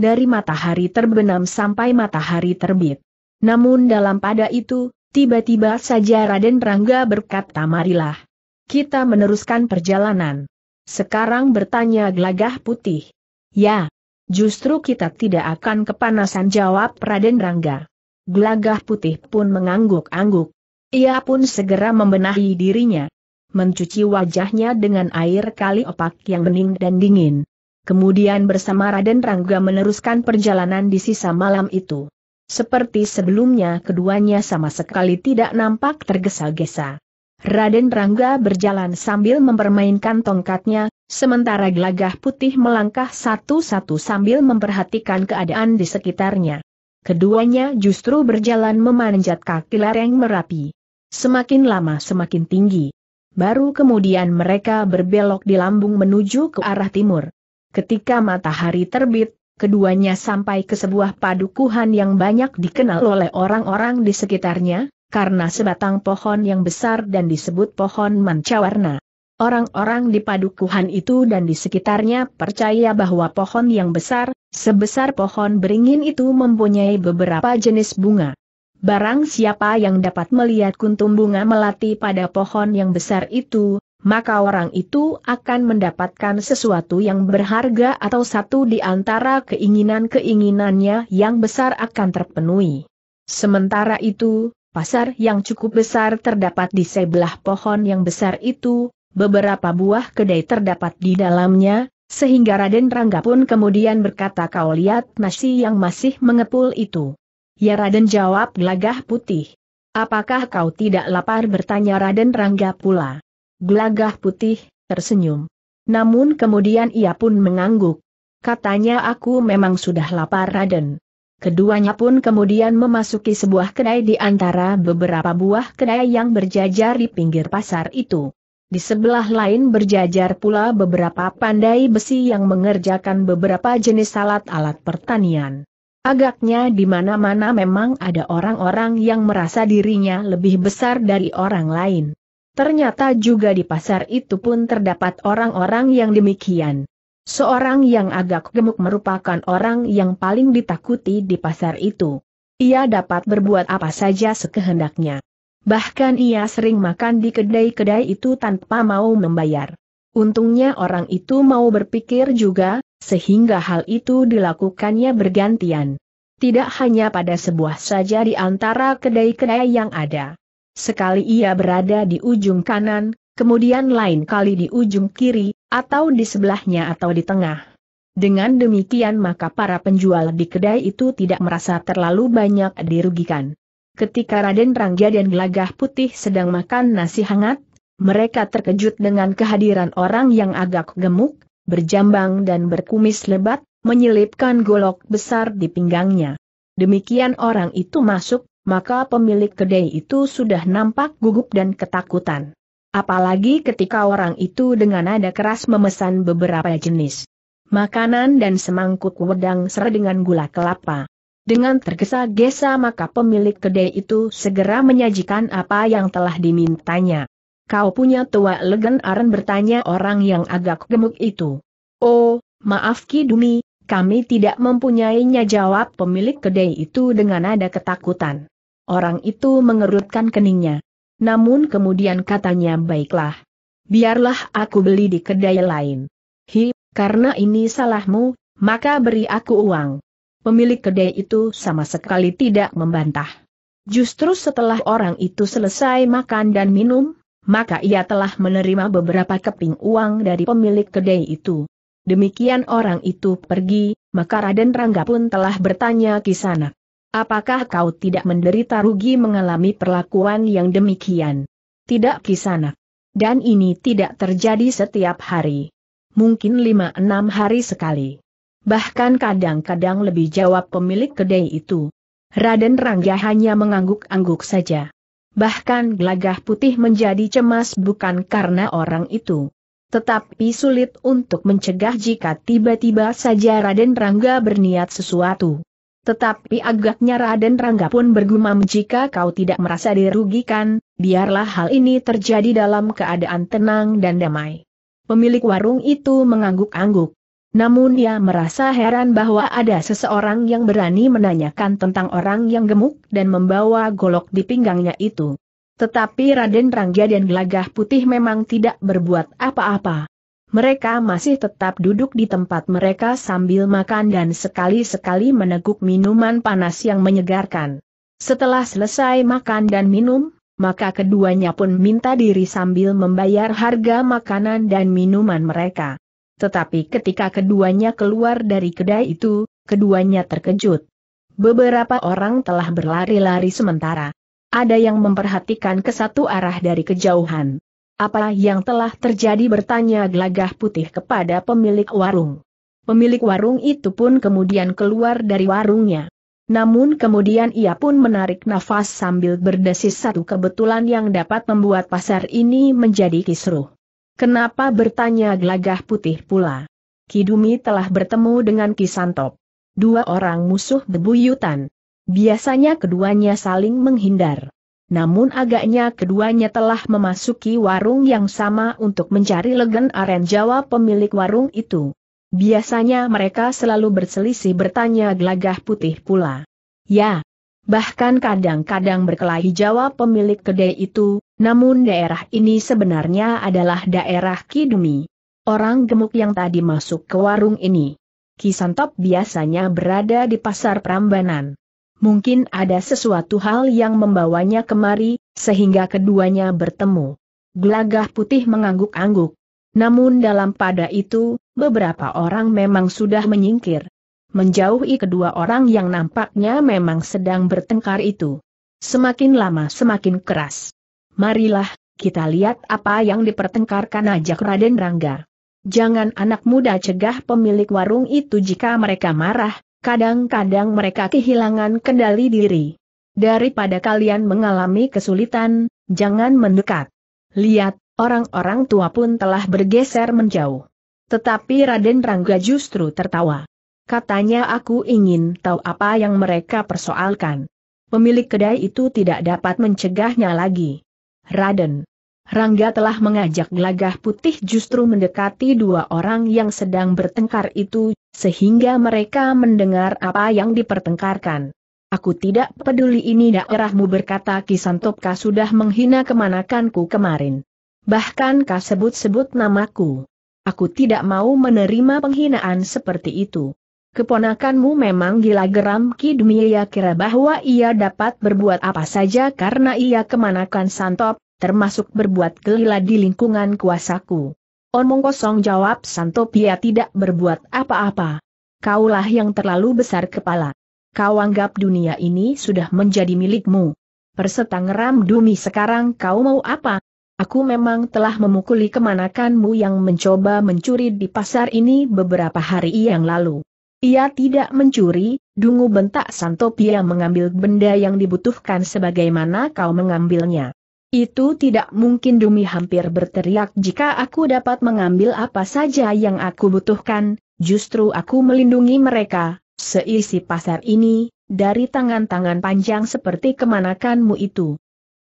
Dari matahari terbenam sampai matahari terbit. Namun dalam pada itu, tiba-tiba saja Raden Rangga berkata marilah. Kita meneruskan perjalanan. Sekarang bertanya gelagah putih. Ya, Justru kita tidak akan kepanasan jawab Raden Rangga. Gelagah putih pun mengangguk-angguk. Ia pun segera membenahi dirinya. Mencuci wajahnya dengan air kali opak yang bening dan dingin. Kemudian bersama Raden Rangga meneruskan perjalanan di sisa malam itu. Seperti sebelumnya keduanya sama sekali tidak nampak tergesa-gesa. Raden Rangga berjalan sambil mempermainkan tongkatnya, sementara gelagah putih melangkah satu-satu sambil memperhatikan keadaan di sekitarnya. Keduanya justru berjalan memanjat kaki lereng Merapi. Semakin lama semakin tinggi. Baru kemudian mereka berbelok di lambung menuju ke arah timur. Ketika matahari terbit, keduanya sampai ke sebuah padukuhan yang banyak dikenal oleh orang-orang di sekitarnya, karena sebatang pohon yang besar dan disebut pohon mancawarna. Orang-orang di padukuhan itu dan di sekitarnya percaya bahwa pohon yang besar, sebesar pohon beringin itu mempunyai beberapa jenis bunga. Barang siapa yang dapat melihat kuntum bunga melati pada pohon yang besar itu, maka orang itu akan mendapatkan sesuatu yang berharga atau satu di antara keinginan-keinginannya yang besar akan terpenuhi. Sementara itu, Pasar yang cukup besar terdapat di sebelah pohon yang besar itu, beberapa buah kedai terdapat di dalamnya, sehingga Raden Rangga pun kemudian berkata kau lihat nasi yang masih mengepul itu. Ya Raden jawab gelagah putih. Apakah kau tidak lapar bertanya Raden Rangga pula. Gelagah putih, tersenyum. Namun kemudian ia pun mengangguk. Katanya aku memang sudah lapar Raden. Keduanya pun kemudian memasuki sebuah kedai di antara beberapa buah kedai yang berjajar di pinggir pasar itu. Di sebelah lain berjajar pula beberapa pandai besi yang mengerjakan beberapa jenis alat-alat pertanian. Agaknya di mana-mana memang ada orang-orang yang merasa dirinya lebih besar dari orang lain. Ternyata juga di pasar itu pun terdapat orang-orang yang demikian. Seorang yang agak gemuk merupakan orang yang paling ditakuti di pasar itu. Ia dapat berbuat apa saja sekehendaknya. Bahkan ia sering makan di kedai-kedai itu tanpa mau membayar. Untungnya orang itu mau berpikir juga, sehingga hal itu dilakukannya bergantian. Tidak hanya pada sebuah saja di antara kedai-kedai yang ada. Sekali ia berada di ujung kanan, kemudian lain kali di ujung kiri, atau di sebelahnya atau di tengah. Dengan demikian maka para penjual di kedai itu tidak merasa terlalu banyak dirugikan. Ketika Raden Rangga dan Gelagah Putih sedang makan nasi hangat, mereka terkejut dengan kehadiran orang yang agak gemuk, berjambang dan berkumis lebat, menyelipkan golok besar di pinggangnya. Demikian orang itu masuk, maka pemilik kedai itu sudah nampak gugup dan ketakutan. Apalagi ketika orang itu dengan nada keras memesan beberapa jenis makanan dan semangkuk wedang serta dengan gula kelapa. Dengan tergesa-gesa maka pemilik kedai itu segera menyajikan apa yang telah dimintanya. Kau punya tua legen Aran bertanya orang yang agak gemuk itu. Oh, maaf Ki Dumi, kami tidak mempunyainya jawab pemilik kedai itu dengan nada ketakutan. Orang itu mengerutkan keningnya. Namun kemudian katanya baiklah. Biarlah aku beli di kedai lain. Hi, karena ini salahmu, maka beri aku uang. Pemilik kedai itu sama sekali tidak membantah. Justru setelah orang itu selesai makan dan minum, maka ia telah menerima beberapa keping uang dari pemilik kedai itu. Demikian orang itu pergi, maka Raden Rangga pun telah bertanya ke sana Apakah kau tidak menderita rugi mengalami perlakuan yang demikian? Tidak kisanak. Dan ini tidak terjadi setiap hari. Mungkin lima enam hari sekali. Bahkan kadang-kadang lebih jawab pemilik kedai itu. Raden Rangga hanya mengangguk-angguk saja. Bahkan gelagah putih menjadi cemas bukan karena orang itu. Tetapi sulit untuk mencegah jika tiba-tiba saja Raden Rangga berniat sesuatu. Tetapi agaknya Raden Rangga pun bergumam jika kau tidak merasa dirugikan, biarlah hal ini terjadi dalam keadaan tenang dan damai. Pemilik warung itu mengangguk-angguk. Namun ia merasa heran bahwa ada seseorang yang berani menanyakan tentang orang yang gemuk dan membawa golok di pinggangnya itu. Tetapi Raden Rangga dan Gelagah Putih memang tidak berbuat apa-apa. Mereka masih tetap duduk di tempat mereka sambil makan dan sekali-sekali meneguk minuman panas yang menyegarkan. Setelah selesai makan dan minum, maka keduanya pun minta diri sambil membayar harga makanan dan minuman mereka. Tetapi ketika keduanya keluar dari kedai itu, keduanya terkejut. Beberapa orang telah berlari-lari sementara. Ada yang memperhatikan ke satu arah dari kejauhan. Apa yang telah terjadi bertanya gelagah putih kepada pemilik warung. Pemilik warung itu pun kemudian keluar dari warungnya. Namun kemudian ia pun menarik nafas sambil berdesis satu kebetulan yang dapat membuat pasar ini menjadi kisruh. Kenapa bertanya gelagah putih pula? Kidumi telah bertemu dengan Kisantop. Dua orang musuh bebuyutan. Biasanya keduanya saling menghindar namun agaknya keduanya telah memasuki warung yang sama untuk mencari legen aren jawa pemilik warung itu. Biasanya mereka selalu berselisih bertanya gelagah putih pula. Ya, bahkan kadang-kadang berkelahi jawa pemilik kedai itu, namun daerah ini sebenarnya adalah daerah Kidumi. Orang gemuk yang tadi masuk ke warung ini. Kisantop biasanya berada di pasar Prambanan mungkin ada sesuatu hal yang membawanya kemari, sehingga keduanya bertemu. Gelagah putih mengangguk-angguk. Namun dalam pada itu, beberapa orang memang sudah menyingkir. Menjauhi kedua orang yang nampaknya memang sedang bertengkar itu. Semakin lama semakin keras. Marilah, kita lihat apa yang dipertengkarkan ajak Raden Rangga. Jangan anak muda cegah pemilik warung itu jika mereka marah, kadang-kadang mereka kehilangan kendali diri. Daripada kalian mengalami kesulitan, jangan mendekat. Lihat, orang-orang tua pun telah bergeser menjauh. Tetapi Raden Rangga justru tertawa. Katanya aku ingin tahu apa yang mereka persoalkan. Pemilik kedai itu tidak dapat mencegahnya lagi. Raden, Rangga telah mengajak gelagah putih justru mendekati dua orang yang sedang bertengkar itu, sehingga mereka mendengar apa yang dipertengkarkan. Aku tidak peduli ini daerahmu berkata Kisantopka sudah menghina kemanakanku kemarin. Bahkan kau sebut-sebut namaku. Aku tidak mau menerima penghinaan seperti itu. Keponakanmu memang gila geram Ki Dumia kira bahwa ia dapat berbuat apa saja karena ia kemanakan Santop, termasuk berbuat gelila di lingkungan kuasaku. Omong kosong jawab Santo. Santopia tidak berbuat apa-apa. Kaulah yang terlalu besar kepala. Kau anggap dunia ini sudah menjadi milikmu. Persetangeram Dumi sekarang kau mau apa? Aku memang telah memukuli kemanakanmu yang mencoba mencuri di pasar ini beberapa hari yang lalu. Ia tidak mencuri, dungu bentak Santo. Santopia mengambil benda yang dibutuhkan sebagaimana kau mengambilnya. Itu tidak mungkin Dumi hampir berteriak jika aku dapat mengambil apa saja yang aku butuhkan, justru aku melindungi mereka, seisi pasar ini, dari tangan-tangan panjang seperti kemanakanmu itu.